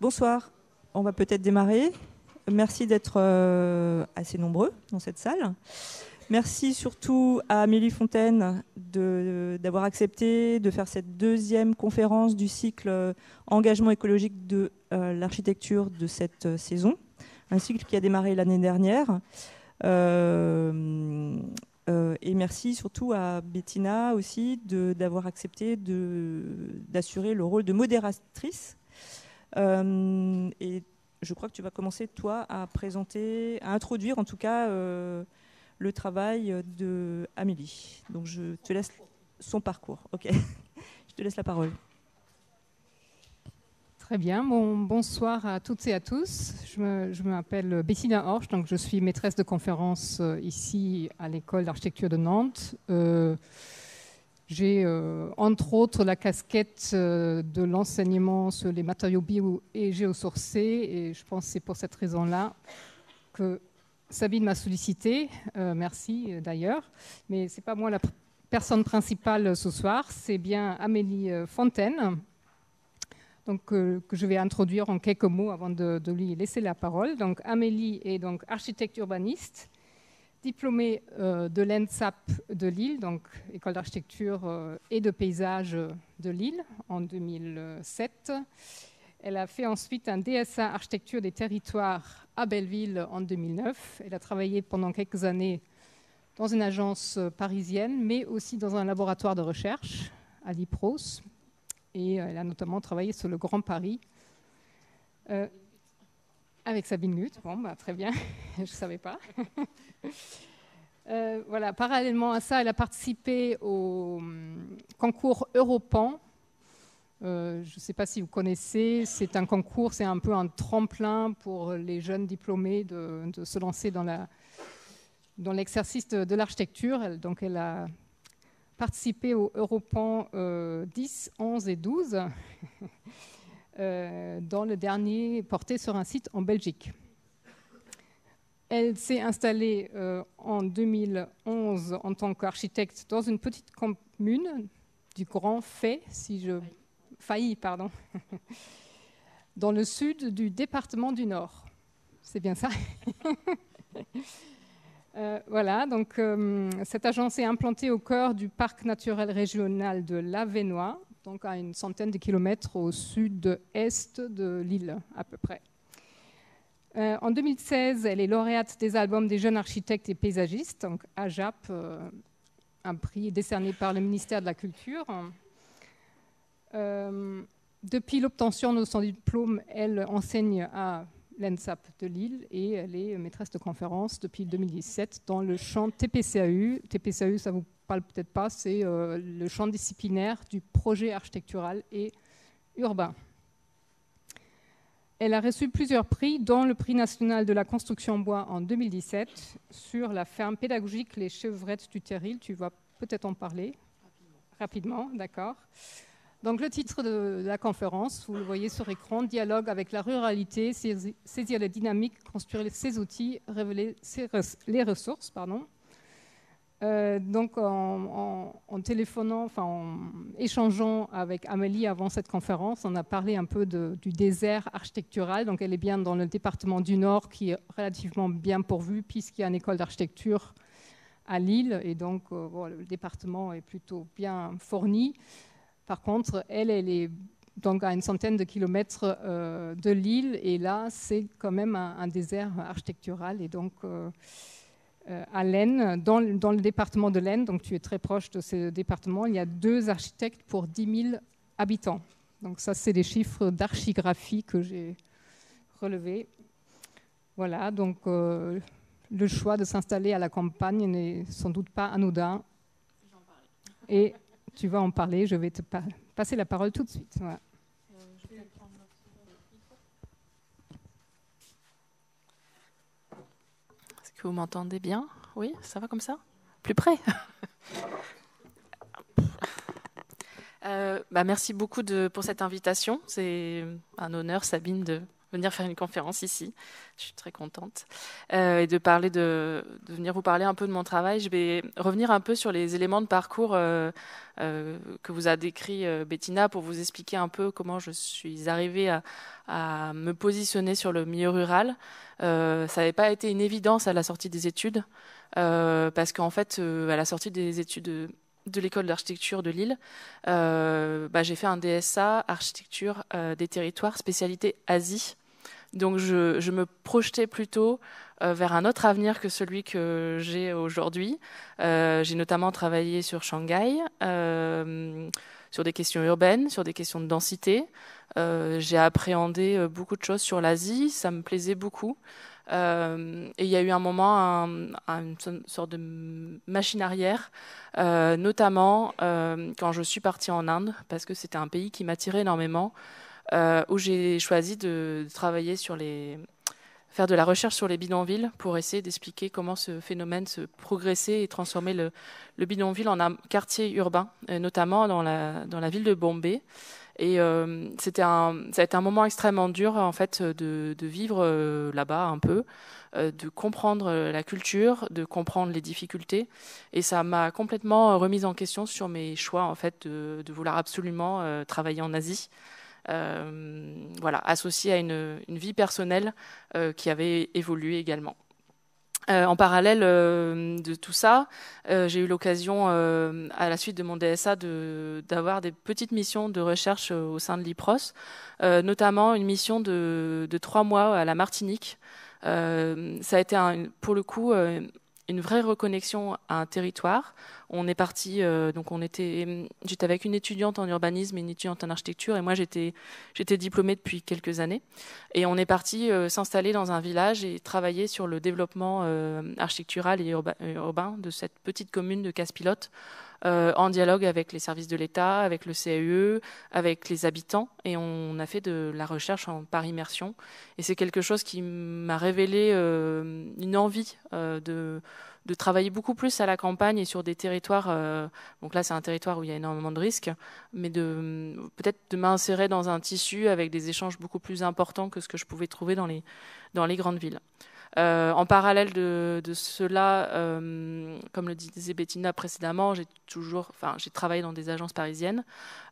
Bonsoir. On va peut-être démarrer. Merci d'être euh, assez nombreux dans cette salle. Merci surtout à Amélie Fontaine d'avoir accepté de faire cette deuxième conférence du cycle euh, Engagement écologique de euh, l'architecture de cette saison, un cycle qui a démarré l'année dernière. et merci surtout à Bettina aussi d'avoir accepté d'assurer le rôle de modératrice euh, et je crois que tu vas commencer, toi, à présenter, à introduire en tout cas euh, le travail de Amélie. Donc je te laisse son parcours. Ok, je te laisse la parole. Très bien. Bon, bonsoir à toutes et à tous. Je m'appelle Bessina Horch, donc je suis maîtresse de conférence euh, ici à l'école d'architecture de Nantes. J'ai euh, entre autres la casquette euh, de l'enseignement sur les matériaux bio et géosourcés et je pense que c'est pour cette raison-là que Sabine m'a sollicité. Euh, merci d'ailleurs. Mais ce n'est pas moi la personne principale ce soir, c'est bien Amélie Fontaine donc, que je vais introduire en quelques mots avant de, de lui laisser la parole. Donc Amélie est donc architecte urbaniste diplômée euh, de l'ENSAP de Lille, donc École d'architecture euh, et de paysage euh, de Lille, en 2007. Elle a fait ensuite un DSA architecture des territoires à Belleville en 2009. Elle a travaillé pendant quelques années dans une agence parisienne, mais aussi dans un laboratoire de recherche à l'IPROS. Et elle a notamment travaillé sur le Grand Paris. Avec Sabine Lutte, bon, bah, très bien, je ne savais pas. Euh, voilà, parallèlement à ça, elle a participé au hum, concours Europan. Euh, je ne sais pas si vous connaissez, c'est un concours, c'est un peu un tremplin pour les jeunes diplômés de, se lancer dans l'exercice de, l'architecture. Donc, elle a participé au Europan 10, euh, 11 et 12. Euh, dans le dernier porté sur un site en Belgique. Elle s'est installée euh, en 2011 en tant qu'architecte dans une petite commune du Grand Fait, si je failli, pardon, dans le sud du département du Nord. C'est bien ça euh, Voilà, donc cette agence est implantée au cœur du parc naturel régional de l'Avenois, donc à une centaine de kilomètres au sud-est de l'île à peu près. Euh, en 2016, elle est lauréate des albums des jeunes architectes et paysagistes, donc AJAP, euh, un prix décerné par le ministère de la Culture. Euh, depuis l'obtention de son diplôme, elle enseigne à l'ENSAP de Lille et elle est maîtresse de conférence depuis 2017 dans le champ TPCAU. TPCAU, ça vous parle peut-être pas, c'est euh, le champ disciplinaire du projet architectural et urbain. Elle a reçu plusieurs prix, dont le prix national de la construction en bois en 2017 sur la ferme pédagogique Les Chevrettes du Terril. Tu vas peut-être en parler rapidement d'accord. Donc le titre de la conférence, vous le voyez sur écran, Dialogue avec la ruralité, saisir les dynamiques, construire ses outils, révéler ses les ressources. Pardon. Euh, donc en, téléphonant, enfin en échangeant avec Amélie avant cette conférence, on a parlé un peu du désert architectural. Donc elle est bien dans le département du Nord qui est relativement bien pourvu puisqu'il y a une école d'architecture à Lille et donc euh, le département est plutôt bien fourni. Par contre, elle, elle est donc à une centaine de kilomètres euh, de l'île, et là, c'est quand même un, désert architectural, et donc euh, euh, à l'Aisne, dans, le département de l'Aisne, donc tu es très proche de ce département, il y a deux architectes pour 10 000 habitants. Donc ça, c'est des chiffres d'archigraphie que j'ai relevés. Voilà, donc le choix de s'installer à la campagne n'est sans doute pas anodin. Et tu vas en parler. Je vais te passer la parole tout de suite. Est-ce que vous m'entendez bien Oui, ça va comme ça Plus près euh, bah, merci beaucoup pour cette invitation. C'est un honneur, Sabine, de venir faire une conférence ici. Je suis très contente. Euh, et de, parler de, de, venir vous parler un peu de mon travail. Je vais revenir un peu sur les éléments de parcours euh, euh, que vous a décrit Bettina pour vous expliquer un peu comment je suis arrivée à, me positionner sur le milieu rural. ça n'avait pas été une évidence à la sortie des études, parce qu'en fait, à la sortie des études de l'école d'architecture de Lille, bah, j'ai fait un DSA architecture des territoires spécialité Asie donc je, me projetais plutôt euh, vers un autre avenir que celui que j'ai aujourd'hui. Euh, j'ai notamment travaillé sur Shanghai, euh, sur des questions urbaines, sur des questions de densité. j'ai appréhendé beaucoup de choses sur l'Asie, ça me plaisait beaucoup. et il y a eu un moment, une sorte de machine arrière, notamment quand je suis partie en Inde, parce que c'était un pays qui m'attirait énormément. Euh, où j'ai choisi de, travailler sur les, faire de la recherche sur les bidonvilles pour essayer d'expliquer comment ce phénomène se progressait et transformait le, le, bidonville en un quartier urbain, euh, notamment dans la, dans la ville de Bombay. Et euh, c'était un, ça a été un moment extrêmement dur en fait de, de vivre euh, là-bas un peu, de comprendre la culture, de comprendre les difficultés, et ça m'a complètement remise en question sur mes choix en fait de, de vouloir absolument travailler en Asie. Euh, voilà, associé à une, vie personnelle euh, qui avait évolué également. Euh, en parallèle de tout ça, j'ai eu l'occasion, à la suite de mon DSA, d'avoir des petites missions de recherche au sein de l'IPROS, notamment une mission de, trois mois à la Martinique. ça a été, pour le coup, une vraie reconnexion à un territoire on est parti, euh, donc on était, j'étais avec une étudiante en urbanisme et une étudiante en architecture, et moi j'étais, j'étais diplômée depuis quelques années, et on est parti euh, s'installer dans un village et travailler sur le développement euh, architectural et urbain, de cette petite commune de Caspilote, en dialogue avec les services de l'État, avec le CAE, avec les habitants, et on a fait de la recherche par immersion, et c'est quelque chose qui m'a révélé une envie de de travailler beaucoup plus à la campagne et sur des territoires. Euh, donc là, c'est un territoire où il y a énormément de risques, mais de peut-être de m'insérer dans un tissu avec des échanges beaucoup plus importants que ce que je pouvais trouver dans les dans les grandes villes. Euh, en parallèle de, cela, euh, comme le disait Bettina précédemment, j'ai toujours, enfin, j'ai travaillé dans des agences parisiennes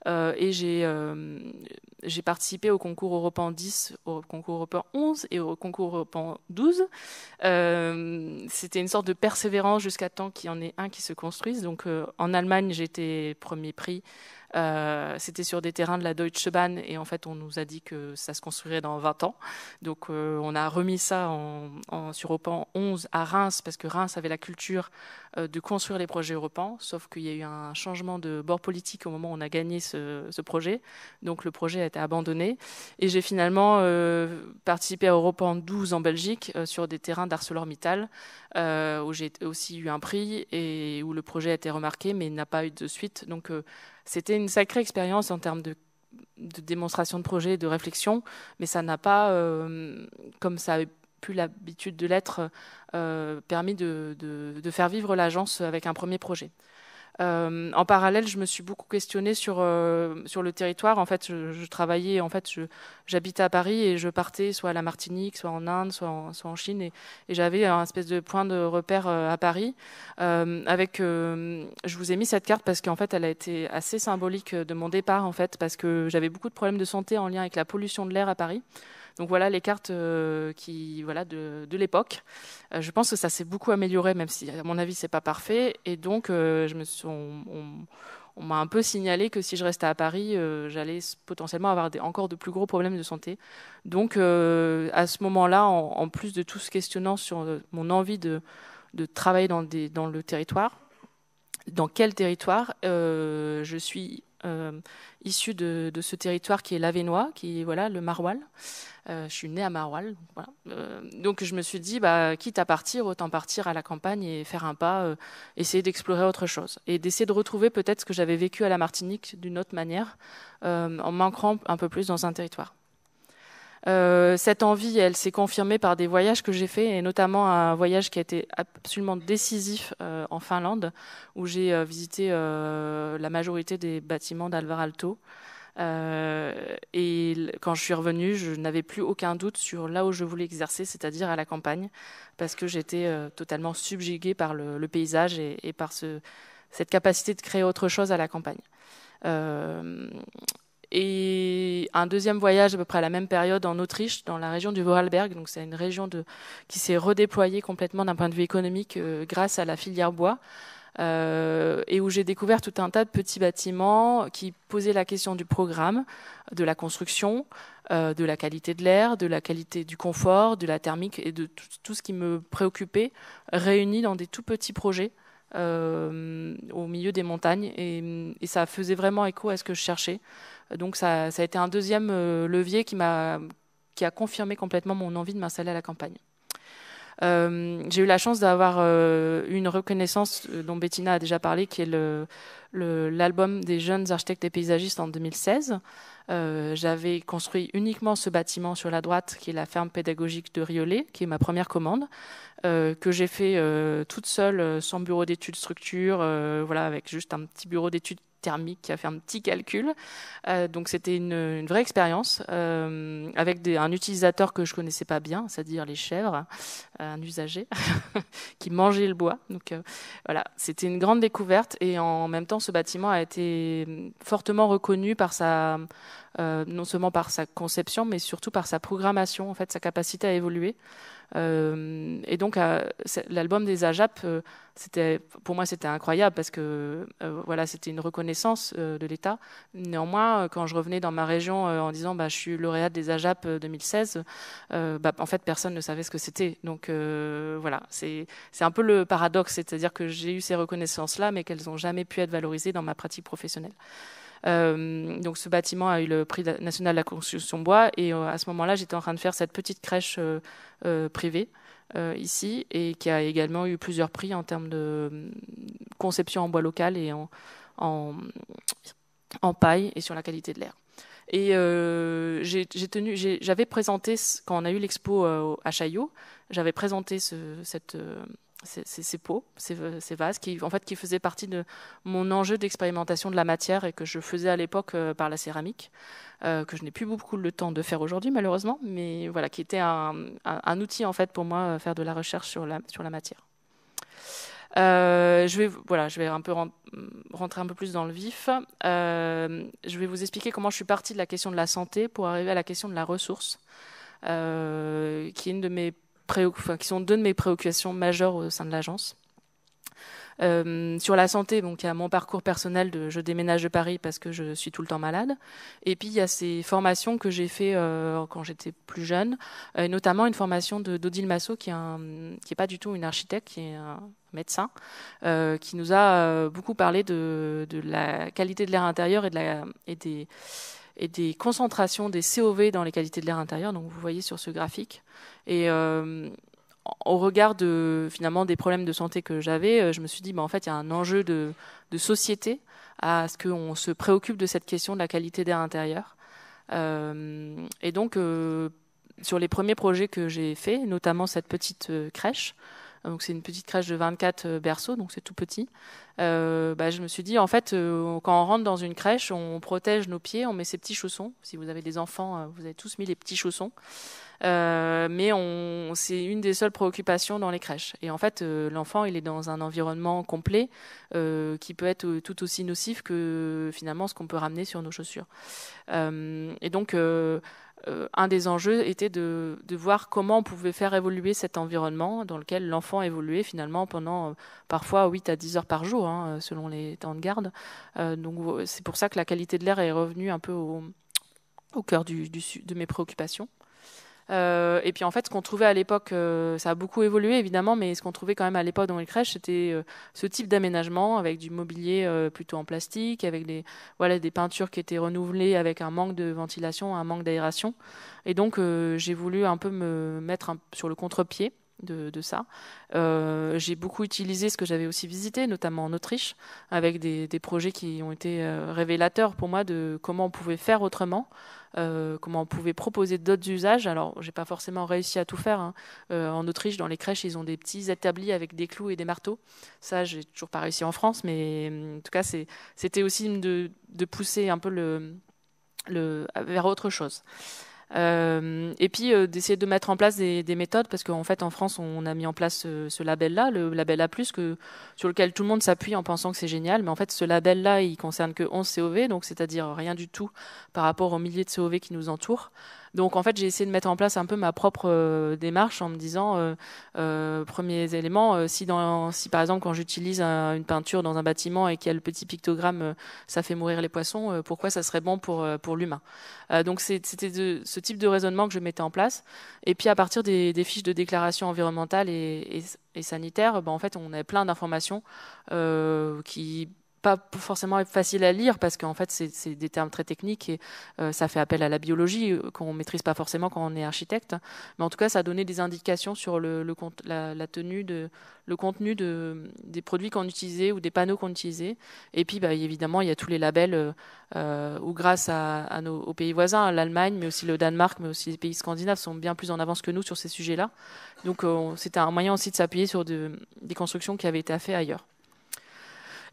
euh, et j'ai participé au concours Europan 10, au concours Europan 11 et au concours Europan 12. C'était une sorte de persévérance jusqu'à temps qu'il y en ait un qui se construise. Donc en Allemagne, j'étais premier prix euh, c'était sur des terrains de la Deutsche Bahn et en fait on nous a dit que ça se construirait dans 20 ans. Donc euh, on a remis ça en, en, sur Europan 11 à Reims parce que Reims avait la culture euh, de construire les projets Europan, sauf qu'il y a eu un changement de bord politique au moment où on a gagné ce, projet. Donc le projet a été abandonné et j'ai finalement participé à Europan 12 en Belgique sur des terrains d'ArcelorMittal où j'ai aussi eu un prix et où le projet a été remarqué mais n'a pas eu de suite. Donc c'était une sacrée expérience en termes de, démonstration de projet, de réflexion, mais ça n'a pas, euh, comme ça a pu l'habitude de l'être, euh, permis de, faire vivre l'agence avec un premier projet. Euh, en parallèle, je me suis beaucoup questionnée sur euh, sur le territoire. En fait, je, travaillais, en fait, j'habitais à Paris et je partais soit à la Martinique, soit en Inde, soit en, en Chine, et, j'avais un espèce de point de repère euh, à Paris. avec, je vous ai mis cette carte parce qu'en fait, elle a été assez symbolique de mon départ, en fait, parce que j'avais beaucoup de problèmes de santé en lien avec la pollution de l'air à Paris. Donc voilà les cartes euh, qui, voilà, de, l'époque. Euh, je pense que ça s'est beaucoup amélioré, même si à mon avis c'est pas parfait. Et donc euh, je me on, m'a un peu signalé que si je restais à Paris, j'allais potentiellement avoir encore de plus gros problèmes de santé. Donc à ce moment-là, en, plus de tout ce questionnant sur mon envie de, de travailler dans le territoire, dans quel territoire, je suis euh, issu de, ce territoire qui est l'Avenois, qui voilà, le Maroal. Euh, je suis née à Maroal. Euh, donc je me suis dit, bah, quitte à partir, autant partir à la campagne et faire un pas, essayer d'explorer autre chose. Et d'essayer de retrouver peut-être ce que j'avais vécu à la Martinique d'une autre manière, en m'ancrant un peu plus dans un territoire. Euh, cette envie, elle s'est confirmée par des voyages que j'ai faits, et notamment un voyage qui a été absolument décisif euh, en Finlande, où j'ai euh, visité la majorité des bâtiments d'Alvar Euh, et quand je suis revenue, je n'avais plus aucun doute sur là où je voulais exercer, c'est-à-dire à la campagne, parce que j'étais totalement subjuguée par le, paysage et, par ce, cette capacité de créer autre chose à la campagne et un deuxième voyage à peu près à la même période en Autriche, dans la région du Vorarlberg. Donc c'est une région qui s'est redéployée complètement d'un point de vue économique euh, grâce à la filière bois. Euh, et où j'ai découvert tout un tas de petits bâtiments qui posaient la question du programme, de la construction, euh, de la qualité de l'air, de la qualité du confort, de la thermique et de tout, tout ce qui me préoccupait, réunis dans des tout petits projets euh, au milieu des montagnes. Et, et, ça faisait vraiment écho à ce que je cherchais. Donc ça, ça a été un deuxième euh, levier qui m'a qui a confirmé complètement mon envie de m'installer à la campagne. Euh, j'ai eu la chance d'avoir une reconnaissance dont Bettina a déjà parlé, qui est l'album le, des jeunes architectes et paysagistes en 2016. Euh, j'avais construit uniquement ce bâtiment sur la droite, qui est la ferme pédagogique de Riolet, qui est ma première commande, euh, que j'ai fait euh, toute seule, sans bureau d'études structure, voilà, avec juste un petit bureau d'études thermique qui a fait un petit calcul. Euh, donc c'était une, vraie expérience euh, avec un utilisateur que je connaissais pas bien, c'est-à-dire les chèvres, euh, un usager qui mangeait le bois. Donc voilà, c'était une grande découverte et en même temps ce bâtiment a été mm, fortement reconnu par sa non seulement par sa conception mais surtout par sa programmation en fait, sa capacité à évoluer. Euh, et donc, l'album des AJAP, euh, pour moi, c'était incroyable parce que euh, voilà, c'était une reconnaissance de l'État. Néanmoins, quand je revenais dans ma région en disant bah, je suis lauréate des AJAP 2016, bah, en fait, personne ne savait ce que c'était. Donc voilà, c'est un peu le paradoxe, c'est-à-dire que j'ai eu ces reconnaissances-là, mais qu'elles n'ont jamais pu être valorisées dans ma pratique professionnelle. Euh, donc ce bâtiment a eu le prix national de la construction bois et euh, à ce moment-là, j'étais en train de faire cette petite crèche euh, privée. ici et qui a également eu plusieurs prix en termes de mm, conception en bois local et en, en, paille et sur la qualité de l'air. Et j'avais présenté, quand on a eu l'expo à Chaillot, j'avais présenté cette, ces, pots, ces, vases, qui, en fait, qui faisaient partie de mon enjeu d'expérimentation de la matière et que je faisais à l'époque euh, par la céramique, euh, que je n'ai plus beaucoup le temps de faire aujourd'hui, malheureusement, mais voilà, qui était un, outil, en fait, pour moi, euh, faire de la recherche sur la, sur la matière. je vais, voilà, je vais un peu rentrer un peu plus dans le vif. je vais vous expliquer comment je suis partie de la question de la santé pour arriver à la question de la ressource, qui est une de mes qui sont deux de mes préoccupations majeures au sein de l'agence. Euh, sur la santé, donc il y a mon parcours personnel de je déménage de Paris parce que je suis tout le temps malade. Et puis il y a ces formations que j'ai fait euh, quand j'étais plus jeune, euh, notamment une formation de d'Odile Massot qui est pas du tout une architecte, qui est un médecin, qui nous a beaucoup parlé de, la qualité de l'air intérieur et de la des et des concentrations des COV dans les qualités de l'air intérieur. Donc vous voyez sur ce graphique et euh, au regard de finalement des problèmes de santé que j'avais, euh, je me suis dit bah en fait il y a un enjeu de, de société à ce qu'on se préoccupe de cette question de la qualité d'air intérieur. Euh, et donc sur les premiers projets que j'ai faits, notamment cette petite crèche, donc c'est une petite crèche de 24 berceaux, donc c'est tout petit. bah, je me suis dit, en fait, quand on rentre dans une crèche, on protège nos pieds, on met ses petits chaussons. Si vous avez des enfants, vous avez tous mis les petits chaussons. Euh, mais c'est une des seules préoccupations dans les crèches. Et en fait, euh, l'enfant, il est dans un environnement complet euh, qui peut être tout aussi nocif que finalement ce qu'on peut ramener sur nos chaussures. et donc, un des enjeux était de, voir comment on pouvait faire évoluer cet environnement dans lequel l'enfant évoluait finalement pendant parfois 8 à 10 heures par jour, hein, selon les temps de garde. donc c'est pour ça que la qualité de l'air est revenue un peu au, au cœur de mes préoccupations. Euh, et puis en fait, ce qu'on trouvait à l'époque, euh, ça a beaucoup évolué évidemment, mais ce qu'on trouvait quand même à l'époque dans les crèches, c'était euh, ce type d'aménagement avec du mobilier plutôt en plastique, avec des, voilà, des peintures qui étaient renouvelées, avec un manque de ventilation, un manque d'aération. Et donc j'ai voulu un peu me mettre sur le contre-pied. De, ça. j'ai beaucoup utilisé ce que j'avais aussi visité, notamment en Autriche, avec des, des projets qui ont été révélateurs pour moi de comment on pouvait faire autrement euh, comment on pouvait proposer d'autres usages. Alors, j'ai pas forcément réussi à tout faire. Hein. Euh, en Autriche, dans les crèches, ils ont des petits établis avec des clous et des marteaux. Ça, j'ai toujours pas réussi en France, mais hum, en tout cas, c'était aussi de, pousser un peu le, vers autre chose. Euh, et puis euh, d'essayer de mettre en place des, méthodes, parce qu'en fait en France on a mis en place euh, ce, label-là, le label A+, que, sur lequel tout le monde s'appuie en pensant que c'est génial, mais en fait ce label-là il concerne que 11 COV, donc c'est-à-dire rien du tout par rapport aux milliers de COV qui nous entourent. Donc en fait, j'ai essayé de mettre en place un peu ma propre euh, démarche en me disant euh, euh, premiers éléments, si dans si par exemple quand j'utilise une peinture dans un bâtiment et qu'il y a le petit pictogramme, ça fait mourir les poissons, pourquoi ça serait bon pour pour l'humain Donc c'était ce type de raisonnement que je mettais en place. Et puis à partir des, fiches de déclaration environnementale et, sanitaire, ben, en fait, on a plein d'informations qui pas forcément facile à lire parce qu'en fait c'est des termes très techniques et euh, ça fait appel à la biologie euh, qu'on maîtrise pas forcément quand on est architecte. Mais en tout cas, ça a donné des indications sur le, la, tenue de le contenu de, des produits qu'on utilisait ou des panneaux qu'on utilisait. Et puis bah, évidemment, il y a tous les labels euh, euh où grâce à, nos, aux pays voisins, l'Allemagne, mais aussi le Danemark, mais aussi les pays scandinaves sont bien plus en avance que nous sur ces sujets-là. Donc c'était un moyen aussi de s'appuyer sur des constructions qui avaient été faites ailleurs.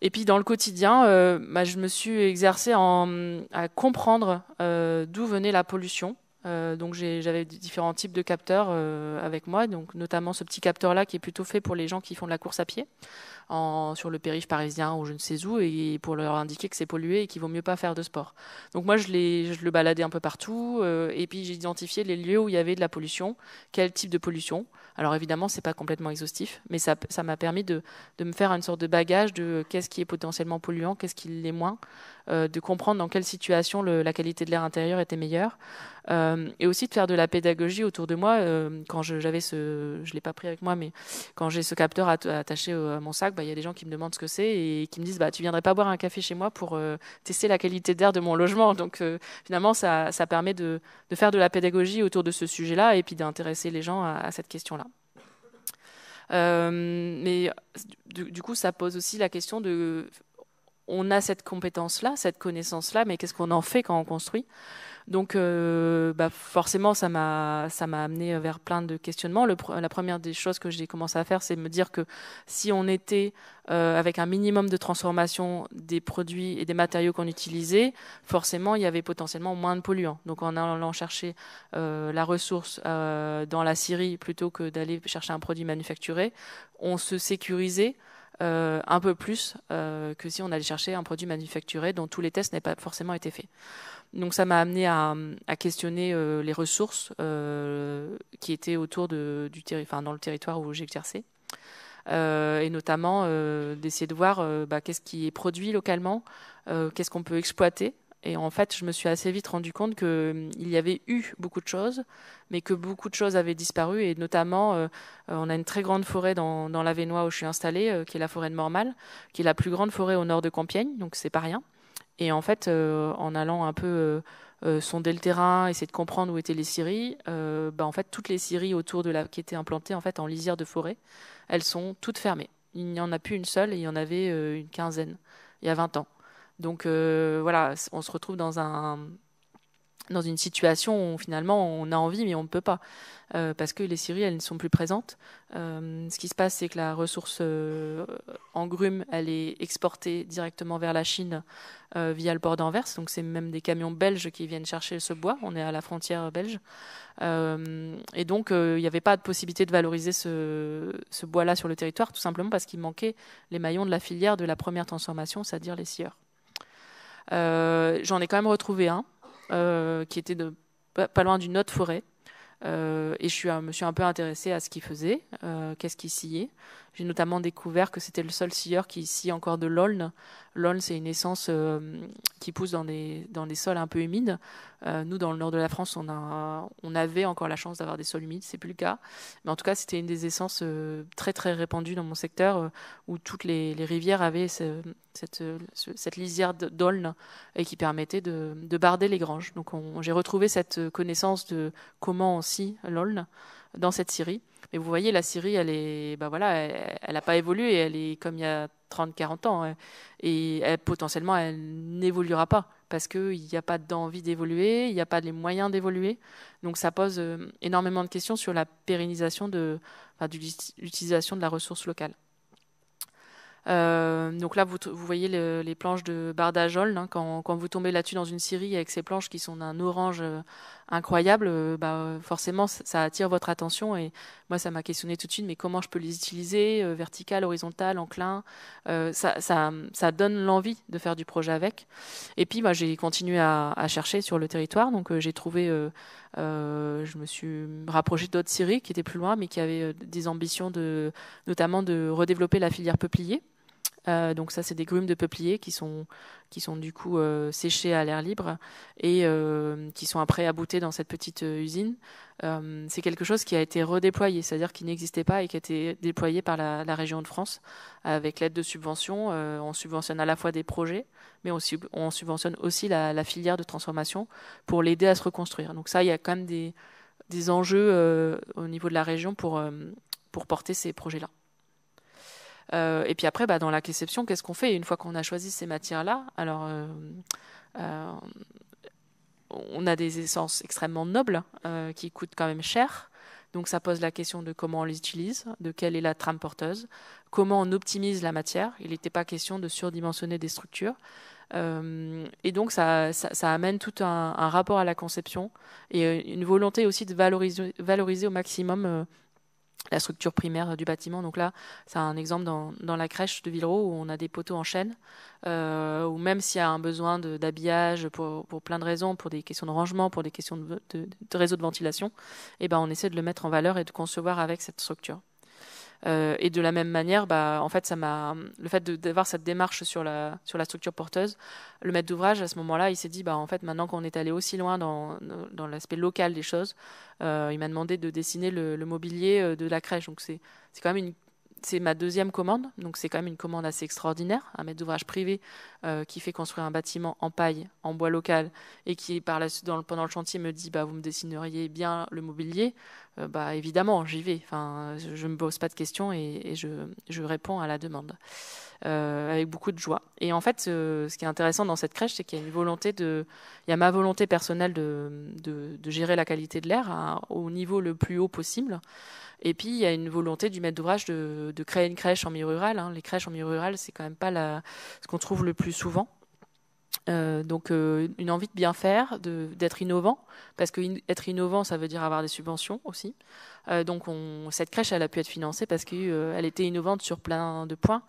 Et puis dans le quotidien, euh, bah, je me suis exercée en, à comprendre euh, d'où venait la pollution euh, donc j'avais différents types de capteurs euh, avec moi, donc notamment ce petit capteur-là qui est plutôt fait pour les gens qui font de la course à pied en, sur le périph' parisien ou je ne sais où, et pour leur indiquer que c'est pollué et qu'il vaut mieux pas faire de sport. Donc moi je, le baladais un peu partout, euh, et puis j'ai identifié les lieux où il y avait de la pollution, quel type de pollution. Alors évidemment c'est pas complètement exhaustif, mais ça m'a permis de, de me faire une sorte de bagage de qu'est-ce qui est potentiellement polluant, qu'est-ce qui l'est moins, euh, de comprendre dans quelle situation la qualité de l'air intérieur était meilleure. Euh, et aussi de faire de la pédagogie autour de moi. Euh, quand j'avais ce, je l'ai pas pris avec moi, mais quand j'ai ce capteur attaché à mon sac, bah, il y a des gens qui me demandent ce que c'est et qui me disent, bah, tu viendrais pas boire un café chez moi pour tester la qualité d'air de mon logement. Donc finalement, ça, ça permet de, faire de la pédagogie autour de ce sujet-là et puis d'intéresser les gens à, cette question-là. mais du, coup, ça pose aussi la question de on a cette compétence-là, cette connaissance-là, mais qu'est-ce qu'on en fait quand on construit Donc, euh, bah, forcément, ça m'a ça amené vers plein de questionnements. la première des choses que j'ai commencé à faire, c'est me dire que si on était euh, avec un minimum de transformation des produits et des matériaux qu'on utilisait, forcément, il y avait potentiellement moins de polluants. Donc, en allant chercher euh, la ressource dans la Syrie plutôt que d'aller chercher un produit manufacturé, on se sécurisait. Euh, un peu plus euh, que si on allait chercher un produit manufacturé dont tous les tests n'aient pas forcément été faits. Donc ça m'a amené à, questionner euh, les ressources qui étaient autour du enfin, dans le territoire où j'exerçais. et notamment d'essayer de voir bah, qu'est-ce qui est produit localement, qu'est-ce qu'on peut exploiter et en fait, je me suis assez vite rendu compte qu'il hum, y avait eu beaucoup de choses, mais que beaucoup de choses avaient disparu. Et notamment, euh, euh, on a une très grande forêt dans, dans la où je suis installée, euh, qui est la forêt de Mormal, qui est la plus grande forêt au nord de Compiègne, donc c'est pas rien. Et en fait, en allant un peu sonder le terrain, essayer de comprendre où étaient les scieries, bah, en fait, toutes les scieries autour de la qui étaient implantées en fait en lisière de forêt, elles sont toutes fermées. Il n'y en a plus une seule, et il y en avait une quinzaine il y a 20 ans. Donc euh, voilà, on se retrouve dans un dans une situation où finalement on a envie mais on ne peut pas euh, parce que les scieries elles ne sont plus présentes. Euh, ce qui se passe c'est que la ressource en grume elle est exportée directement vers la Chine via le port d'Anvers donc c'est même des camions belges qui viennent chercher ce bois. On est à la frontière belge et donc il n'y avait pas de possibilité de valoriser ce, ce bois là sur le territoire tout simplement parce qu'il manquait les maillons de la filière de la première transformation c'est-à-dire les scieurs. Euh, j'en ai quand même retrouvé un euh, qui était de, pas, loin d'une autre forêt. Euh, et je me suis un peu intéressée à ce qu'il faisait, qu'est-ce qu'il sciait. J'ai notamment découvert que c'était le seul scieur qui scie encore de l'aulne. L'aulne, c'est une essence euh, qui pousse dans des, dans des sols un peu humides. Euh, nous, dans le nord de la France, on, a, on avait encore la chance d'avoir des sols humides, c'est plus le cas. Mais en tout cas, c'était une des essences euh, très très répandues dans mon secteur où toutes les, les rivières avaient ce, cette, cette, lisière d'aulne et qui permettait de, de, barder les granges. Donc j'ai retrouvé cette connaissance de comment on scie l'aulne dans cette Syrie. Mais vous voyez, la Syrie, elle est, ben voilà, elle n'a pas évolué, elle est comme il y a 30, 40 ans. Hein. Et potentiellement, elle n'évoluera pas parce qu'il n'y a pas d'envie d'évoluer, il n'y a pas les moyens d'évoluer. Donc ça pose euh, énormément de questions sur la pérennisation de, l'utilisation de la ressource locale. Euh, donc là, vous, voyez les planches de Bardajol. Hein, quand, quand, vous tombez là-dessus dans une Syrie avec ces planches qui sont d'un orange euh, Incroyable, euh, bah, forcément, ça attire votre attention. Et moi, ça m'a questionné tout de suite, mais comment je peux les utiliser euh, Vertical, horizontal, enclin euh, ça, donne l'envie de faire du projet avec. Et puis, bah, j'ai continué à, chercher sur le territoire. Donc, j'ai trouvé, je me suis rapprochée d'autres syrie qui étaient plus loin, mais qui avaient des ambitions, de, notamment de redévelopper la filière peuplier. Euh, donc ça, c'est des grumes de peupliers qui sont, qui sont du coup euh, séchées à l'air libre et euh, qui sont après aboutées dans cette petite usine. c'est quelque chose qui a été redéployé, c'est-à-dire qui n'existait pas et qui a été déployé par la, région de France avec l'aide de subventions. on subventionne à la fois des projets, mais on, subventionne aussi la, filière de transformation pour l'aider à se reconstruire. Donc ça, il y a quand même des, des enjeux au niveau de la région pour, pour porter ces projets-là. Euh, et puis après, bah, dans la conception, qu'est-ce qu'on fait Une fois qu'on a choisi ces matières-là, alors euh, euh, on a des essences extrêmement nobles qui coûtent quand même cher. Donc ça pose la question de comment on les utilise, de quelle est la trame porteuse, comment on optimise la matière. Il n'était pas question de surdimensionner des structures. et donc ça, ça, amène tout un, un, rapport à la conception et une volonté aussi de valoriser, valoriser au maximum la structure primaire du bâtiment. Donc là, c'est un exemple dans, la crèche de Villeroy où on a des poteaux en chaîne, euh, ou même s'il y a un besoin d'habillage pour, plein de raisons, pour des questions de rangement, pour des questions de, réseau de ventilation, eh ben on essaie de le mettre en valeur et de concevoir avec cette structure. Euh, et de la même manière, bah, en fait, ça m'a, le fait d'avoir cette démarche sur la, sur la structure porteuse, le maître d'ouvrage, à ce moment-là, il s'est dit, bah, en fait, maintenant qu'on est allé aussi loin dans, dans l'aspect local des choses, euh, il m'a demandé de dessiner le, mobilier euh, de la crèche. Donc, c'est, quand même une, c'est ma deuxième commande, donc c'est quand même une commande assez extraordinaire, un maître d'ouvrage privé qui fait construire un bâtiment en paille, en bois local, et qui par la, pendant le chantier me dit bah, vous me dessineriez bien le mobilier, euh, bah, évidemment, j'y vais. Enfin, je ne me pose pas de questions et, je, réponds à la demande euh, avec beaucoup de joie. Et en fait, euh, ce, qui est intéressant dans cette crèche, c'est qu'il y a une volonté de, il y a ma volonté personnelle de, de, gérer la qualité de l'air hein, au niveau le plus haut possible. Et puis, il y a une volonté du maître d'ouvrage de, créer une crèche en milieu rural. Hein. Les crèches en milieu rural, c'est quand même pas ce qu'on trouve le plus souvent. Euh, donc euh, une envie de bien faire, d'être innovant, parce que être innovant, ça veut dire avoir des subventions aussi. Euh, donc on, cette crèche, elle a pu être financée parce qu'elle était innovante sur plein de points,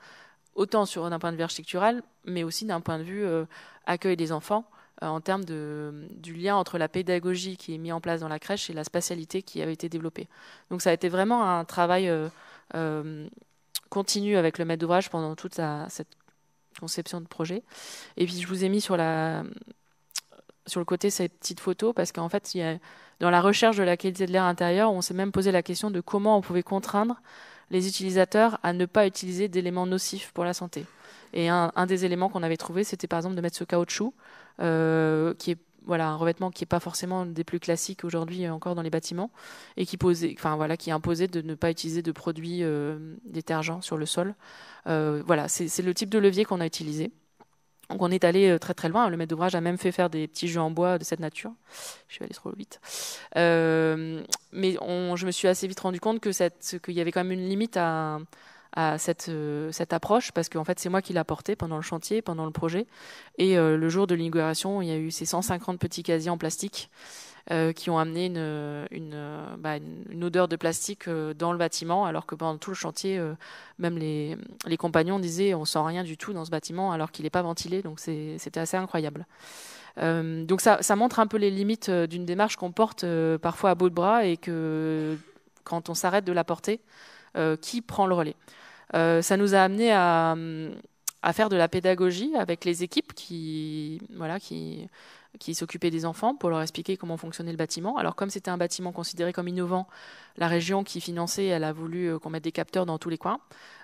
autant sur d'un point de vue architectural, mais aussi d'un point de vue accueil des enfants, en termes de, du lien entre la pédagogie qui est mise en place dans la crèche et la spatialité qui avait été développée. Donc ça a été vraiment un travail continu avec le maître d'ouvrage pendant toute sa, cette conception de projet. Et puis je vous ai mis sur la sur le côté cette petite photo parce qu'en fait, il y a, dans la recherche de la qualité de l'air intérieur, on s'est même posé la question de comment on pouvait contraindre les utilisateurs à ne pas utiliser d'éléments nocifs pour la santé. Et un, des éléments qu'on avait trouvé, c'était par exemple de mettre ce caoutchouc, euh, qui est voilà un revêtement qui n'est pas forcément des plus classiques aujourd'hui euh, encore dans les bâtiments et qui posait enfin voilà qui imposait de ne pas utiliser de produits euh, détergents sur le sol euh, voilà c'est le type de levier qu'on a utilisé donc on est allé très très loin. Le maître d'ouvrage a même fait faire des petits jeux en bois de cette nature. Je suis allée trop vite. mais je me suis assez vite rendu compte que qu'il y avait quand même une limite à, à euh, cette, approche parce que fait c'est moi qui l'ai portée pendant le chantier, pendant le projet. Et euh, le jour de l'inauguration, il y a eu ces 150 petits casiers en plastique. Euh, qui ont amené une, bah, odeur de plastique dans le bâtiment, alors que pendant tout le chantier, même les, compagnons disaient on sent rien du tout dans ce bâtiment alors qu'il n'est pas ventilé, donc c'était assez incroyable. donc ça, ça, montre un peu les limites d'une démarche qu'on porte parfois à bout de bras et que quand on s'arrête de la porter, qui prend le relais euh, ça nous a amené hum, à, faire de la pédagogie avec les équipes qui, voilà, qui, qui des enfants pour leur expliquer comment fonctionnait le bâtiment. Alors comme c'était un bâtiment considéré comme innovant, la région qui finançait, elle a voulu euh, qu'on mette des capteurs dans tous les coins.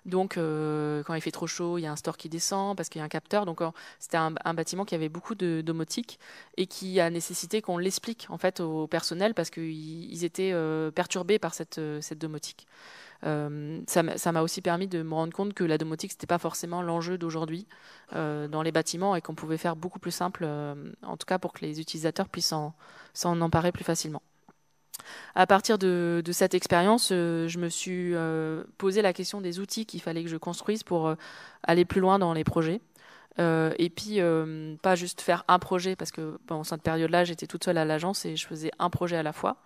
Donc euh, quand il fait trop chaud, il y a un store qui descend parce qu'il y a un capteur. Donc c'était un, bâtiment qui avait beaucoup de domotique et qui a nécessité qu'on l'explique en fait au personnel parce qu'ils étaient perturbés par cette, cette domotique. Euh, ça m'a aussi permis de me rendre compte que la domotique, ce n'était pas forcément l'enjeu d'aujourd'hui euh, dans les bâtiments et qu'on pouvait faire beaucoup plus simple, euh, en tout cas pour que les utilisateurs puissent s'en emparer plus facilement. À partir de, cette expérience, je me suis posé la question des outils qu'il fallait que je construise pour aller plus loin dans les projets. et puis, pas juste faire un projet, parce que pendant cette période-là, j'étais toute seule à l'agence et je faisais un projet à la fois.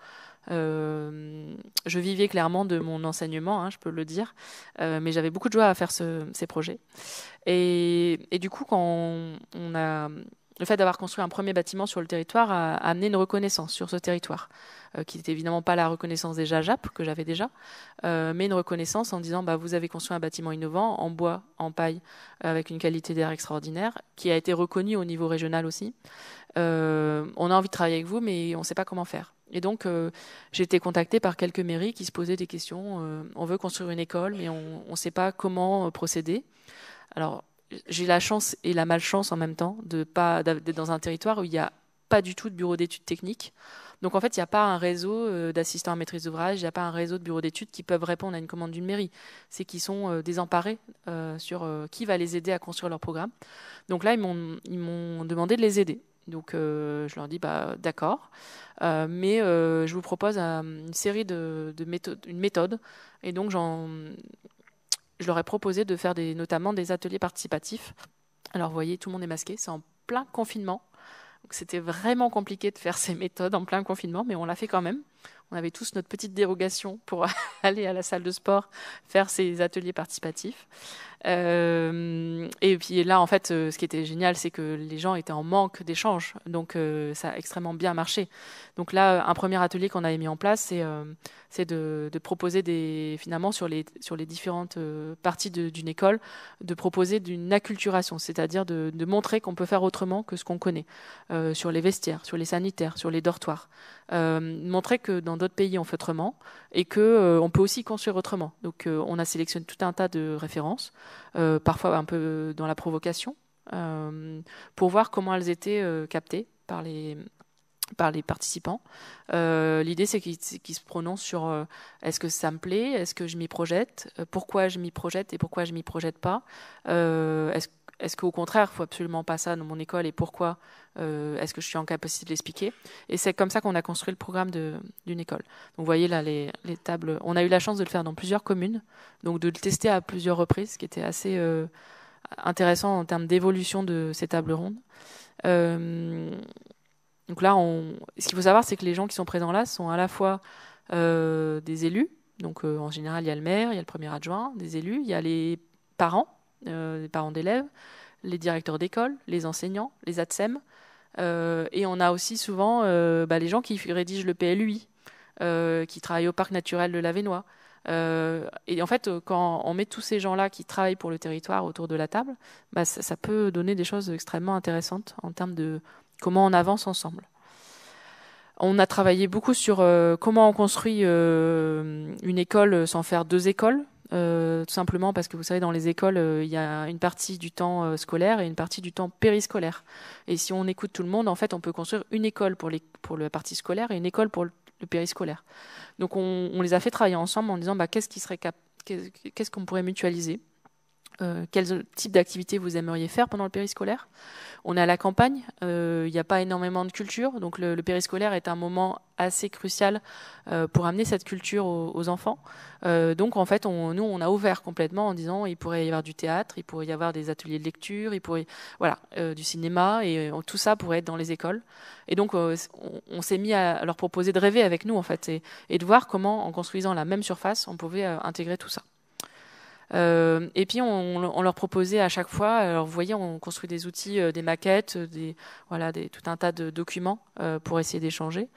Euh, je vivais clairement de mon enseignement, hein, je peux le dire, euh, mais j'avais beaucoup de joie à faire ces projets. Et, du coup, le fait d'avoir construit un premier bâtiment sur le territoire a, amené une reconnaissance sur ce territoire, euh, qui n'était évidemment pas la reconnaissance des JAP que j'avais déjà, mais une reconnaissance en disant bah, vous avez construit un bâtiment innovant en bois, en paille, avec une qualité d'air extraordinaire, qui a été reconnu au niveau régional aussi. on a envie de travailler avec vous, mais on ne sait pas comment faire. Et donc, euh, j'ai été contactée par quelques mairies qui se posaient des questions. Euh, on veut construire une école, mais on ne sait pas comment euh, procéder. Alors, j'ai la chance et la malchance en même temps de pas d'être dans un territoire où il n'y a pas du tout de bureau d'études techniques. Donc en fait, il n'y a pas un réseau d'assistants à maîtrise d'ouvrage, il n'y a pas un réseau de bureaux d'études qui peuvent répondre à une commande d'une mairie. C'est qu'ils sont désemparés sur qui va les aider à construire leur programme. Donc là, ils m'ont demandé de les aider. Donc euh, je leur dis bah d'accord, euh, mais euh, je vous propose une série de, méthodes, une méthode. Et donc je leur ai proposé de faire notamment des ateliers participatifs. Alors vous voyez, tout le monde est masqué, c'est en plein confinement. C'était vraiment compliqué de faire ces méthodes en plein confinement, mais on l'a fait quand même. On avait tous notre petite dérogation pour aller à la salle de sport faire ces ateliers participatifs. Euh, et puis là, en fait, euh, ce qui était génial, c'est que les gens étaient en manque d'échanges. Donc, euh, ça a extrêmement bien marché. Donc là, un premier atelier qu'on avait mis en place, c'est de, de, proposer des, finalement sur les, sur les différentes parties d'une école, de proposer d'une acculturation, c'est-à-dire de, de, montrer qu'on peut faire autrement que ce qu'on connaît sur les vestiaires, sur les sanitaires, sur les dortoirs. Euh, montrer que dans d'autres pays on fait autrement et que euh, on peut aussi construire autrement. Donc euh, on a sélectionné tout un tas de références, parfois un peu dans la provocation, pour voir comment elles étaient captées par les par les participants. L'idée, c'est qu'ils se prononcent sur est-ce que ça me plaît, est-ce que je m'y projette, pourquoi je m'y projette et pourquoi je m'y projette pas. est-ce est qu'au contraire, il faut absolument pas ça dans mon école et pourquoi euh, est-ce que je suis en capacité de l'expliquer Et c'est comme ça qu'on a construit le programme d'une école. Donc vous voyez là les, tables. On a eu la chance de le faire dans plusieurs communes, donc de le tester à plusieurs reprises, ce qui était assez euh, intéressant en termes d'évolution de ces tables rondes. Euh, donc là, on, ce qu'il faut savoir, c'est que les gens qui sont présents là sont à la fois des élus, donc en général il y a le maire, il y a le premier adjoint, des élus, il y a les parents, les parents d'élèves, les directeurs d'école, les enseignants, les ATSEM, euh, et on a aussi souvent euh, bah, les gens qui rédigent le PLUI, euh, qui travaillent au parc naturel de la Vénois. et en fait, quand on met tous ces gens-là qui travaillent pour le territoire autour de la table, bah, ça, peut donner des choses extrêmement intéressantes en termes de comment on avance ensemble. On a travaillé beaucoup sur comment on construit une école sans faire deux écoles, euh, tout simplement parce que vous savez, dans les écoles, euh, il y a une partie du temps euh, scolaire et une partie du temps périscolaire. Et si on écoute tout le monde, en fait, on peut construire une école pour, les, pour la partie scolaire et une école pour le, périscolaire. Donc, on, les a fait travailler ensemble en disant bah, qu'est-ce qui serait qu'est-ce qu'on pourrait mutualiser quels euh, quel type d'activité vous aimeriez faire pendant le périscolaire. On est à la campagne, euh, il n'y a pas énormément de culture, donc le, périscolaire est un moment assez crucial euh, pour amener cette culture aux, enfants. donc en fait, nous, on a ouvert complètement en disant il pourrait y avoir du théâtre, il pourrait y avoir des ateliers de lecture, il pourrait voilà du cinéma et tout ça pourrait être dans les écoles. Et donc on, s'est mis à leur proposer de rêver avec nous en fait et de voir comment en construisant la même surface, on pouvait intégrer tout ça. Euh, et puis on, leur proposait à chaque fois, alors vous voyez, on construit des outils, euh, des maquettes, des, voilà, des, tout un tas de documents euh, pour essayer d'échanger.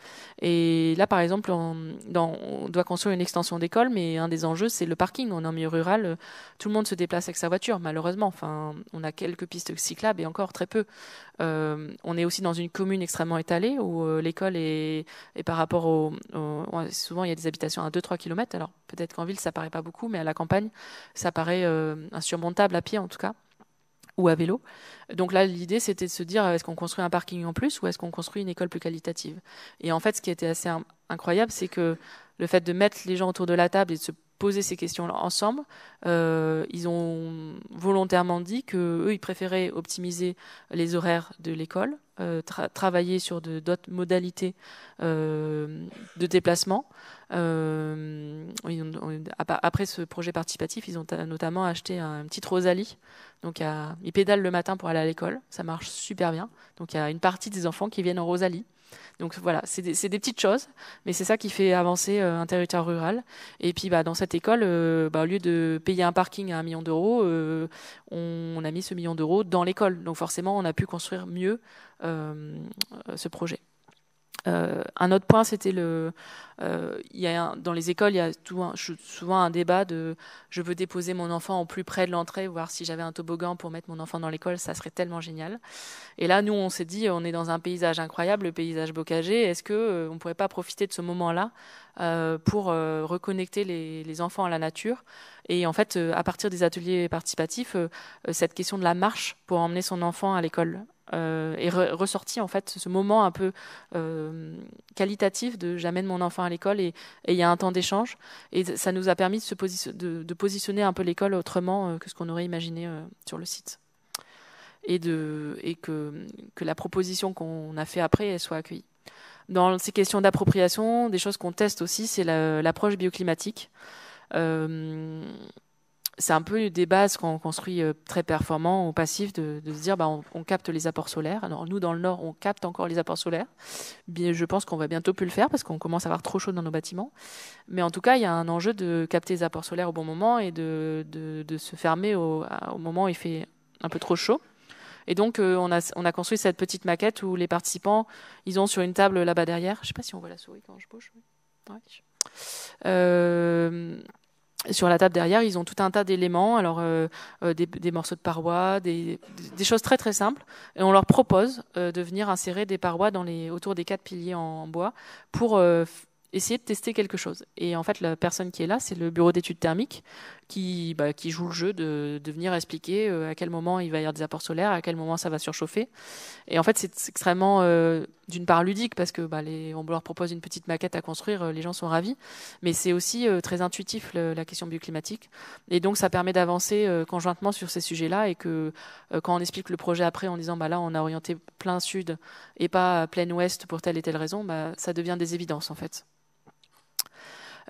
Et là, par exemple, on, on doit construire une extension d'école, mais un des enjeux, c'est le parking. On est en milieu rural, tout le monde se déplace avec sa voiture, malheureusement. Enfin, on a quelques pistes cyclables et encore très peu. Euh, on est aussi dans une commune extrêmement étalée où euh, l'école est, par rapport au, Souvent, il y a des habitations à 2-3 km. Alors, peut-être qu'en ville, ça paraît pas beaucoup, mais à la campagne, ça paraît euh, insurmontable à pied, en tout cas ou à vélo. Donc là, l'idée, c'était de se dire, est-ce qu'on construit un parking en plus ou est-ce qu'on construit une école plus qualitative Et en fait, ce qui était assez incroyable, c'est que le fait de mettre les gens autour de la table et de se poser ces questions-là ensemble. Euh, ils ont volontairement dit que eux, ils préféraient optimiser les horaires de l'école, euh, travailler sur d'autres modalités euh, de déplacement. après ce projet participatif, ils ont notamment acheté un petit Rosalie. Donc, ils pédalent le matin pour aller à l'école. Ça marche super bien. Donc, il y a une partie des enfants qui viennent en Rosalie. Donc voilà, c'est des, petites choses, mais c'est ça qui fait avancer un euh, territoire rural. Et puis bah, dans cette école, euh, bah, au lieu de payer un parking à un million d'euros, euh, on, a mis ce million d'euros dans l'école. Donc forcément, on a pu construire mieux ce projet. Euh, un autre point, c'était le. Euh, y a dans les écoles, il y a souvent un débat de je veux déposer mon enfant au plus près de l'entrée, voir si j'avais un toboggan pour mettre mon enfant dans l'école, ça serait tellement génial. Et là, nous, on s'est dit, on est dans un paysage incroyable, le paysage bocager, est-ce que euh, on ne pourrait pas profiter de ce moment-là pour reconnecter les, enfants à la nature Et en fait, à partir des ateliers participatifs, cette question de la marche pour emmener son enfant à l'école euh, est ressorti en fait ce moment un peu euh, qualitatif de j'amène mon enfant à l'école et il y a un temps d'échange et ça nous a permis de, se de, positionner un peu l'école autrement euh, que ce qu'on aurait imaginé sur le site et, de, et que, que la proposition qu'on a fait après elle soit accueillie. Dans ces questions d'appropriation, des choses qu'on teste aussi, c'est l'approche bioclimatique. Euh, c'est un peu des bases qu'on construit euh, très performant ou passif de, se dire bah, on, capte les apports solaires. Alors nous dans le nord on capte encore les apports solaires. je pense qu'on va bientôt plus le faire parce qu'on commence à avoir trop chaud dans nos bâtiments. Mais en tout cas il y a un enjeu de capter les apports solaires au bon moment et de, se fermer au, moment où il fait un peu trop chaud. Et donc euh, on, a, on construit cette petite maquette où les participants ils ont sur une table là-bas derrière. Je sais pas si on voit la souris quand je bouge. Ouais. Euh, sur la table derrière, ils ont tout un tas d'éléments, alors euh, euh, des, morceaux de parois, des, des, choses très très simples, et on leur propose euh, de venir insérer des parois dans les, autour des quatre piliers en, bois pour essayer de tester quelque chose. Et en fait, la personne qui est là, c'est le bureau d'études thermiques qui, bah, qui joue le jeu de, de, venir expliquer euh, à quel moment il va y avoir des apports solaires, à quel moment ça va surchauffer. Et en fait, c'est extrêmement, euh, d'une part, ludique parce que bah, les, leur propose une petite maquette à construire, euh, les gens sont ravis, mais c'est aussi très intuitif la question bioclimatique. Et donc, ça permet d'avancer conjointement sur ces sujets-là et que quand on explique le projet après en disant bah, là, on a orienté plein sud et pas plein ouest pour telle et telle raison, bah, ça devient des évidences en fait.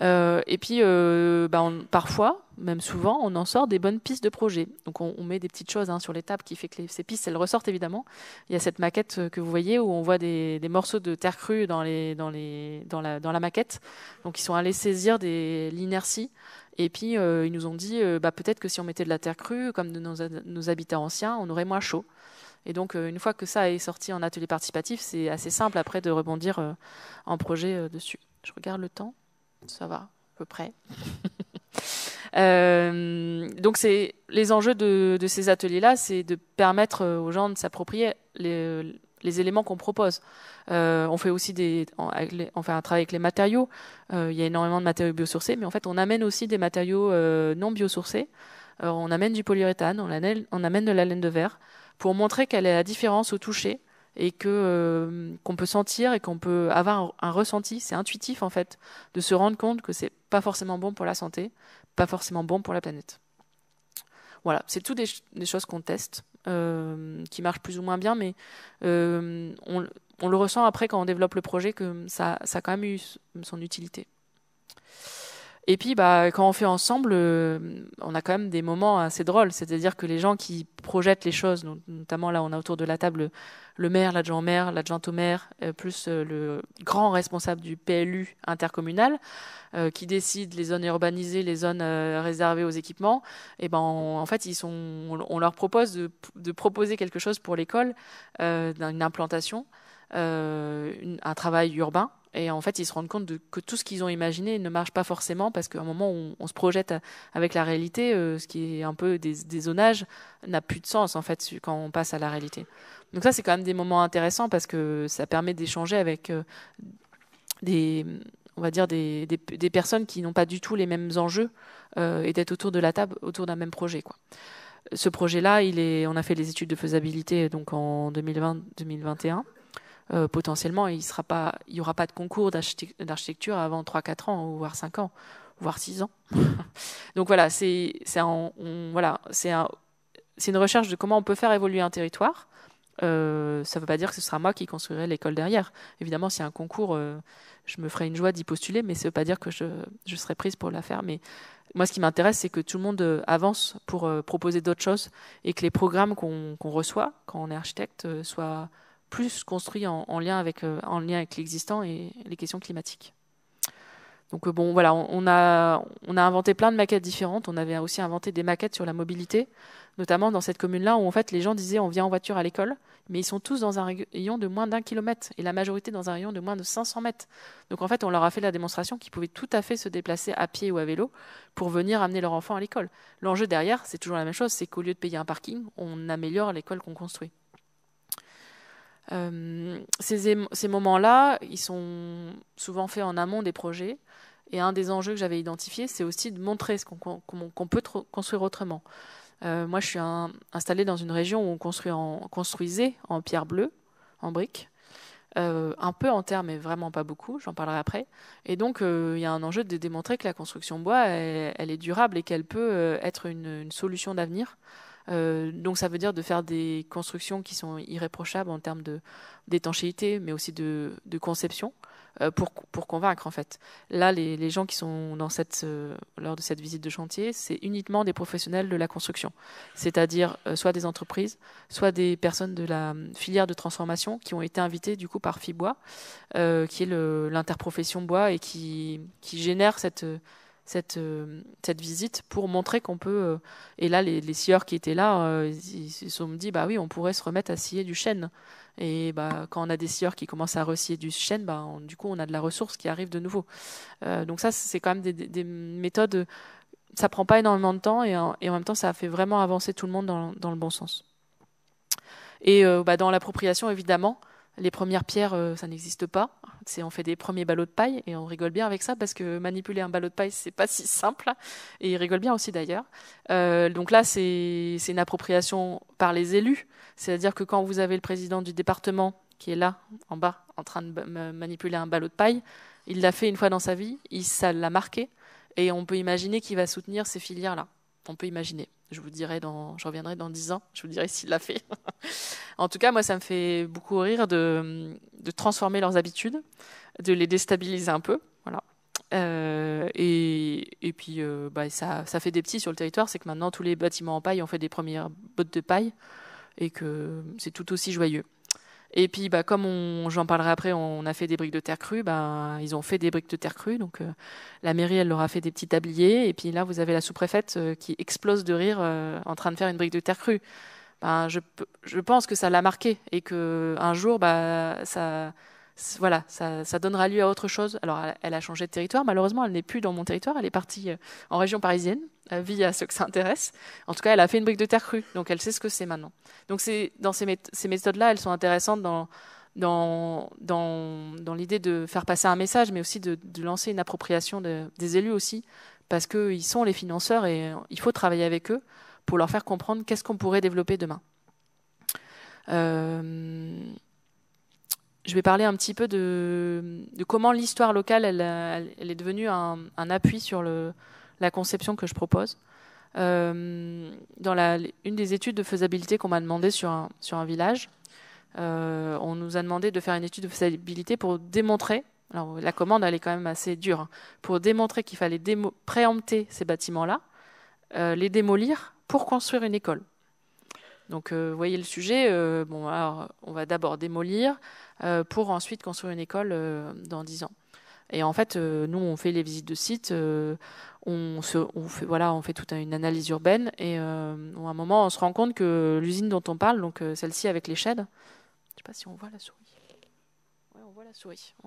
Euh, et puis, euh, bah, parfois, même souvent, on en sort des bonnes pistes de projet. Donc, on, met des petites choses hein, sur les tables qui fait que ces pistes, elles ressortent évidemment. Il y a cette maquette euh, que vous voyez où on voit des, morceaux de terre crue dans, les, dans, les, dans, la, maquette. Donc, ils sont allés saisir l'inertie. Et puis, ils nous ont dit, bah, peut-être que si on mettait de la terre crue, comme de nos, nos habitats anciens, on aurait moins chaud. Et donc, une fois que ça est sorti en atelier participatif, c'est assez simple après de rebondir en projet dessus. Je regarde le temps ça va, à peu près. Euh, donc c'est les enjeux de, ces ateliers-là, c'est de permettre euh, aux gens de s'approprier les, éléments qu'on propose. Euh, on fait aussi des, on, fait un travail avec les matériaux. il y a énormément de matériaux biosourcés, mais en fait on amène aussi des matériaux non biosourcés. on amène du polyuréthane, on on amène de la laine de verre pour montrer quelle est la différence au toucher et que euh, qu'on peut sentir et qu'on peut avoir un, ressenti, c'est intuitif en fait, de se rendre compte que c'est pas forcément bon pour la santé, pas forcément bon pour la planète. Voilà, c'est tout des, choses qu'on teste, euh, qui marchent plus ou moins bien, mais euh, on, le ressent après quand on développe le projet que ça, ça a quand même eu son utilité. Et puis, bah, quand on fait ensemble, euh, on a quand même des moments assez drôles. C'est-à-dire que les gens qui projettent les choses, notamment là, on a autour de la table le maire, l'adjoint-maire, l'adjoint au maire, euh, plus euh, le grand responsable du PLU intercommunal, qui décide les zones urbanisées, les zones réservées aux équipements. Et eh ben, en fait, ils sont, on, leur propose de, proposer quelque chose pour l'école, une implantation, un travail urbain et en fait ils se rendent compte de, que tout ce qu'ils ont imaginé ne marche pas forcément parce qu'à un moment où on se projette avec la réalité, euh, ce qui est un peu des, zonages n'a plus de sens en fait quand on passe à la réalité. Donc ça c'est quand même des moments intéressants parce que ça permet d'échanger avec euh, des on va dire des, personnes qui n'ont pas du tout les mêmes enjeux euh, et d'être autour de la table autour d'un même projet quoi ce projet-là, il est, on a fait les études de faisabilité donc en 2020-2021. Euh, potentiellement, il n'y aura pas de concours d'architecture avant 3-4 ans, voire 5 ans, voire 6 ans. Donc voilà, c'est une recherche de comment on peut faire évoluer un territoire. Euh, ça ne veut pas dire que ce sera moi qui construirai l'école derrière. Évidemment, s'il y a un concours, euh, je me ferai une joie d'y postuler, mais ça ne veut pas dire que je, je, serai prise pour la faire. Mais moi, ce qui m'intéresse, c'est que tout le monde avance pour proposer d'autres choses et que les programmes qu'on reçoit quand on est architecte soient plus construit en, lien avec, euh, en l'existant et les questions climatiques. Donc euh, bon, voilà, on a, inventé plein de maquettes différentes. On avait aussi inventé des maquettes sur la mobilité, notamment dans cette commune-là où en fait les gens disaient on vient en voiture à l'école, mais ils sont tous dans un rayon de moins d'un kilomètre et la majorité dans un rayon de moins de 500 mètres. Donc en fait, on leur a fait la démonstration qu'ils pouvaient tout à fait se déplacer à pied ou à vélo pour venir amener leur enfant à l'école. L'enjeu derrière, c'est toujours la même chose, c'est qu'au lieu de payer un parking, on améliore l'école qu'on construit. Euh, ces, ces moments-là, ils sont souvent faits en amont des projets. Et un des enjeux que j'avais identifié, c'est aussi de montrer ce qu'on peut construire autrement. Euh, moi, je suis un, installée dans une région où on construit en, construisait en pierre bleue, en brique, euh, un peu en terre, mais vraiment pas beaucoup, j'en parlerai après. Et donc, il y a un enjeu de démontrer que la construction bois, elle, elle est durable et qu'elle peut être une, une solution d'avenir euh, donc ça veut dire de faire des constructions qui sont irréprochables en termes d'étanchéité, mais aussi de, de conception. Euh, pour, pour convaincre en fait. Là, les, gens qui sont dans cette, euh, lors de cette visite de chantier, c'est uniquement des professionnels de la construction, c'est-à-dire soit des entreprises, soit des personnes de la filière de transformation qui ont été invitées du coup par Fibois, qui est l'interprofession bois et qui, qui génère cette cette, euh, cette visite pour montrer qu'on peut. Euh, et là, les, les, scieurs qui étaient là, euh, ils se sont dit bah oui, on pourrait se remettre à scier du chêne. Et bah, quand on a des scieurs qui commencent à rescier du chêne, bah, du coup, on a de la ressource qui arrive de nouveau. donc, ça, c'est quand même des, méthodes. Ça prend pas énormément de temps et en, et en, même temps, ça a fait vraiment avancer tout le monde dans, le bon sens. Et bah, dans l'appropriation, évidemment, les premières pierres, euh, ça n'existe pas. C'est on fait des premiers ballots de paille et on rigole bien avec ça parce que manipuler un ballot de paille c'est pas si simple et ils rigolent bien aussi d'ailleurs. Euh, donc là c'est une appropriation par les élus, c'est-à-dire que quand vous avez le président du département qui est là en bas en train de manipuler un ballot de paille, il l'a fait une fois dans sa vie, il ça l'a marqué et on peut imaginer qu'il va soutenir ces filières là on peut imaginer. Je vous dirai dans, reviendrai dans dix ans, je vous dirai s'il l'a fait. en tout cas, moi, ça me fait beaucoup rire de, transformer leurs habitudes, de les déstabiliser un peu, voilà. Euh, et, puis, euh, bah, ça, ça fait des petits sur le territoire, c'est que maintenant tous les bâtiments en paille ont fait des premières bottes de paille et que c'est tout aussi joyeux. Et puis, bah, comme j'en parlerai après, on a fait des briques de terre crue. Bah, ils ont fait des briques de terre crue. Donc, euh, la mairie, elle leur a fait des petits tabliers. Et puis là, vous avez la sous-préfète euh, qui explose de rire euh, en train de faire une brique de terre crue. Bah, je, pense que ça l'a marqué et que un jour, bah, ça, voilà, ça, donnera lieu à autre chose. Alors, elle a changé de territoire. Malheureusement, elle n'est plus dans mon territoire. Elle est partie euh, en région parisienne. Euh, via à ceux que ça intéresse. En tout cas, elle a fait une brique de terre crue. Donc, elle sait ce que c'est maintenant. Donc, dans ces, méthodes-là, elles sont intéressantes dans, l'idée de faire passer un message, mais aussi de, lancer une appropriation des élus aussi, parce qu'ils sont les financeurs et euh, il faut travailler avec eux pour leur faire comprendre qu'est-ce qu'on pourrait développer demain. Euh, je vais parler un petit peu de, comment l'histoire locale, elle, est devenue un, appui sur la conception que je propose. Euh, dans une des études de faisabilité qu'on m'a demandé sur un, village, euh, on nous a demandé de faire une étude de faisabilité pour démontrer, alors la commande elle est quand même assez dure, hein, pour démontrer qu'il fallait préempter ces bâtiments-là, euh, les démolir pour construire une école. Donc, euh, vous voyez le sujet. Euh, bon, on va d'abord démolir euh, pour ensuite construire une école dans 10 ans. Et en fait, nous, on fait les visites de site, on, fait, voilà, on fait toute une analyse urbaine. Et à un moment, on se rend compte que l'usine dont on parle, donc celle-ci avec les sheds, je ne sais pas si on voit la souris. Oui, on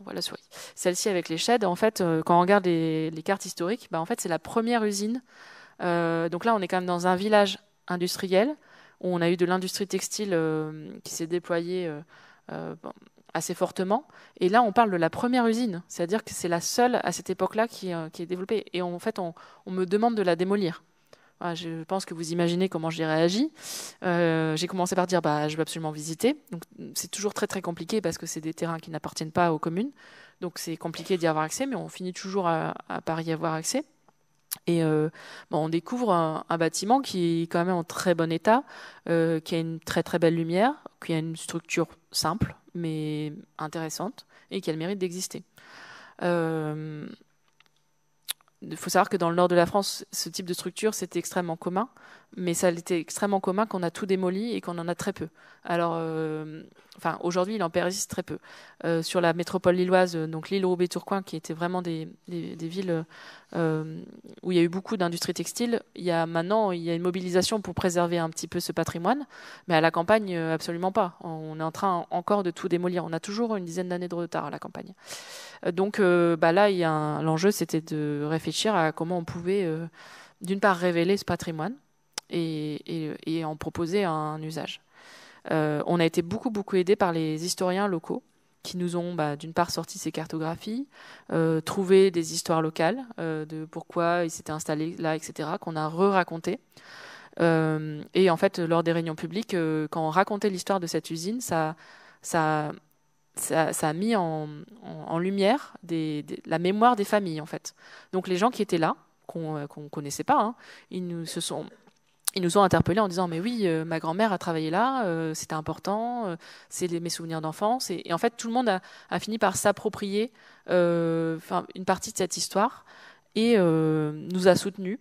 voit la souris. souris. Celle-ci avec les sheds, en fait, quand on regarde les, cartes historiques, bah, en fait, c'est la première usine. donc là, on est quand même dans un village industriel on a eu de l'industrie textile euh, qui s'est déployée euh, euh, assez fortement. Et là, on parle de la première usine, c'est-à-dire que c'est la seule à cette époque-là qui, est développée. Et en fait, on, me demande de la démolir. je pense que vous imaginez comment j'ai réagi. j'ai commencé par dire bah, je veux absolument visiter. Donc, c'est toujours très très compliqué parce que c'est des terrains qui n'appartiennent pas aux communes. Donc c'est compliqué d'y avoir accès, mais on finit toujours à, par y avoir accès. Et euh, on découvre un, bâtiment qui est quand même en très bon état, euh, qui a une très très belle lumière, qui a une structure simple mais intéressante et qui a le mérite d'exister. Il euh, faut savoir que dans le nord de la France, ce type de structure, c'était extrêmement commun mais ça l'était extrêmement commun qu'on a tout démoli et qu'on en a très peu. Alors, euh, enfin, aujourd'hui, il en persiste très peu. Euh, sur la métropole lilloise, euh, donc Lille, Roubaix, Tourcoing, qui étaient vraiment des, villes où il y a eu beaucoup d'industries textiles, il y a maintenant il y a une mobilisation pour préserver un petit peu ce patrimoine, mais à la campagne, absolument pas. On est en train encore de tout démolir. On a toujours une dizaine d'années de retard à la campagne. donc, bah là, l'enjeu, c'était de réfléchir à comment on pouvait, d'une part, révéler ce patrimoine et, et, en proposer un usage. Euh, on a été beaucoup, beaucoup aidés par les historiens locaux qui nous ont bah, d'une part sorti ces cartographies, euh, trouvé des histoires locales euh, de pourquoi ils s'étaient installés là, etc., qu'on a re-raconté. et en fait, lors des réunions publiques, quand on racontait l'histoire de cette usine, ça, ça, ça, ça a mis en, en, lumière des, la mémoire des familles, en fait. Donc les gens qui étaient là, qu'on ne connaissait pas, hein, ils nous se sont ils nous ont interpellés en disant mais oui, euh, ma grand-mère a travaillé là, euh, c'était important, euh, c'est mes souvenirs d'enfance. Et, en fait, tout le monde a, fini par s'approprier une partie de cette histoire et nous a soutenus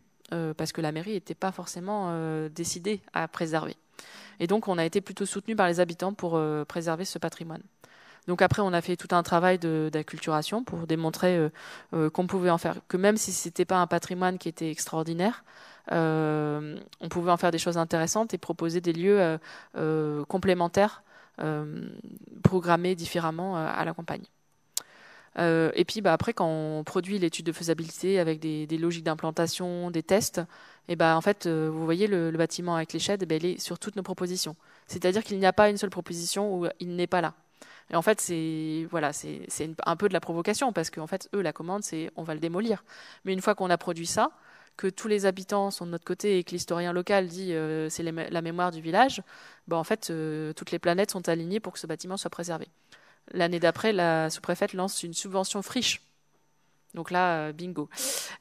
parce que la mairie n'était pas forcément décidée à préserver. Et donc, on a été plutôt soutenus par les habitants pour préserver ce patrimoine. Donc après, on a fait tout un travail d'acculturation pour démontrer qu'on pouvait en faire, que même si c'était pas un patrimoine qui était extraordinaire, euh, on pouvait en faire des choses intéressantes et proposer des lieux euh, euh, complémentaires, programmés différemment à la campagne. et puis bah, après, quand on produit l'étude de faisabilité avec des, logiques d'implantation, des tests, et bah, en fait, vous voyez le, bâtiment avec les sheds, eh ben, il est sur toutes nos propositions. C'est-à-dire qu'il n'y a pas une seule proposition où il n'est pas là. Et en fait, c'est voilà, c'est un peu de la provocation parce qu'en fait, eux, la commande, c'est on va le démolir. Mais une fois qu'on a produit ça, que tous les habitants sont de notre côté et que l'historien local dit euh, c'est la mémoire du village, ben, en fait, euh, toutes les planètes sont alignées pour que ce bâtiment soit préservé. L'année d'après, la sous-préfète lance une subvention friche. Donc là, euh, bingo.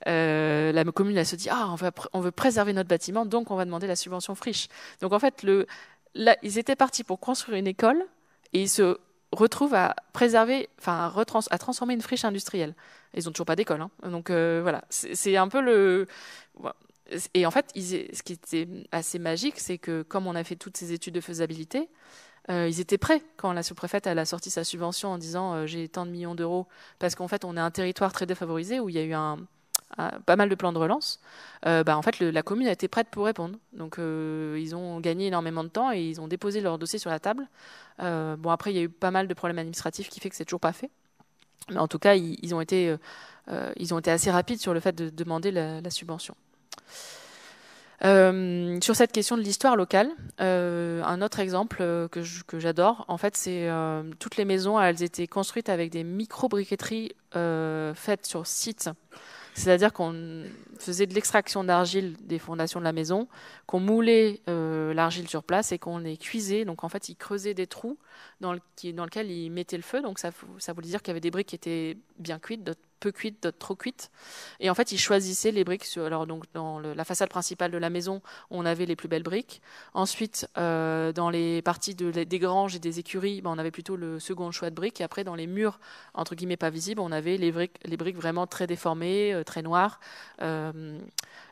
la commune, elle se dit, ah, on, on veut préserver notre bâtiment, donc on va demander la subvention friche. Donc en fait, ils étaient partis pour construire une école et ils se retrouve à préserver, enfin à, transformer une friche industrielle. Ils n'ont toujours pas d'école, hein. donc euh, voilà. C'est un peu le. Et en fait, ce qui était assez magique, c'est que comme on a fait toutes ces études de faisabilité, euh, ils étaient prêts quand la sous-préfète a sorti sa subvention en disant euh, j'ai tant de millions d'euros parce qu'en fait on est un territoire très défavorisé où il y a eu un, pas mal de plans de relance, euh, bah, en fait, la commune a été prête pour répondre. Donc, euh, ils ont gagné énormément de temps et ils ont déposé leur dossier sur la table. Euh, bon, après, il y a eu pas mal de problèmes administratifs qui fait que c'est toujours pas fait. Mais en tout cas, ils, ont, été, assez rapides sur le fait de demander la, subvention. sur cette question de l'histoire locale, un autre exemple que, j'adore, en fait, c'est toutes les maisons, elles étaient construites avec des micro-briqueteries faites sur site c'est-à-dire qu'on faisait de l'extraction d'argile des fondations de la maison, qu'on moulait euh, l'argile sur place et qu'on les cuisait. Donc en fait, ils creusaient des trous dans, le, dans lesquels ils mettaient le feu. Donc ça, voulait dire qu'il y avait des briques qui étaient bien cuites, peu cuites, d'autres trop cuites. Et en fait, ils choisissaient les briques. alors donc dans la façade principale de la maison, on avait les plus belles briques. Ensuite, euh, dans les parties de, des granges et des écuries, ben, on avait plutôt le second choix de briques. Et après, dans les murs entre guillemets pas visibles, on avait les briques, les briques vraiment très déformées, euh, très noires. Euh,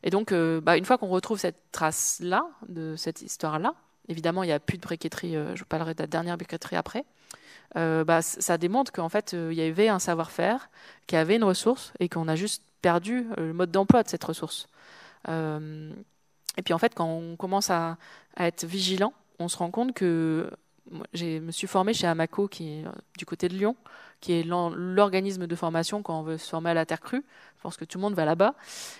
et donc, bah, une fois qu'on retrouve cette trace là de cette histoire là évidemment, il n'y a plus de briqueterie, euh, je parlerai de la dernière briqueterie après, euh, bah, ça démontre qu'en fait, euh, il y avait un savoir-faire, qui avait une ressource, et qu'on a juste perdu le mode d'emploi de cette ressource. et puis en fait, quand on commence à être vigilant, on se rend compte que je me suis formée chez Amaco, qui est euh, du côté de Lyon, qui est l'organisme de formation quand on veut se former à la terre crue. Je pense que tout le monde va là-bas.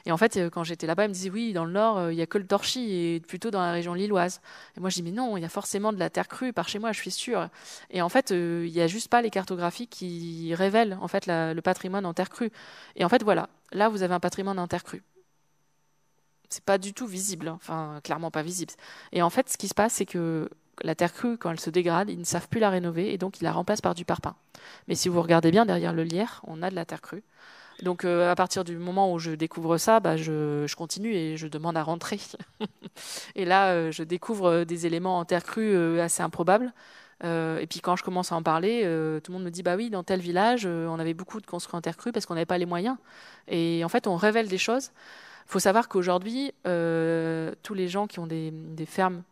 Et en fait, euh, quand j'étais là-bas, ils me disaient oui, dans le Nord, euh, il n'y a que le torchis et plutôt dans la région lilloise. Et moi, je dis mais non, il y a forcément de la terre crue par chez moi, je suis sûre. Et en fait, il n'y a juste pas les cartographies qui révèlent en fait le patrimoine en terre crue. Et en fait, voilà, là, vous avez un patrimoine en terre crue c'est pas du tout visible, hein. enfin clairement pas visible. Et en fait, ce qui se passe, c'est que la terre crue, quand elle se dégrade, ils ne savent plus la rénover et donc ils la remplacent par du parpaing. Mais si vous regardez bien derrière le lierre, on a de la terre crue. Donc euh, à partir du moment où je découvre ça, bah, je, continue et je demande à rentrer. et là, euh, je découvre euh, des éléments en terre crue assez improbables. et puis quand je commence à en parler, tout le monde me dit bah oui, dans tel village, on avait beaucoup de construits en terre crue parce qu'on n'avait pas les moyens. Et en fait, on révèle des choses. Il faut savoir qu'aujourd'hui, tous les gens qui ont des fermes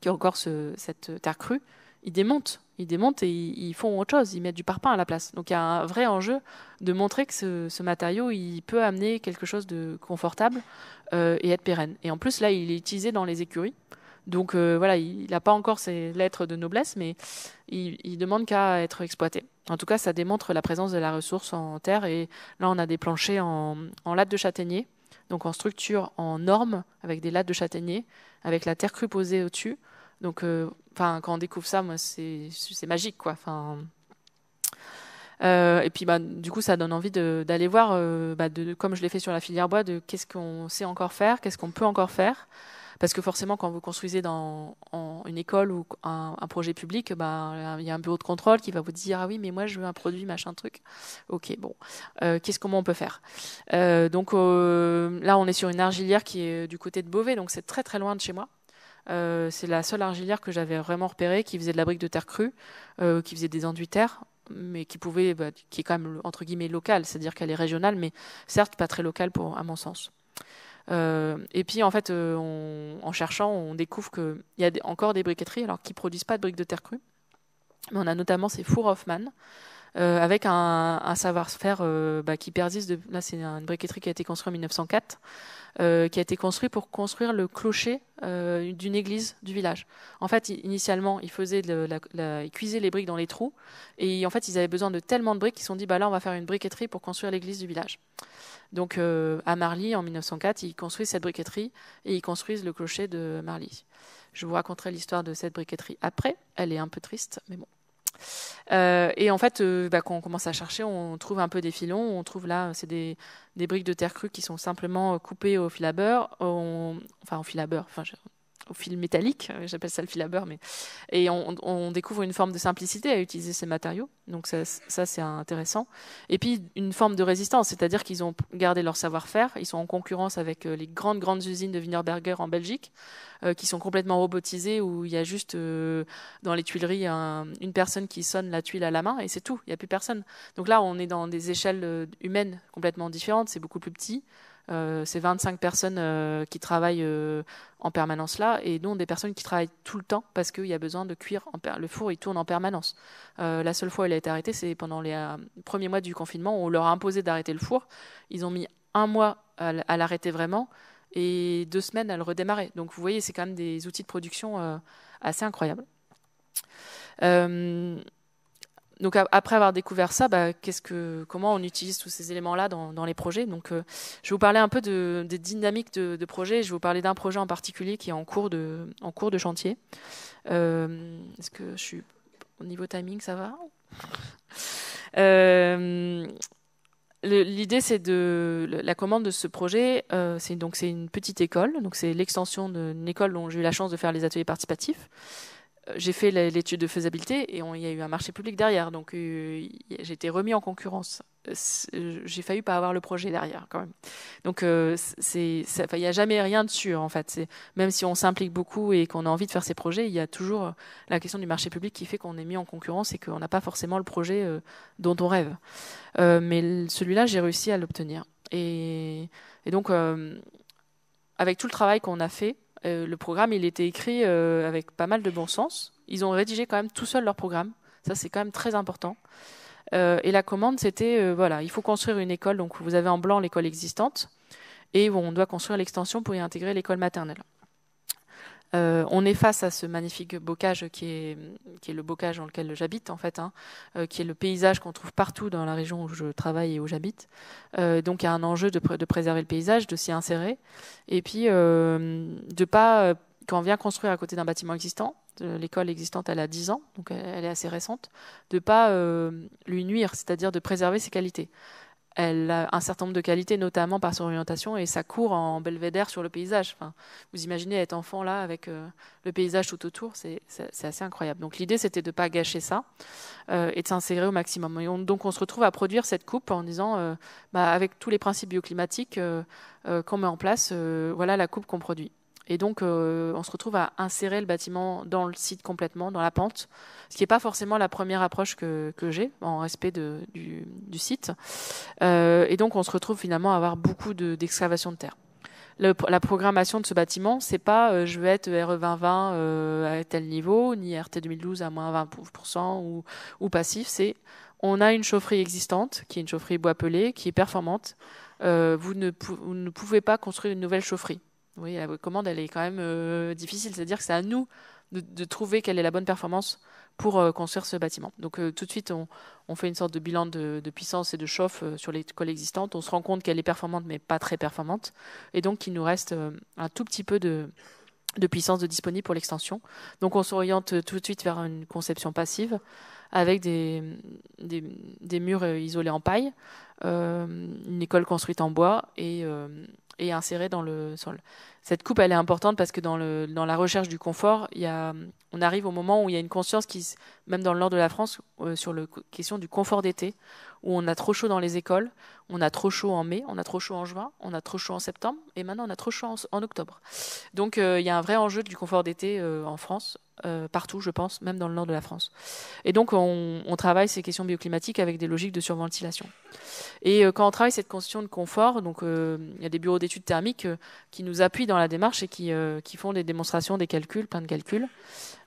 qui ont encore cette terre crue, ils démontent. Ils démontent et ils, font autre chose. Ils mettent du parpaing à la place. Donc il y a un vrai enjeu de montrer que ce, matériau, il peut amener quelque chose de confortable euh, et être pérenne. Et en plus, là, il est utilisé dans les écuries. Donc euh, voilà, il n'a pas encore ses lettres de noblesse, mais il, il demande qu'à être exploité. En tout cas, ça démontre la présence de la ressource en terre. Et là, on a des planchers en, en lattes de châtaignier, donc en structure en norme, avec des lattes de châtaignier, avec la terre crue posée au-dessus, donc, euh, enfin, quand on découvre ça, moi, c'est magique, quoi. Euh, et puis, bah, du coup, ça donne envie d'aller voir, euh, bah, comme je l'ai fait sur la filière bois, de qu'est-ce qu'on sait encore faire, qu'est-ce qu'on peut encore faire. Parce que forcément, quand vous construisez dans une école ou un, projet public, bah, il y a un bureau de contrôle qui va vous dire ah oui, mais moi je veux un produit machin truc. Ok, bon, qu'est-ce qu'on peut faire Donc là, on est sur une argilière qui est du côté de Beauvais, donc c'est très très loin de chez moi. Euh, c'est la seule argilière que j'avais vraiment repérée qui faisait de la brique de terre crue, euh, qui faisait des enduits terre, mais qui pouvait, bah, qui est quand même entre guillemets locale, c'est-à-dire qu'elle est régionale, mais certes pas très locale pour, à mon sens. Euh, et puis en fait, en cherchant, on découvre qu'il y a encore des briqueteries alors qui produisent pas de briques de terre crue, mais on a notamment ces fours Hoffman. avec un, savoir-faire bah, qui persiste. De, là, c'est une briqueterie qui a été construite en 1904, euh, qui a été construit pour construire le clocher euh, d'une église du village. En fait, initialement, ils faisaient cuisaient les briques dans les trous, et en fait, ils avaient besoin de tellement de briques qu'ils se sont dit, bah là, on va faire une briqueterie pour construire l'église du village. Donc, euh, à Marly, en 1904, ils construisent cette briqueterie et ils construisent le clocher de Marly. Je vous raconterai l'histoire de cette briqueterie après. Elle est un peu triste, mais bon. Euh, et en fait, euh, bah, quand on commence à chercher, on trouve un peu des filons. On trouve là, c'est des, briques de terre crue qui sont simplement coupées au fil à beurre, enfin au fil à beurre, au fil métallique, euh, j'appelle ça le fil à beurre, mais et on, découvre une forme de simplicité à utiliser ces matériaux. Donc ça, c'est intéressant. Et puis une forme de résistance, c'est-à-dire qu'ils ont gardé leur savoir-faire. Ils sont en concurrence avec euh, les grandes grandes usines de Wienerberger en Belgique, euh, qui sont complètement robotisées où il y a juste dans les Tuileries une personne qui sonne la tuile à la main et c'est tout. Il n'y a plus personne. Donc là, on est dans des échelles humaines complètement différentes. C'est beaucoup plus petit. Euh, c'est 25 personnes euh, qui travaillent euh, en permanence là, et dont des personnes qui travaillent tout le temps parce qu'il y a besoin de cuire. En le four, il tourne en permanence. la seule fois où il a été arrêté, c'est pendant les premiers mois du confinement. on leur a imposé d'arrêter le four. Ils ont mis un mois à l'arrêter vraiment et deux semaines à le redémarrer. Donc vous voyez, c'est quand même des outils de production assez incroyables donc après avoir découvert ça, bah, comment on utilise tous ces éléments-là dans, les projets Donc, euh, je vais vous parler un peu des dynamiques de, projets. Je vais vous parler d'un projet en particulier qui est en cours de, chantier. Euh, est-ce que je suis au niveau timing, ça va euh, L'idée, c'est de la commande de ce projet. c'est donc c'est une petite école, donc c'est l'extension d'une école dont j'ai eu la chance de faire les ateliers participatifs. Euh, j'ai fait l'étude de faisabilité et il y a eu un marché public derrière. Donc euh, j'ai été remis en concurrence. Euh, j'ai failli pas avoir le projet derrière quand même. Donc il n'y a jamais rien de sûr en fait. Même si on s'implique beaucoup et qu'on a envie de faire ces projets, il y a toujours la question du marché public qui fait qu'on est mis en concurrence et qu'on n'a pas forcément le projet dont on rêve. mais celui-là, j'ai réussi à l'obtenir. et, donc avec tout le travail qu'on a fait, euh, le programme, il était écrit euh, avec pas mal de bon sens. Ils ont rédigé quand même tout seul leur programme. Ça, c'est quand même très important. Euh, et la commande, c'était voilà, il faut construire une école. Donc, vous avez en blanc l'école existante, et on doit construire l'extension pour y intégrer l'école maternelle. Euh, on est face à ce magnifique bocage qui est, le bocage dans lequel j'habite en fait, hein, euh, qui est le paysage qu'on trouve partout dans la région où je travaille et où j'habite. Euh, donc il y a un enjeu de, préserver le paysage, de s'y insérer, et puis de pas quand on vient construire à côté d'un bâtiment existant, l'école existante, elle a 10 ans, donc elle est assez récente, de pas lui nuire, c'est-à-dire de préserver ses qualités. Elle a un certain nombre de qualités, notamment par son orientation et sa cour en belvédère sur le paysage. Enfin, vous imaginez être enfant là avec euh, le paysage tout autour, c'est assez incroyable. Donc l'idée, c'était de ne pas gâcher ça euh, et de s'insérer au maximum. Et donc on se retrouve à produire cette coupe en disant, euh, bah, avec tous les principes bioclimatiques qu'on met en place, voilà la coupe qu'on produit. Et donc, euh, on se retrouve à insérer le bâtiment dans le site complètement, dans la pente, ce qui n'est pas forcément la première approche que, j'ai en respect du, site. Euh, et donc, on se retrouve finalement à avoir beaucoup d'excavation de, terre. la programmation de ce bâtiment, c'est pas euh, je vais être RE 2020 à tel niveau, ni RT 2012 à moins 20% ou, ou passif. C'est on a une chaufferie existante, qui est une chaufferie bois pelé, qui est performante. vous ne pouvez pas construire une nouvelle chaufferie oui, la commande, elle est quand même euh, difficile. C'est-à-dire que c'est à nous de, trouver quelle est la bonne performance pour euh, construire ce bâtiment. Donc euh, tout de suite, on, fait une sorte de bilan de, puissance et de chauffe sur l'école existante. existantes. On se rend compte qu'elle est performante, mais pas très performante. Et donc, il nous reste un tout petit peu de, puissance de disponible pour l'extension. Donc on s'oriente tout de suite vers une conception passive avec des, murs isolés en paille, une école construite en bois et, et inséré dans le, sol Cette coupe, elle est importante parce que dans, le, dans la recherche du confort, on arrive au moment où il y a une conscience qui, même dans le nord de la France, euh, sur la question du confort d'été, où on a trop chaud dans les écoles, on a trop chaud en mai, on a trop chaud en juin, on a trop chaud en septembre, et maintenant on a trop chaud en, octobre. Donc euh, il y a un vrai enjeu du confort d'été euh, en France euh, partout, je pense, même dans le nord de la France. Et donc, on, travaille ces questions bioclimatiques avec des logiques de surventilation. Et euh, quand on travaille cette question de confort, donc euh, il y a des bureaux d'études thermiques qui nous appuient dans la démarche et qui, font des démonstrations, des calculs, plein de calculs.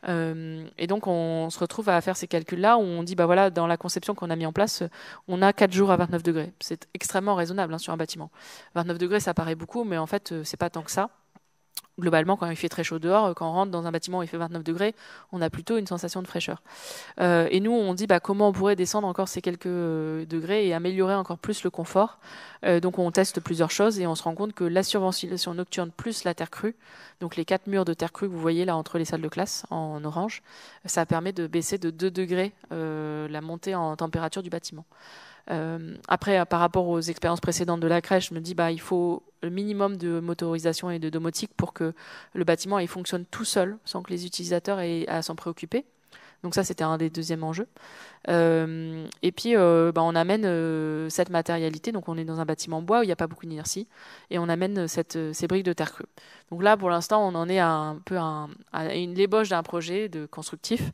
et donc, on, se retrouve à faire ces calculs-là où on dit, bah voilà, dans la conception qu'on a mis en place, on a 4 jours à 29 degrés. C'est extrêmement raisonnable hein, sur un bâtiment. 29 degrés, ça paraît beaucoup, mais en fait, c'est pas tant que ça globalement, quand il fait très chaud dehors, euh, quand on rentre dans un bâtiment où il fait 29 degrés, on a plutôt une sensation de fraîcheur. Euh, et nous, on dit bah, comment on pourrait descendre encore ces quelques euh, degrés et améliorer encore plus le confort. donc, on teste plusieurs choses et on se rend compte que la surventilation nocturne plus la terre crue, donc les quatre murs de terre crue que vous voyez là entre les salles de classe en orange, ça permet de baisser de 2 degrés la montée en température du bâtiment. Euh, après, euh, par rapport aux expériences précédentes de la crèche, je me dis bah il faut le minimum de motorisation et de domotique pour que le bâtiment il fonctionne tout seul sans que les utilisateurs aient à s'en préoccuper. Donc ça, c'était un des deuxièmes enjeux. Euh, et puis, euh, bah, on amène euh, cette matérialité. Donc, on est dans un bâtiment bois où il n'y a pas beaucoup d'inertie, et on amène cette, ces briques de terre crue. Donc là, pour l'instant, on en est à un peu à, une l'ébauche d'un projet de constructif.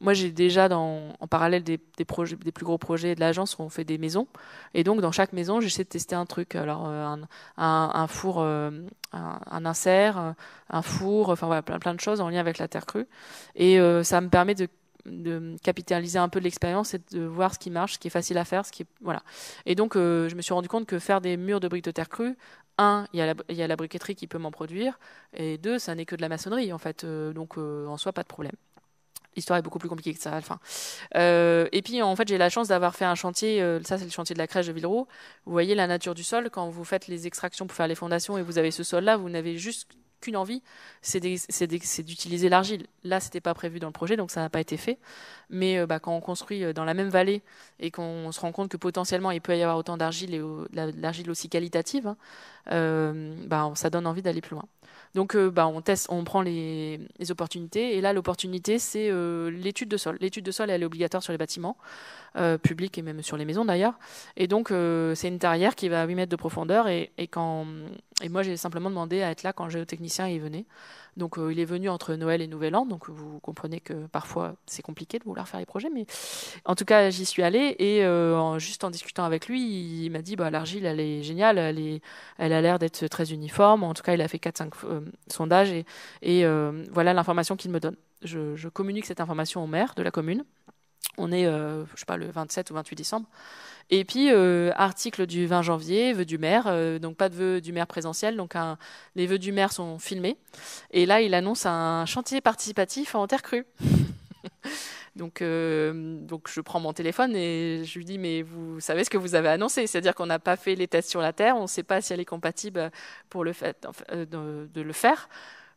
moi, j'ai déjà dans, en parallèle des, projets, des plus gros projets de l'agence, on fait des maisons. Et donc, dans chaque maison, j'essaie de tester un truc. Alors, un, un, four, un, insert, un four, enfin voilà, plein, plein de choses en lien avec la terre crue. Et ça me permet de de capitaliser un peu de l'expérience et de voir ce qui marche, ce qui est facile à faire, ce qui est, voilà. Et donc euh, je me suis rendu compte que faire des murs de briques de terre crue, un, il y, a la briqueterie qui peut m'en produire, et deux, ça n'est que de la maçonnerie en fait, euh, donc euh, en soi pas de problème. L'histoire est beaucoup plus compliquée que ça. Enfin, et puis en fait, j'ai la chance d'avoir fait un chantier. ça, c'est le chantier de la crèche de Villeroux. Vous voyez la nature du sol quand vous faites les extractions pour faire les fondations et vous avez ce sol-là. Vous n'avez juste qu'une envie, c'est d'utiliser l'argile. Là, n'était pas prévu dans le projet, donc ça n'a pas été fait. Mais euh, bah, quand on construit euh, dans la même vallée et qu'on se rend compte que potentiellement il peut y avoir autant d'argile et l'argile aussi qualitative, hein, euh, bah, ça donne envie d'aller plus loin. Donc euh, bah, on teste, on prend les, opportunités. Et là, l'opportunité, c'est euh, l'étude de sol. L'étude de sol, elle est obligatoire sur les bâtiments publics et même sur les maisons d'ailleurs. Et donc, c'est une terrière qui va à 8 mètres de profondeur. Et, quand, et moi, j'ai simplement demandé à être là quand le géotechnicien y venait. Donc euh, il est venu entre Noël et Nouvel An, donc vous comprenez que parfois c'est compliqué de vouloir faire les projets, mais en tout cas j'y suis allée et euh, en, juste en discutant avec lui, il m'a dit bah, l'argile elle est géniale, elle, est, elle a l'air d'être très uniforme, en tout cas il a fait 4-5 euh, sondages et, voilà l'information qu'il me donne. Je, communique cette information au maire de la commune. On est, je sais pas, le 27 ou 28 décembre. Et puis, euh, article du 20 janvier, vœux du maire, euh, donc pas de vœux du maire présentiel, donc un, les vœux du maire sont filmés. Et là, il annonce un chantier participatif en terre crue. Donc, euh, donc je prends mon téléphone et je lui dis mais vous savez ce que vous avez annoncé, c'est-à-dire qu'on n'a pas fait les tests sur la Terre, on ne sait pas si elle est compatible pour le fait de, le faire.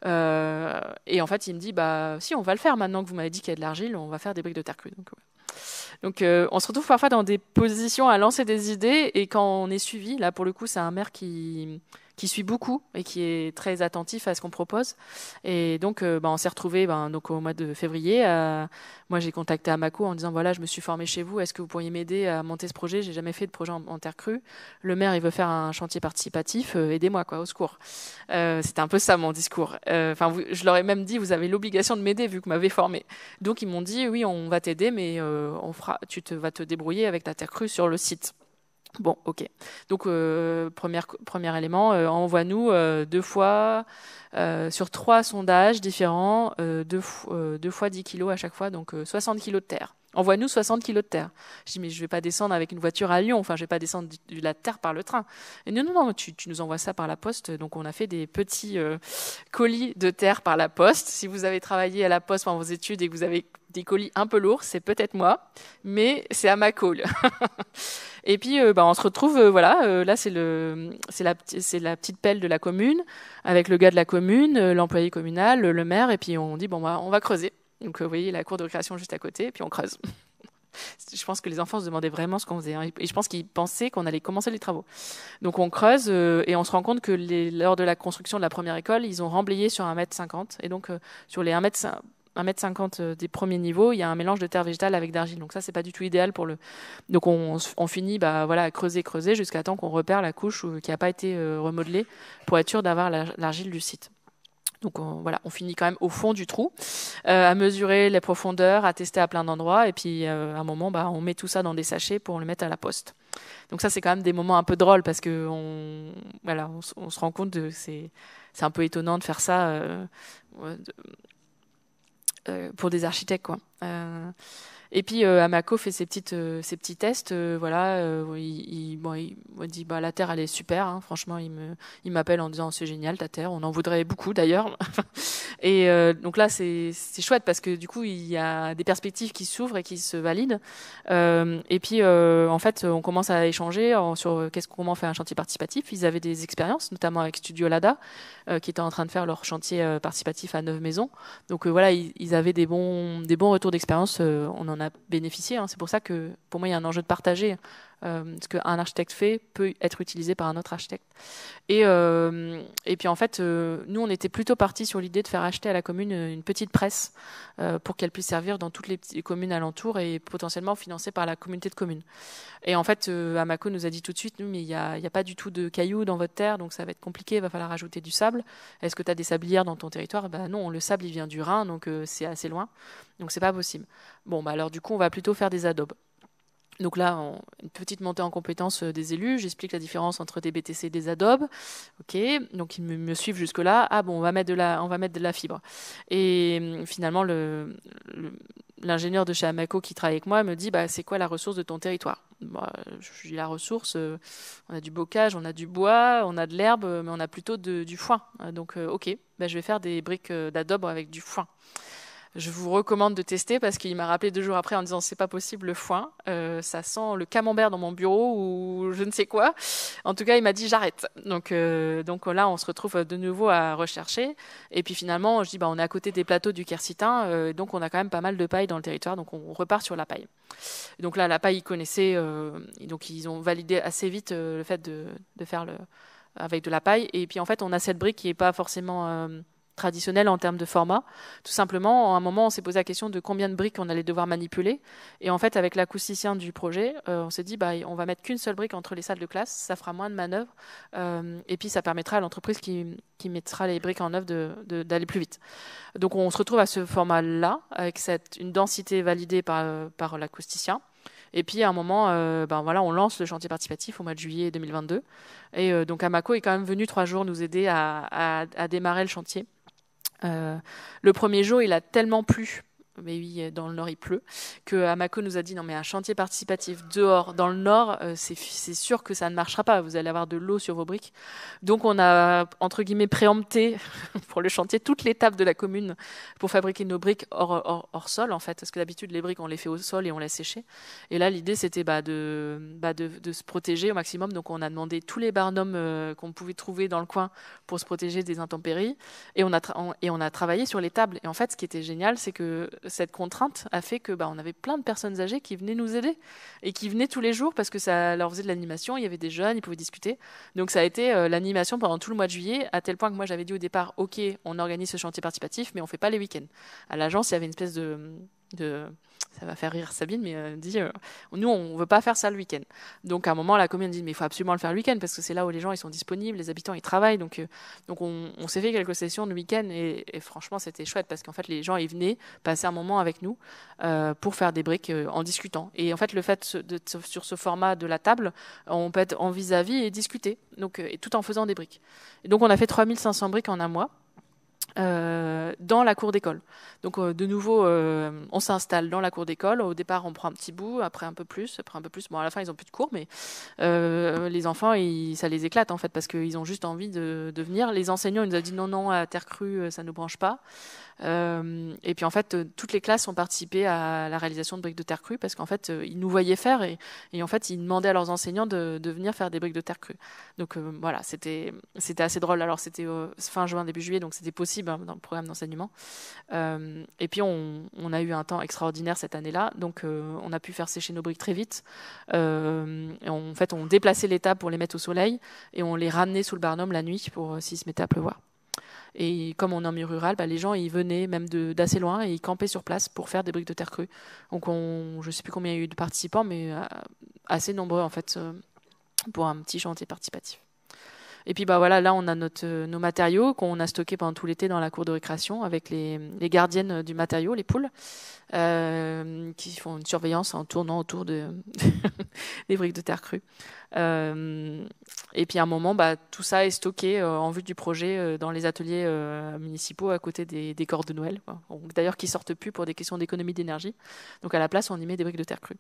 et en fait, il me dit bah si, on va le faire maintenant que vous m'avez dit qu'il y a de l'argile, on va faire des briques de terre crue. Donc, donc euh, on se retrouve parfois dans des positions à lancer des idées et quand on est suivi, là pour le coup c'est un maire qui, qui suit beaucoup et qui est très attentif à ce qu'on propose. Et donc, euh, bah, on s'est retrouvé ben, donc au mois de février. moi, j'ai contacté Amaco en disant voilà, je me suis formé chez vous. Est-ce que vous pourriez m'aider à monter ce projet J'ai jamais fait de projet en, terre crue. Le maire, il veut faire un chantier participatif. Euh, aidez-moi, quoi, au secours. Euh, c'était un peu ça mon discours. Enfin, je leur ai même dit vous avez l'obligation de m'aider vu que vous m'avez formé. Donc, ils m'ont dit oui, on va t'aider, mais on fera, tu te, vas te débrouiller avec ta terre crue sur le site. Bon, ok. Donc, euh, premier, élément, euh, envoie-nous euh, deux fois sur trois sondages différents, deux, deux, fois 10 kilos à chaque fois, donc 60 kilos de terre. Envoie-nous 60 kilos de terre. Je dis, mais je ne vais pas descendre avec une voiture à Lyon, enfin, je ne vais pas descendre de la terre par le train. Et non, non, non, tu, nous envoies ça par la poste. Donc, on a fait des petits euh, colis de terre par la poste. Si vous avez travaillé à la poste pendant vos études et que vous avez des colis un peu lourds, c'est peut-être moi, mais c'est à ma colle. et puis, euh, bah, on se retrouve, euh, voilà, là, c'est la, la petite pelle de la commune, avec le gars de la commune, l'employé communal, le maire, et puis on dit, bon, bah, on va creuser. Donc euh, vous voyez la cour de récréation juste à côté, et puis on creuse. je pense que les enfants se demandaient vraiment ce qu'on faisait. Hein. Et je pense qu'ils pensaient qu'on allait commencer les travaux. Donc on creuse euh, et on se rend compte que les, lors de la construction de la première école, ils ont remblayé sur 1,50 m 50 Et donc euh, sur les 1 m des premiers niveaux, il y a un mélange de terre végétale avec d'argile. Donc ça, c'est pas du tout idéal pour le. Donc on, finit bah, voilà, à creuser, creuser jusqu'à temps qu'on repère la couche qui n'a pas été remodelée pour être sûr d'avoir l'argile du site. Donc voilà, on finit quand même au fond du trou, euh, à mesurer les profondeurs, à tester à plein d'endroits, et puis euh, à un moment, bah, on met tout ça dans des sachets pour le mettre à la poste. Donc ça, c'est quand même des moments un peu drôles parce que on, on, se rend compte que c'est un peu étonnant de faire ça euh, pour des architectes, quoi. Et puis euh, Amako fait ses petites euh, petits tests, euh, voilà, il, me dit bah la terre elle est super, hein. franchement il me il m'appelle en disant c'est génial ta terre, on en voudrait beaucoup d'ailleurs. et donc là c'est chouette parce que du coup il y a des perspectives qui s'ouvrent et qui se valident. et puis en fait on commence à échanger sur comment faire un chantier participatif. Ils avaient des expériences notamment avec Studio Lada qui était en train de faire leur chantier participatif à Neuve Maisons. Donc voilà ils, ils, avaient des bons des bons retours d'expérience. on en a bénéficier, hein. C'est pour ça que pour moi, il y a un enjeu de partager. Euh, ce qu'un architecte fait peut être utilisé par un autre architecte. Et, euh, puis en fait, euh, nous, on était plutôt parti sur l'idée de faire acheter à la commune une petite presse pour qu'elle puisse servir dans toutes les communes alentours et potentiellement financée par la communauté de communes. Et en fait, Amaco nous a dit tout de suite, mais il n'y a, pas du tout de cailloux dans votre terre, donc ça va être compliqué, il va falloir ajouter du sable. Est-ce que tu as des sablières dans ton territoire Ben non, le sable, il vient du Rhin, donc c'est assez loin, donc c'est pas possible. Bon, bah alors du coup, on va plutôt faire des adobes. Donc là, une petite montée en compétence euh, des élus. J'explique la différence entre des BTC et des adobes. Ok, donc ils me, suivent jusque là. Ah bon, on va mettre de la, on va mettre de la fibre. Et hum, finalement, l'ingénieur de chez Amaco qui travaille avec moi me dit bah, c'est quoi la ressource de ton territoire bah, Je dis la ressource, euh, on a du bocage, on a du bois, on a de l'herbe, mais on a plutôt du foin. Euh, donc ok, bah, je vais faire des briques d'adobe avec du foin je vous recommande de tester parce qu'il m'a rappelé deux jours après en disant c'est pas possible le foin, euh, ça sent le camembert dans mon bureau ou je ne sais quoi. En tout cas, il m'a dit j'arrête. Donc euh, donc là, on se retrouve euh, de nouveau à rechercher. Et puis finalement, je dis bah on est à côté des plateaux du Quercitin, donc on a quand même pas mal de paille dans le territoire, donc on repart sur la paille. Donc là, la paille, ils connaissaient, donc ils ont validé assez vite le fait de, faire le avec de la paille. Et puis en fait, on a cette brique qui n'est pas forcément traditionnel en termes de format. Tout simplement, à un moment, on s'est posé la question de combien de briques on allait devoir manipuler. Et en fait, avec l'acousticien du projet, euh, on s'est dit, bah, on va mettre qu'une seule brique entre les salles de classe, ça fera moins de manœuvres, euh, et puis ça permettra à l'entreprise qui, mettra les briques en œuvre d'aller plus vite. Donc on se retrouve à ce format-là, avec une densité validée euh, par, l'acousticien. Et puis à un moment, ben voilà, on lance le chantier participatif au mois de juillet 2022. Et donc Amaco est quand même venu trois jours nous aider à démarrer le chantier. Euh, le premier jour, il a tellement plu mais oui, euh, dans le Nord il pleut, que euh, Amaco nous a dit non mais un chantier participatif dehors, dans le Nord, euh, c'est sûr que ça ne marchera pas, vous allez avoir de l'eau sur vos briques. Donc on a, entre guillemets, préempté pour le chantier toutes les tables de la commune pour fabriquer nos briques hors, hors, hors sol en fait, parce que d'habitude les briques on les fait au sol et on les sécher. Et là l'idée c'était bah, de, bah, de, de, se protéger au maximum, donc on a demandé tous les barnums euh, qu'on pouvait trouver dans le coin pour se protéger des intempéries, et on a, et on a travaillé sur les tables. Et en fait ce qui était génial c'est que cette contrainte a fait que bah, on avait plein de personnes âgées qui venaient nous aider et qui venaient tous les jours parce que ça leur faisait de l'animation. Il y avait des jeunes, ils pouvaient discuter. Donc ça a été euh, l'animation pendant tout le mois de juillet, à tel point que moi j'avais dit au départ, ok, on organise ce chantier participatif, mais on fait pas les week-ends. À l'agence, il y avait une espèce de de ça va faire rire Sabine, mais euh, euh, nous on veut pas faire ça le week-end. Donc à un moment la commune dit mais il faut absolument le faire le week-end parce que c'est là où les gens ils sont disponibles, les habitants ils travaillent donc euh, donc on, s'est fait quelques sessions de week-end et, franchement c'était chouette parce qu'en fait les gens ils venaient passer un moment avec nous pour faire des briques en discutant et en fait le fait sur ce format de la table on peut être en vis-à-vis -vis et discuter donc et tout en faisant des briques. Et donc on a fait 3500 briques en un mois euh, dans la cour d'école. Donc euh, de nouveau, euh, on s'installe dans la cour d'école. Au départ, on prend un petit bout, après un peu plus, après un peu plus. Bon, à la fin, ils n'ont plus de cours, mais euh, les enfants, ça les éclate en fait parce qu'ils ont juste envie de, de venir. Les enseignants, ils nous ont dit non, non, à Terre Crue, ça ne nous branche pas. Euh, et puis en fait, euh, toutes les classes ont participé à la réalisation de briques de terre crue parce qu'en fait, euh, ils nous voyaient faire et, en fait, ils demandaient à leurs enseignants de, venir faire des briques de terre crue. Donc voilà, c'était c'était assez drôle. Alors c'était fin juin, début juillet, donc c'était possible hein, dans le programme d'enseignement. et puis on, a eu un temps extraordinaire cette année-là, donc on a pu faire sécher nos briques très vite. Et en fait, on déplaçait les tables pour les mettre au soleil et on les ramenait sous le barnum la nuit pour s'ils se mettaient à pleuvoir. Et comme on est en milieu rural, bah, les gens ils venaient même d'assez loin et ils campaient sur place pour faire des briques de terre crue. Donc je ne sais plus combien il y a eu de participants, mais euh, assez nombreux en fait euh, pour un petit chantier participatif. Et puis bah voilà, là on a notre, euh, nos matériaux qu'on a stockés pendant tout l'été dans la cour de récréation avec les, les gardiennes euh, du matériau, les poules, euh, qui font une surveillance en tournant autour de des briques de terre crue. et puis à un moment, bah, tout ça est stocké en vue du projet dans les ateliers municipaux à côté des, des corps de Noël, d'ailleurs qui sortent plus pour des questions d'économie d'énergie. Donc à la place, on y met des briques de terre crue.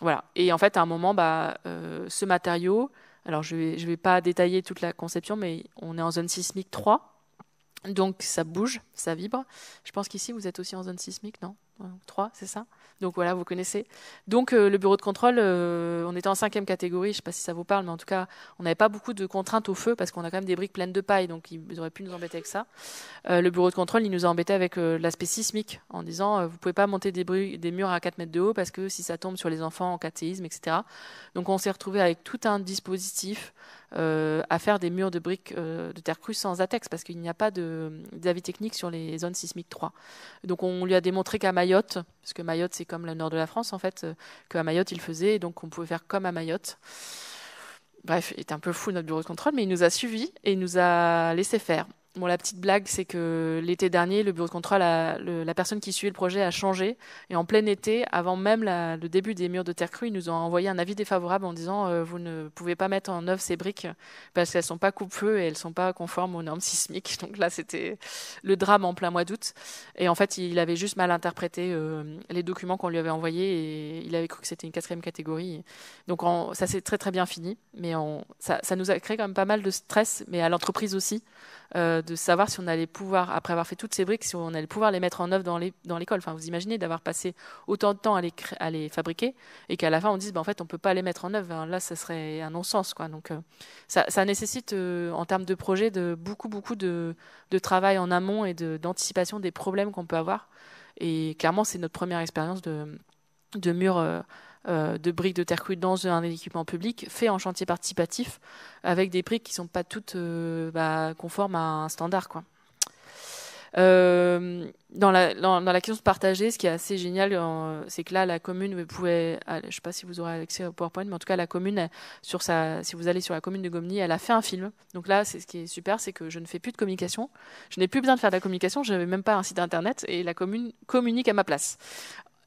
voilà. Et en fait, à un moment, bah, ce matériau alors je ne vais, vais pas détailler toute la conception, mais on est en zone sismique 3, donc ça bouge, ça vibre. Je pense qu'ici vous êtes aussi en zone sismique, non 3, c'est ça donc voilà, vous connaissez. Donc euh, le bureau de contrôle, euh, on était en cinquième catégorie, je ne sais pas si ça vous parle, mais en tout cas, on n'avait pas beaucoup de contraintes au feu parce qu'on a quand même des briques pleines de paille, donc ils auraient pu nous embêter avec ça. Euh, le bureau de contrôle, il nous a embêté avec l'aspect sismique en disant vous pouvez pas monter des, des, murs à 4 mètres de haut parce que si ça tombe sur les enfants en cas etc. Donc on s'est retrouvé avec tout un dispositif euh, à faire des murs de briques euh, de terre crue sans ATEX parce qu'il n'y a pas d'avis technique sur les zones sismiques 3. Donc on lui a démontré qu'à Mayotte, parce que Mayotte c'est comme le nord de la France en fait, euh, qu'à Mayotte il faisait, et donc on pouvait faire comme à Mayotte. Bref, il était un peu fou notre bureau de contrôle, mais il nous a suivi et il nous a laissé faire la petite blague, c'est que l'été dernier, le bureau de contrôle, la personne qui suivait le projet a changé. Et en plein été, avant même le début des murs de terre crue, ils nous ont envoyé un avis défavorable en disant euh, vous ne pouvez pas mettre en œuvre ces briques parce qu'elles sont pas coupe-feu et elles sont pas conformes aux normes sismiques. Donc là, c'était le drame en plein mois d'août. Et en fait, il avait juste mal interprété euh, les documents qu'on lui avait envoyés et il avait cru que c'était une quatrième catégorie. Donc ça s'est très très bien fini, mais ça, ça nous a créé quand même pas mal de stress, mais à l'entreprise aussi. Euh, de savoir si on allait pouvoir, après avoir fait toutes ces briques, si on allait pouvoir les mettre en œuvre dans, les, dans l'école. Enfin, vous imaginez d'avoir passé autant de temps à les, à les fabriquer et qu'à la fin on dise, ben, en fait, on peut pas les mettre en œuvre. Hein, là, ça serait un non-sens, quoi. Donc, euh, ça, nécessite, euh, en termes de projet, de beaucoup, beaucoup de, de travail en amont et de, d'anticipation des problèmes qu'on peut avoir. Et clairement, c'est notre première expérience de, de mur euh, de briques de terre cuite dans un équipement public fait en chantier participatif avec des briques qui ne sont pas toutes euh, bah, conformes à un standard quoi. Euh, dans, la, dans, la question de partager, ce qui est assez génial, c'est que là, la commune, vous je ne sais pas si vous aurez accès au PowerPoint, mais en tout cas, la commune, sur sa, si vous allez sur la commune de Gomny elle a fait un film. Donc là, c'est ce qui est super, c'est que je ne fais plus de communication. Je n'ai plus besoin de faire de la communication. Je n'avais même pas un site internet et la commune communique à ma place.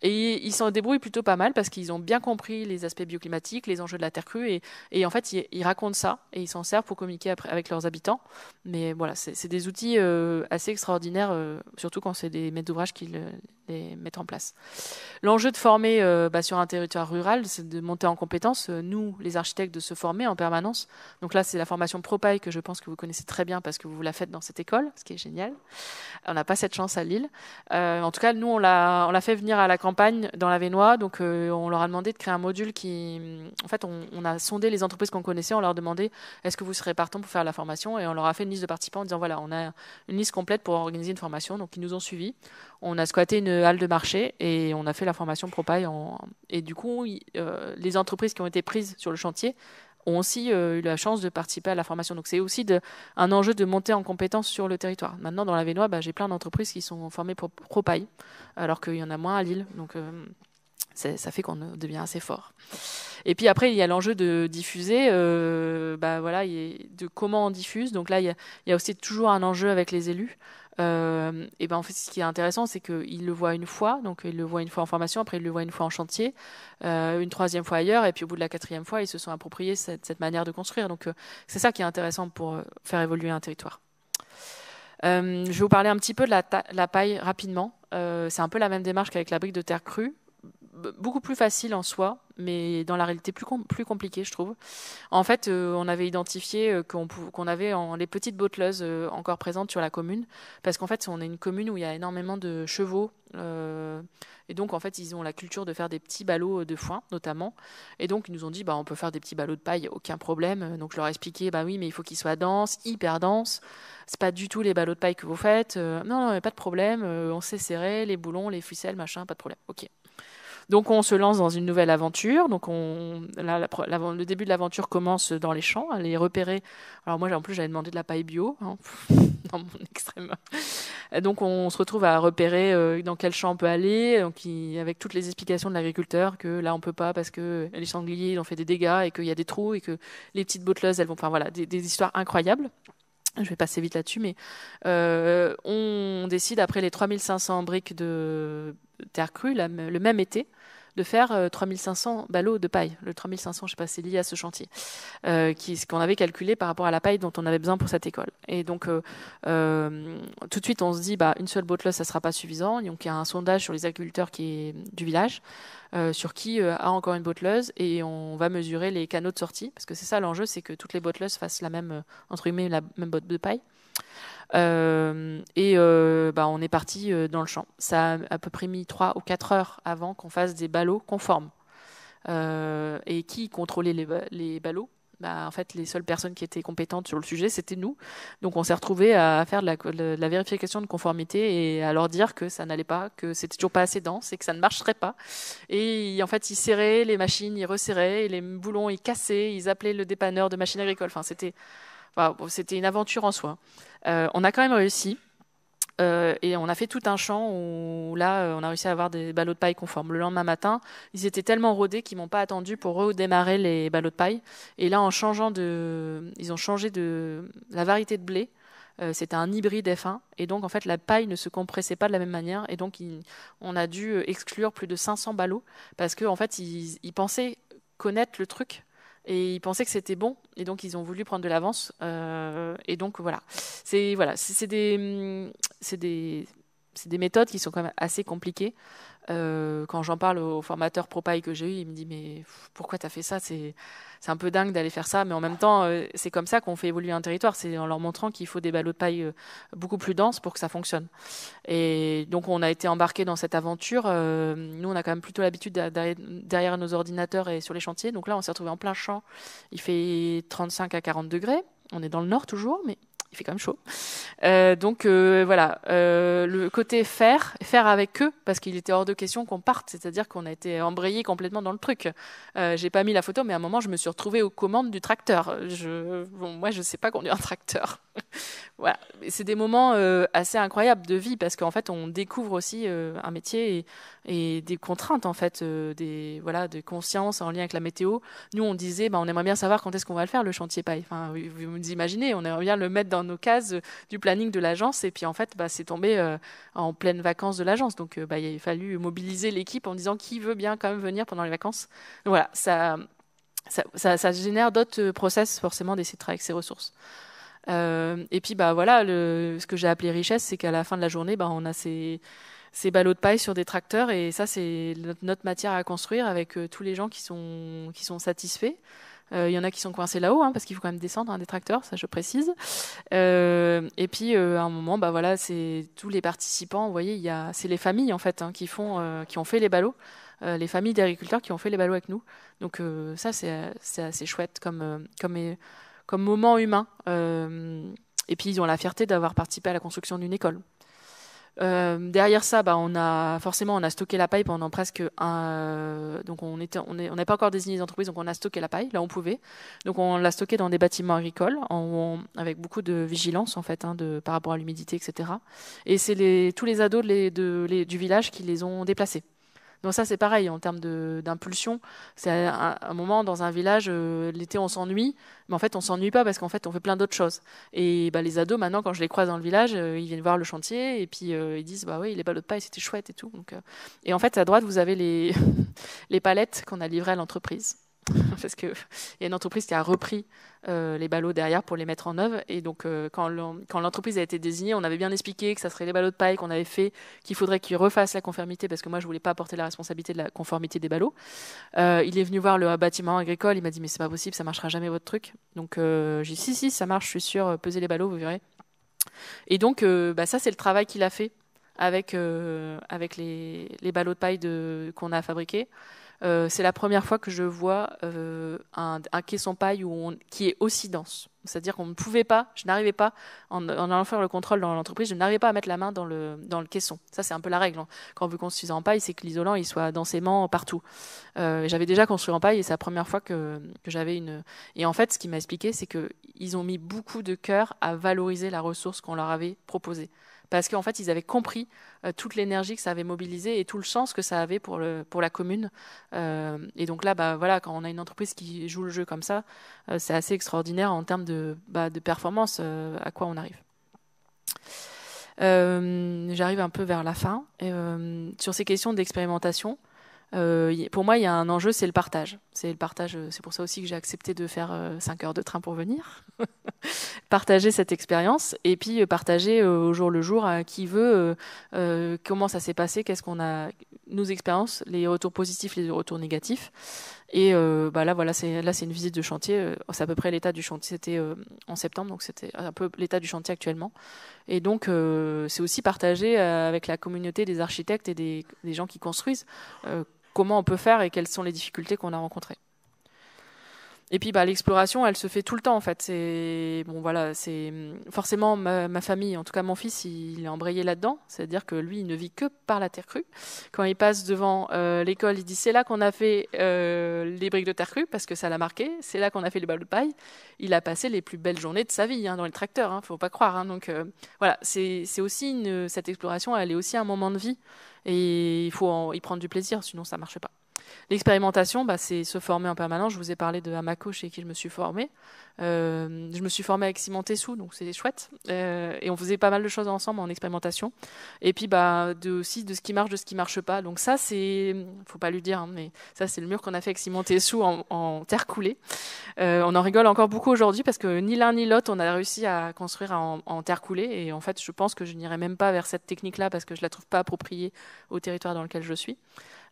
Et ils s'en débrouillent plutôt pas mal parce qu'ils ont bien compris les aspects bioclimatiques, les enjeux de la terre crue, et, en fait, ils, racontent ça et ils s'en servent pour communiquer avec leurs habitants. Mais voilà, c'est des outils euh, assez extraordinaires, euh, surtout quand c'est des maîtres d'ouvrage qui les mettent en place. L'enjeu de former euh, bah, sur un territoire rural, c'est de monter en compétences, nous, les architectes, de se former en permanence. Donc là, c'est la formation Propaille que je pense que vous connaissez très bien parce que vous la faites dans cette école, ce qui est génial. On n'a pas cette chance à Lille. en tout cas, nous, on l'a fait venir à la campagne campagne dans la Vénois. Donc, euh, on leur a demandé de créer un module qui. En fait, on, a sondé les entreprises qu'on connaissait. On leur a demandé est-ce que vous serez partant pour faire la formation Et on leur a fait une liste de participants en disant voilà, on a une liste complète pour organiser une formation. Donc, ils nous ont suivis. On a squatté une halle de marché et on a fait la formation Propaille. En... Et du coup, euh, les entreprises qui ont été prises sur le chantier ont aussi euh, eu la chance de participer à la formation. Donc c'est aussi un enjeu de monter en compétence sur le territoire. Maintenant, dans la Vénois, bah, j'ai plein d'entreprises qui sont formées pour Propaille, alors qu'il y en a moins à Lille. Donc euh, ça fait qu'on devient assez fort. Et puis après, il y a l'enjeu de diffuser, euh, bah, voilà, de comment on diffuse. Donc là, il y a aussi toujours un enjeu avec les élus. Euh, et ben en fait, ce qui est intéressant, c'est qu'ils le voit une fois, donc il le voit une fois en formation, après il le voit une fois en chantier, euh, une troisième fois ailleurs, et puis au bout de la quatrième fois, ils se sont appropriés cette, manière de construire. Donc euh, c'est ça qui est intéressant pour faire évoluer un territoire. je vais vous parler un petit peu de la, la paille rapidement. c'est un peu la même démarche qu'avec la brique de terre crue beaucoup plus facile en soi, mais dans la réalité plus, compliqué, je trouve. En fait, euh, on avait identifié euh, qu'on avait les petites botteleuses euh, encore présentes sur la commune, parce qu'en fait, on est une commune où il y a énormément de chevaux, et donc en fait, ils ont la culture de faire des petits ballots de foin, notamment, et donc ils nous ont dit, bah, on peut faire des petits ballots de paille, aucun problème. Donc je leur ai expliqué, bah oui, mais il faut qu'ils soient denses, hyper denses. C'est pas du tout les ballots de paille que vous faites. non, pas de problème. on sait serrer les boulons, les ficelles, machin, pas de problème. Ok. Donc on se lance dans une nouvelle aventure. Donc le début de l'aventure commence dans les champs, à repérer. Alors moi, en plus, j'avais demandé de la paille bio hein, dans mon extrême. donc on se retrouve à repérer euh, dans quel champ on peut aller, avec toutes les explications de l'agriculteur que là on peut pas parce que les sangliers ont fait des dégâts et qu'il y a des trous et que les petites botteleuses elles vont. Enfin voilà, des, histoires incroyables. Je vais passer vite là-dessus, mais euh, on décide après les 3500 briques de terre crue, le même été, de faire 3500 euh, ballots de paille. Le 3500, je sais pas, c'est lié à ce chantier, euh, ce qu'on avait calculé par rapport à la paille dont on avait besoin pour cette école. Et donc, euh, tout de suite, on se dit, bah, une seule botte ça sera pas suffisant. Donc, il y a un sondage sur les agriculteurs du village, sur qui a encore une botteleuse, et on va mesurer les canaux de sortie, parce que c'est ça l'enjeu, c'est que toutes les botteleuses fassent la même, entre guillemets, la même botte de paille. Euh, et euh, bah, on est parti euh, dans le champ. Ça a à peu près mis 3 ou 4 heures avant qu'on fasse des ballots conformes. et qui contrôlait les, les ballots bah, en fait, les seules personnes qui étaient compétentes sur le sujet, c'était nous. Donc, on s'est retrouvés à faire de la, vérification de conformité et à leur dire que ça n'allait pas, que c'était toujours pas assez dense et que ça ne marcherait pas. Et en fait, ils serraient les machines, ils resserraient, les boulons, ils cassaient, ils appelaient le dépanneur de machines agricoles. Enfin, c'était, c'était une aventure en soi. Euh, on a quand même réussi. Euh, et on a fait tout un champ où là, euh, on a réussi à avoir des ballots de paille conformes. Le lendemain matin, ils étaient tellement rodés qu'ils m'ont pas attendu pour redémarrer les ballots de paille. Et là, en changeant de, ils ont changé de la variété de blé. C'était un hybride F1 et donc en fait la paille ne se compressait pas de la même manière et donc on a dû exclure plus de 500 ballots parce qu'en fait ils pensaient connaître le truc et ils pensaient que c'était bon et donc ils ont voulu prendre de l'avance euh, et donc voilà c'est voilà c'est des hum, des, des méthodes qui sont quand même assez compliquées euh, quand j'en parle au formateur propaille que j'ai eu, il me dit mais pourquoi pourquoi t'as fait ça C'est un peu dingue d'aller faire ça, mais en même temps euh, c'est comme ça qu'on fait évoluer un territoire. C'est en leur montrant qu'il faut des ballots de paille euh, beaucoup plus denses pour que ça fonctionne. Et donc on a été embarqué dans cette aventure. nous on a quand même plutôt l'habitude derrière, derrière nos ordinateurs et sur les chantiers. Donc là on s'est retrouvé en plein champ. Il fait 35 à 40 degrés. On est dans le nord toujours, mais il fait quand même chaud. Euh, donc euh, voilà, euh, le côté faire, faire avec eux, parce qu'il était hors de question qu'on parte, c'est-à-dire qu'on a été embrayé complètement dans le truc. J'ai pas mis la photo, mais à un moment, je me suis retrouvée aux commandes du tracteur. Je, moi, je sais pas conduire un tracteur. voilà, c'est des moments assez incroyables de vie, parce qu'en fait, on découvre aussi un métier et et des contraintes en fait, euh, des voilà, de conscience en lien avec la météo. Nous, on disait, bah, on aimerait bien savoir quand est-ce qu'on va le faire le chantier paille. Enfin, vous, vous imaginez, on aimerait bien le mettre dans nos cases euh, du planning de l'agence et puis en fait, bah, c'est tombé euh, en pleine vacances de l'agence, donc bah, il a fallu mobiliser l'équipe en disant qui veut bien quand même venir pendant les vacances. Donc, voilà, ça, ça, ça, génère d'autres process forcément d'essayer de travailler avec ces ressources. et puis bah voilà, le, ce que j'ai appelé richesse, c'est qu'à la fin de la journée, bah, on a ces ces ballots de paille sur des tracteurs. Et ça, c'est notre matière à construire avec euh, tous les gens qui sont, qui sont satisfaits. Euh, il y en a qui sont coincés là-haut, hein, parce qu'il faut quand même descendre un hein, des tracteurs, ça je précise. Euh, et puis à un moment, bah voilà, c'est tous les participants. Vous voyez, c'est les familles en fait hein, qui font, qui ont fait les ballots, les familles d'agriculteurs qui ont fait les ballots avec nous. Donc ça, c'est, assez chouette comme, comme, comme moment humain. et puis ils ont la fierté d'avoir participé à la construction d'une école. Euh, derrière ça, bah, on a forcément on a stocké la paille pendant presque un. Euh, donc on était, on n'avait pas encore désigné les entreprises, donc on a stocké la paille. Là, on pouvait. Donc on l'a stocké dans des bâtiments agricoles, en, avec beaucoup de vigilance en fait, hein, de, par rapport à l'humidité, etc. Et c'est les, tous les ados les, de, du village qui les ont déplacés. Donc ça, c'est pareil en termes d'impulsion. C'est un, moment dans un village, euh, l'été, on s'ennuie, mais en fait, on s'ennuie pas parce qu'en fait, on fait plein d'autres choses. Et bah, les ados, maintenant, quand je les croise dans le village, euh, ils viennent voir le chantier et puis euh, ils disent, bah oui, les ballots de paille, c'était chouette et tout. et en fait, à droite, vous avez les, les palettes qu'on a livrées à l'entreprise. parce qu'il y a une entreprise qui a repris euh, les ballots derrière pour les mettre en œuvre. Et donc, euh, quand l'entreprise a été désignée, on avait bien expliqué que ça serait les ballots de paille qu'on avait fait, qu'il faudrait qu'ils refassent la conformité, parce que moi, je voulais pas porter la responsabilité de la conformité des ballots. Euh, il est venu voir le bâtiment agricole, il m'a dit, mais c'est pas possible, ça marchera jamais votre truc. Donc, j'ai dit, si, si, ça marche, je suis sûr, pesez les ballots, vous verrez. Et donc, bah, ça, c'est le travail qu'il a fait avec, avec les, les, ballots de paille qu'on a fabriqués. Euh, c'est la première fois que je vois euh, un, caisson paille qui est aussi dense. C'est-à-dire qu'on ne pouvait pas, je n'arrivais pas, en, allant faire le contrôle dans l'entreprise, je n'arrivais pas à mettre la main dans le, caisson. Ça, c'est un peu la règle. Hein. Quand vous construisez en paille, c'est que l'isolant, il soit densément partout. Euh, j'avais déjà construit en paille et c'est la première fois que, j'avais une... Et en fait, ce qui m'a expliqué, c'est qu'ils ont mis beaucoup de cœur à valoriser la ressource qu'on leur avait proposée. Parce qu'en fait, ils avaient compris euh, toute l'énergie que ça avait mobilisée et tout le sens que ça avait pour, le, pour la commune. Euh, et donc là, bah, voilà, quand on a une entreprise qui joue le jeu comme ça, euh, c'est assez extraordinaire en termes de, bah, de performance à quoi on arrive. J'arrive un peu vers la fin. sur ces questions d'expérimentation, euh, pour moi, il y a un enjeu, c'est le partage. C'est le partage. Euh, c'est pour ça aussi que j'ai accepté de faire 5 euh, heures de train pour venir. partager cette expérience et puis partager au jour le jour à qui veut comment ça s'est passé, qu'est-ce qu'on a, nos expériences, les retours positifs, les retours négatifs. Et bah là, voilà, c'est là, c'est une visite de chantier. C'est à peu près l'état du chantier. C'était en septembre, donc c'était un peu l'état du chantier actuellement. Et donc, c'est aussi partager avec la communauté des architectes et des, des gens qui construisent comment on peut faire et quelles sont les difficultés qu'on a rencontrées. Et puis bah, l'exploration, elle se fait tout le temps en fait. C'est bon voilà, c'est forcément ma, famille, en tout cas mon fils, il, est embrayé là-dedans. C'est-à-dire que lui, il ne vit que par la terre crue. Quand il passe devant euh, l'école, il dit c'est là qu'on a fait euh, les briques de terre crue parce que ça l'a marqué. C'est là qu'on a fait les balles de paille. Il a passé les plus belles journées de sa vie hein, dans les tracteurs. Hein, faut pas croire. Hein. donc euh, voilà, c'est aussi cette exploration, elle est aussi un moment de vie et il faut en y prendre du plaisir, sinon ça marche pas. L'expérimentation, bah, c'est se former en permanence. Je vous ai parlé de Amako chez qui je me suis formée. Euh, je me suis formée avec Simon Tessou, donc c'est chouette. Euh, et on faisait pas mal de choses ensemble en expérimentation. Et puis bah, de, aussi de ce qui marche, de ce qui marche pas. Donc ça, c'est, faut pas lui dire, hein, mais ça, c'est le mur qu'on a fait avec Simon Tessou en, terre coulée. Euh, on en rigole encore beaucoup aujourd'hui parce que ni l'un ni l'autre, on a réussi à construire en, en terre coulée. Et en fait, je pense que je n'irai même pas vers cette technique-là parce que je la trouve pas appropriée au territoire dans lequel je suis.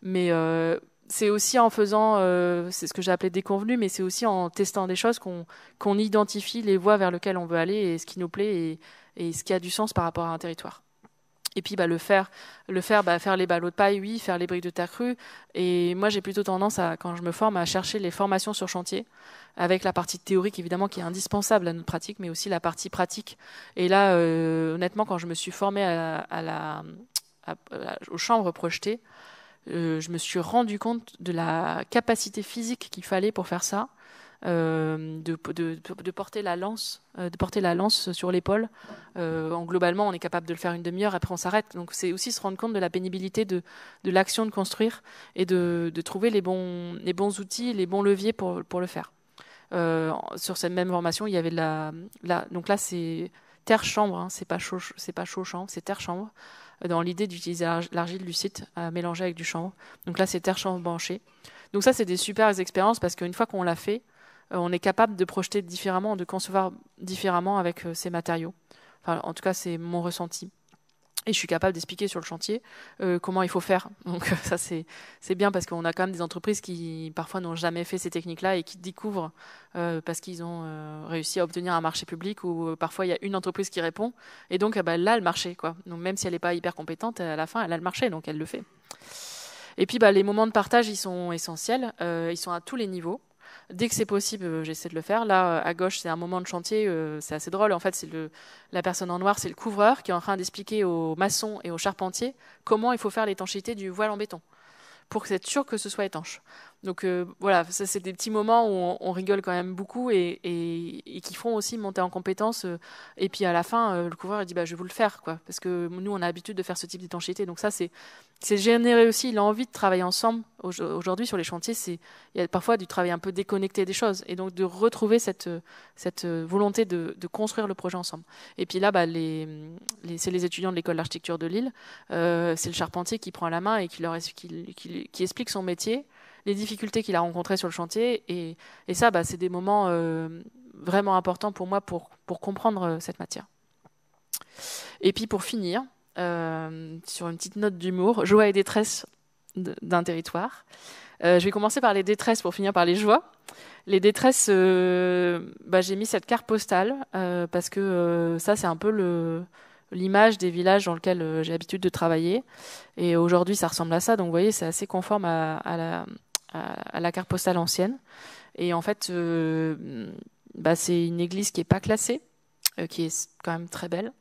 Mais euh, c'est aussi en faisant, euh, c'est ce que j'ai appelé déconvenu, mais c'est aussi en testant des choses qu'on identifie les voies vers lesquelles on veut aller et ce qui nous plaît et, et ce qui a du sens par rapport à un territoire. Et puis bah, le faire, le faire, bah, faire les ballots de paille, oui, faire les briques de terre crue. Et moi, j'ai plutôt tendance à, quand je me forme, à chercher les formations sur chantier, avec la partie théorique évidemment qui est indispensable à notre pratique, mais aussi la partie pratique. Et là, euh, honnêtement, quand je me suis formée à, à la, aux chambres projetées, euh, je me suis rendu compte de la capacité physique qu'il fallait pour faire ça, euh, de, porter la lance, euh, de porter la lance sur l'épaule. globalement, on est capable de le faire une demi-heure, après on s'arrête. Donc c'est aussi se rendre compte de la pénibilité de, de l'action de construire et de, trouver les bons, les bons outils, les bons leviers pour, pour le faire. sur cette même formation, il y avait la, la donc là c'est terre chambre, hein, c'est pas chaud, c'est pas chaud chambre, c'est terre chambre dans l'idée d'utiliser l'argile lucite à mélangée avec du chanvre. Donc là, c'est terre chanvre branchée. Donc ça, c'est des super expériences parce qu'une fois qu'on l'a fait, euh, on est capable de projeter différemment, de concevoir différemment avec euh, ces matériaux. Enfin, en tout cas, c'est mon ressenti et je suis capable d'expliquer sur le chantier euh, comment il faut faire. Donc euh, ça c'est bien parce qu'on a quand même des entreprises qui parfois n'ont jamais fait ces techniques-là et qui découvrent euh, parce qu'ils ont réussi à obtenir un marché public où parfois il y a une entreprise qui répond et donc eh ben, elle a là le marché quoi. Donc même si elle n'est pas hyper compétente à la fin elle a le marché donc elle le fait. Et puis bah, les moments de partage ils sont essentiels, ils sont à tous les niveaux. Dès que c'est possible, euh, j'essaie de le faire. Là, euh, à gauche, c'est un moment de chantier, euh, c'est assez drôle. En fait, c'est la personne en noir, c'est le couvreur qui est en train d'expliquer aux maçons et aux charpentiers comment il faut faire l'étanchéité du voile en béton pour être sûr que ce soit étanche. Donc euh, voilà, ça c'est des petits moments où on, rigole quand même beaucoup et, qui font aussi monter en compétence. Euh, et puis à la fin, euh, le couvreur il dit bah, je vais vous le faire quoi, parce que nous on a l'habitude de faire ce type d'étanchéité. Donc ça c'est générer aussi l'envie de travailler ensemble. Aujourd'hui sur les chantiers, il y a parfois du travail un peu déconnecté des choses et donc de retrouver cette volonté de, construire le projet ensemble. Et puis là, bah, les, c'est les étudiants de l'école d'architecture de Lille, c'est le charpentier qui prend la main et qui leur qui explique son métier les difficultés qu'il a rencontrées sur le chantier. Et, ça, bah, c'est des moments euh, vraiment importants pour moi pour, comprendre euh, cette matière. Et puis pour finir, euh, sur une petite note d'humour, joie et détresse d'un territoire. je vais commencer par les détresses pour finir par les joies. Les détresses, bah, j'ai mis cette carte postale parce que ça, c'est un peu l'image des villages dans lesquels j'ai l'habitude de travailler. Et aujourd'hui, ça ressemble à ça. Donc, vous voyez, c'est assez conforme à, la, à, la carte postale ancienne. Et en fait, euh, bah, c'est une église qui est pas classée, euh, qui est quand même très belle,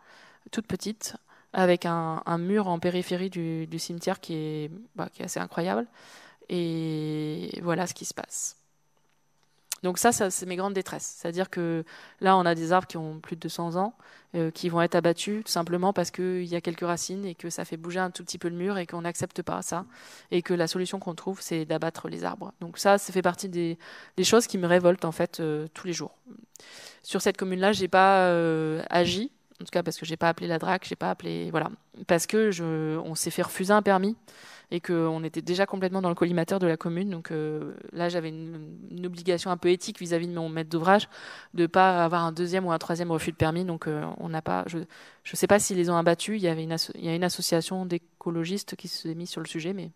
toute petite, avec un, mur en périphérie du, cimetière qui est, bah, qui est assez incroyable. Et voilà ce qui se passe. Donc ça, c'est mes grandes détresses. C'est-à-dire que là, on a des arbres qui ont plus de 200 ans, euh, qui vont être abattus tout simplement parce qu'il y a quelques racines et que ça fait bouger un tout petit peu le mur et qu'on n'accepte pas ça. Et que la solution qu'on trouve, c'est d'abattre les arbres. Donc ça, ça fait partie des, choses qui me révoltent en fait euh, tous les jours. Sur cette commune-là, j'ai pas euh, agi, en tout cas, parce que j'ai pas appelé la DRAC, j'ai pas appelé. Voilà. Parce que je, on s'est fait refuser un permis et qu'on était déjà complètement dans le collimateur de la commune. Donc euh, là, j'avais une, obligation un peu éthique vis-à-vis de mon maître d'ouvrage de pas avoir un deuxième ou un troisième refus de permis. Donc euh, on n'a pas. Je ne sais pas s'ils les ont abattus. Il y avait une, a une association d'écologistes qui s'est mise sur le sujet, mais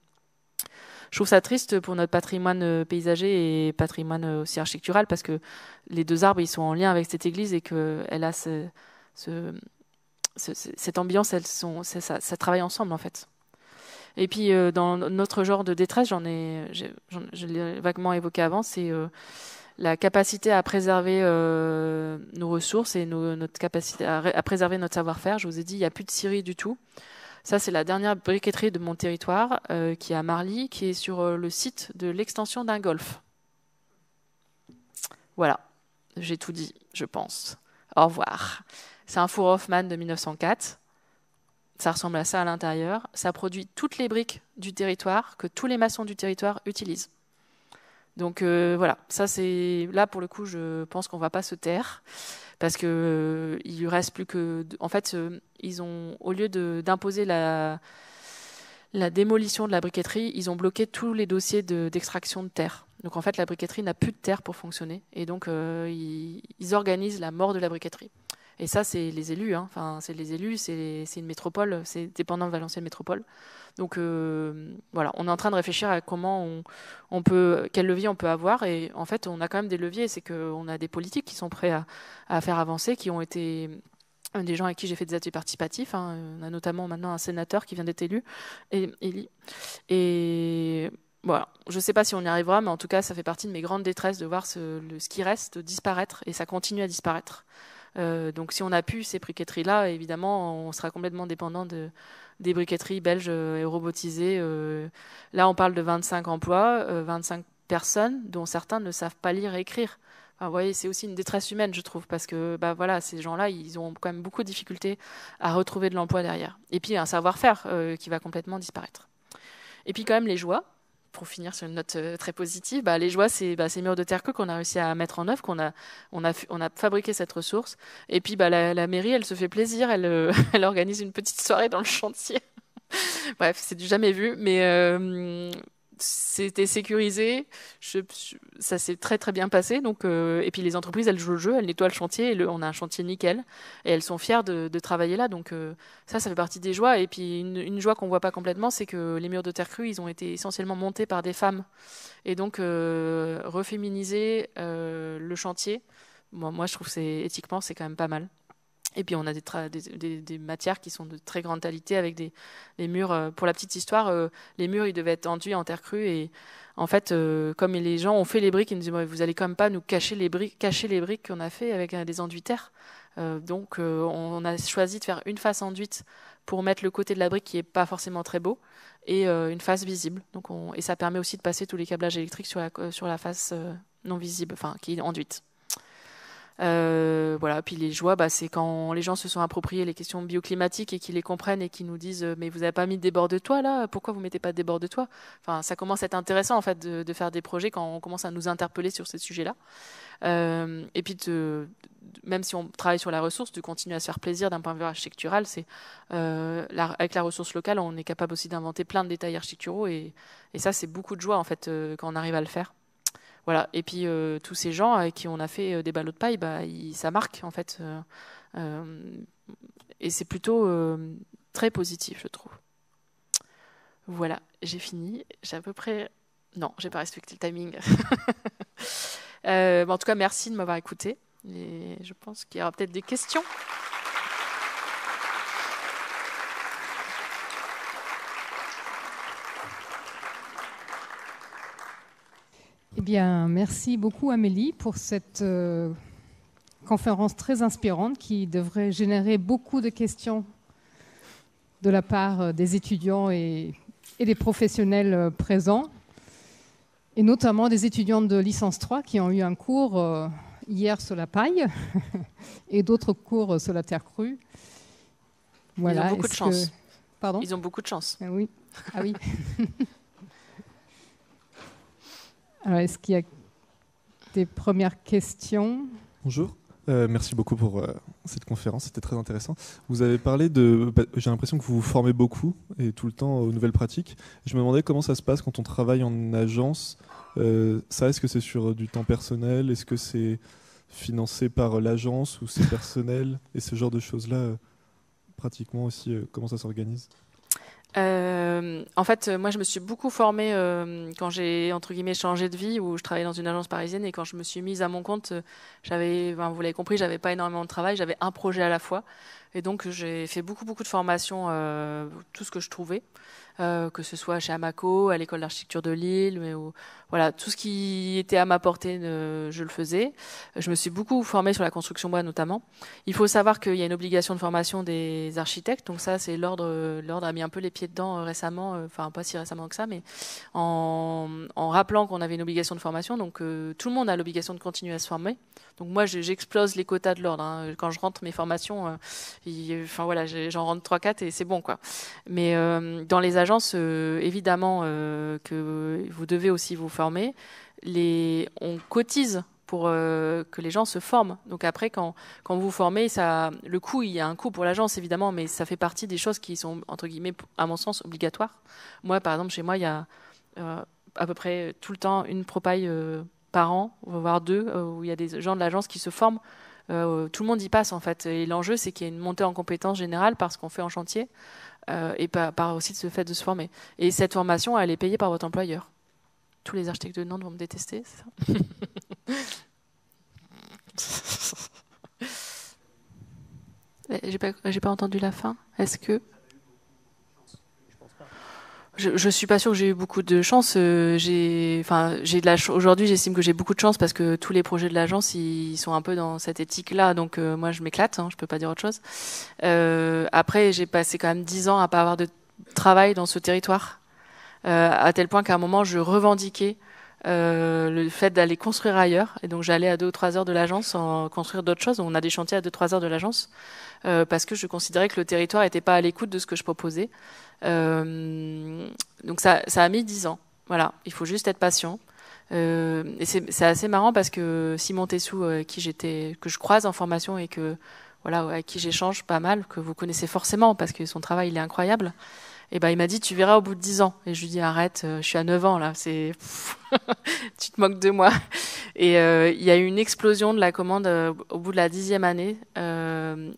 je trouve ça triste pour notre patrimoine euh, paysager et patrimoine aussi architectural parce que les deux arbres ils sont en lien avec cette église et qu'elle a ce, ce, cette ambiance, elles sont, ça, travaille ensemble en fait. Et puis euh, dans notre genre de détresse, j'en ai, je l'ai vaguement évoqué avant, c'est euh, la capacité à préserver euh, nos ressources et notre capacité à, à préserver notre savoir-faire. Je vous ai dit, il n'y a plus de Syrie du tout. Ça, c'est la dernière briqueterie de mon territoire, qui est à Marly, qui est sur le site de l'extension d'un golfe. Voilà, j'ai tout dit, je pense. Au revoir. C'est un four Hoffman de 1904. Ça ressemble à ça à l'intérieur. Ça produit toutes les briques du territoire que tous les maçons du territoire utilisent. Donc euh, voilà, ça c'est là pour le coup, je pense qu'on va pas se taire parce que euh, il reste plus que, en fait, euh, ils ont au lieu d'imposer la la démolition de la briqueterie, ils ont bloqué tous les dossiers d'extraction de, terre. Donc en fait, la briqueterie n'a plus de terre pour fonctionner et donc ils organisent la mort de la briqueterie. Et ça, c'est les élus. Hein. Enfin, c'est les élus, c'est une métropole, c'est dépendant de Valenciennes Métropole. Donc euh, voilà, on est en train de réfléchir à comment on, on, peut, quel levier on peut avoir. Et en fait, on a quand même des leviers. C'est qu'on a des politiques qui sont prêts à, faire avancer, qui ont été euh, des gens avec qui j'ai fait des ateliers participatifs. Hein. On a notamment maintenant un sénateur qui vient d'être élu, Elie. Et voilà, je ne sais pas si on y arrivera, mais en tout cas, ça fait partie de mes grandes détresses de voir ce qui reste disparaître et ça continue à disparaître. Euh, donc si on a pu ces briqueteries-là, évidemment, on sera complètement dépendant de, des briqueteries belges euh, et robotisées. Euh. là, on parle de 25 emplois, 25 personnes dont certains ne savent pas lire et écrire. vous voyez, c'est aussi une détresse humaine, je trouve, parce que bah, voilà, ces gens-là, ils ont quand même beaucoup de difficultés à retrouver de l'emploi derrière. Et puis, un savoir-faire qui va complètement disparaître. Et puis, quand même, les joies pour finir sur une note euh, très positive, bah, les joies, c'est bah, ces murs de terre que qu'on a réussi à mettre en œuvre, qu'on a, on a, on a fabriqué cette ressource. Et puis bah, la, mairie, elle se fait plaisir, euh, elle, organise une petite soirée dans le chantier. Bref, c'est du jamais vu, mais euh, c'était sécurisé, ça s'est très très bien passé. Donc, euh, et puis les entreprises, elles jouent le jeu, elles nettoient le chantier, on a un chantier nickel, et elles sont fières de, travailler là. Donc euh, ça, ça fait partie des joies. Et puis une, joie qu'on ne voit pas complètement, c'est que les murs de terre crue, ils ont été essentiellement montés par des femmes. Et donc euh, reféminiser le chantier, moi je trouve que éthiquement, c'est quand même pas mal. Et puis on a des, matières qui sont de très grande qualité avec des, murs. Euh, pour la petite histoire, euh, les murs ils devaient être enduits en terre crue et en fait, euh, comme les gens ont fait les briques, ils nous disent vous allez quand même pas nous cacher les briques, cacher les briques qu'on a fait avec des enduits terre. donc on a choisi de faire une face enduite pour mettre le côté de la brique qui est pas forcément très beau et une face visible. Donc et ça permet aussi de passer tous les câblages électriques sur la, sur la face non visible, enfin qui est enduite. Euh, voilà, puis les joies, bah, c'est quand les gens se sont appropriés les questions bioclimatiques et qu'ils les comprennent et qu'ils nous disent euh, mais vous n'avez pas mis des bords de toit là, pourquoi vous mettez pas des bords de toit Enfin, ça commence à être intéressant en fait de, faire des projets quand on commence à nous interpeller sur ces sujets-là. Euh, et puis même si on travaille sur la ressource, de continuer à se faire plaisir d'un point de vue architectural, c'est euh, avec la ressource locale, on est capable aussi d'inventer plein de détails architecturaux et, et ça c'est beaucoup de joie en fait quand on arrive à le faire. Voilà. Et puis euh, tous ces gens avec euh, qui on a fait euh, des ballots de paille, bah, ça marque en fait. et c'est plutôt très positif, je trouve. Voilà, j'ai fini. J'ai à peu près. Non, j'ai pas respecté le timing. en tout cas, merci de m'avoir écouté. Et je pense qu'il y aura peut-être des questions. Eh bien, merci beaucoup Amélie pour cette euh, conférence très inspirante qui devrait générer beaucoup de questions de la part euh, des étudiants et, des professionnels euh, présents, et notamment des étudiants de licence 3 qui ont eu un cours hier sur la paille et d'autres cours sur la terre crue. Ils ont beaucoup de chance. Pardon Ils ont beaucoup de chance. Ah oui. Ah Alors, est-ce qu'il y a des premières questions Bonjour. Euh, merci beaucoup pour euh, cette conférence, c'était très intéressant. Vous avez parlé de. Bah, j'ai l'impression que vous vous formez beaucoup et tout le temps aux nouvelles pratiques. Je me demandais comment ça se passe quand on travaille en agence. Euh, ça, est-ce que c'est sur du temps personnel Est-ce que c'est financé par l'agence ou c'est personnel Et ce genre de choses-là, pratiquement aussi, comment ça s'organise euh, en fait, euh, moi, je me suis beaucoup formée euh, quand j'ai entre guillemets changé de vie, où je travaillais dans une agence parisienne, et quand je me suis mise à mon compte, euh, j'avais, vous l'avez compris, j'avais pas énormément de travail, j'avais un projet à la fois, et donc j'ai fait beaucoup beaucoup de formations, euh, tout ce que je trouvais, que ce soit chez Amaco, à l'école d'architecture de Lille, ou voilà, tout ce qui était à ma portée, euh, je le faisais. Je me suis beaucoup formée sur la construction bois notamment. Il faut savoir qu'il y a une obligation de formation des architectes, donc ça c'est l'ordre, euh, l'ordre a mis un peu les pieds dedans euh, récemment, enfin pas si récemment que ça, mais en, rappelant qu'on avait une obligation de formation, donc tout le monde a l'obligation de continuer à se former. Donc moi j'explose les quotas de l'ordre. Hein. Quand je rentre mes formations, voilà, j'en rentre 3 quatre et c'est bon quoi. Mais dans les agences, évidemment que vous devez aussi vous former on cotise pour euh, que les gens se forment. Donc après, quand, quand vous formez, ça, le coût, il y a un coût pour l'agence évidemment, mais ça fait partie des choses qui sont entre guillemets, à mon sens, obligatoires. Moi, par exemple, chez moi, il y a euh, à peu près tout le temps une propaille euh, par an, voire deux, où il y a des gens de l'agence qui se forment. tout le monde y passe en fait. Et l'enjeu, c'est qu'il y ait une montée en compétences générale parce qu'on fait en chantier et par, par aussi ce fait de se former. Et cette formation, elle est payée par votre employeur. Tous les architectes de Nantes vont me détester, ça J'ai pas, entendu la fin. Est-ce que. Je, ne suis pas sûre que j'ai eu beaucoup de chance. Euh, aujourd'hui, j'estime que j'ai beaucoup de chance parce que tous les projets de l'agence, ils, sont un peu dans cette éthique-là. Donc euh, moi, je m'éclate. Hein, je peux pas dire autre chose. Euh, après, j'ai passé quand même 10 ans à pas avoir de travail dans ce territoire. Euh, à tel point qu'à un moment, je revendiquais euh, le fait d'aller construire ailleurs. Et donc j'allais à 2 ou 3 heures de l'agence en construire d'autres choses. On a des chantiers à 2-3 heures de l'agence euh, parce que je considérais que le territoire n'était pas à l'écoute de ce que je proposais. Euh, donc ça, ça a mis 10 ans. Voilà, il faut juste être patient. Euh, et c'est assez marrant parce que Simon Tessou, euh, qui j'étais, que je croise en formation et que voilà, à qui j'échange pas mal, que vous connaissez forcément parce que son travail il est incroyable, et ben il m'a dit tu verras au bout de 10 ans. Et je lui dis arrête, euh, je suis à 9 ans là, c'est tu te moques de moi. Et euh, il y a eu une explosion de la commande euh, au bout de la dixième année,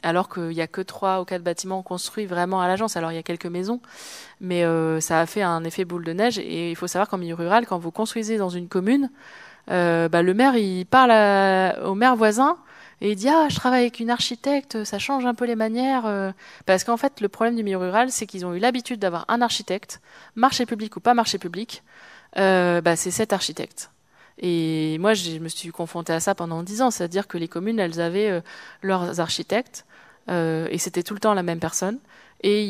alors qu'il n'y a que trois ou quatre bâtiments construits vraiment à l'agence. Alors il y a quelques maisons, mais ça a fait un effet boule de neige. Et il faut savoir qu'en milieu rural, quand vous construisez dans une commune, bah, le maire il parle au maire voisin et il dit Ah, je travaille avec une architecte, ça change un peu les manières. Euh. Parce qu'en fait, le problème du milieu rural, c'est qu'ils ont eu l'habitude d'avoir un architecte, marché public ou pas marché public, euh, bah, c'est cet architecte. Et moi, je me suis confrontée à ça pendant dix ans, c'est-à-dire que les communes, elles avaient euh, leurs architectes, et c'était tout le temps la même personne. Et,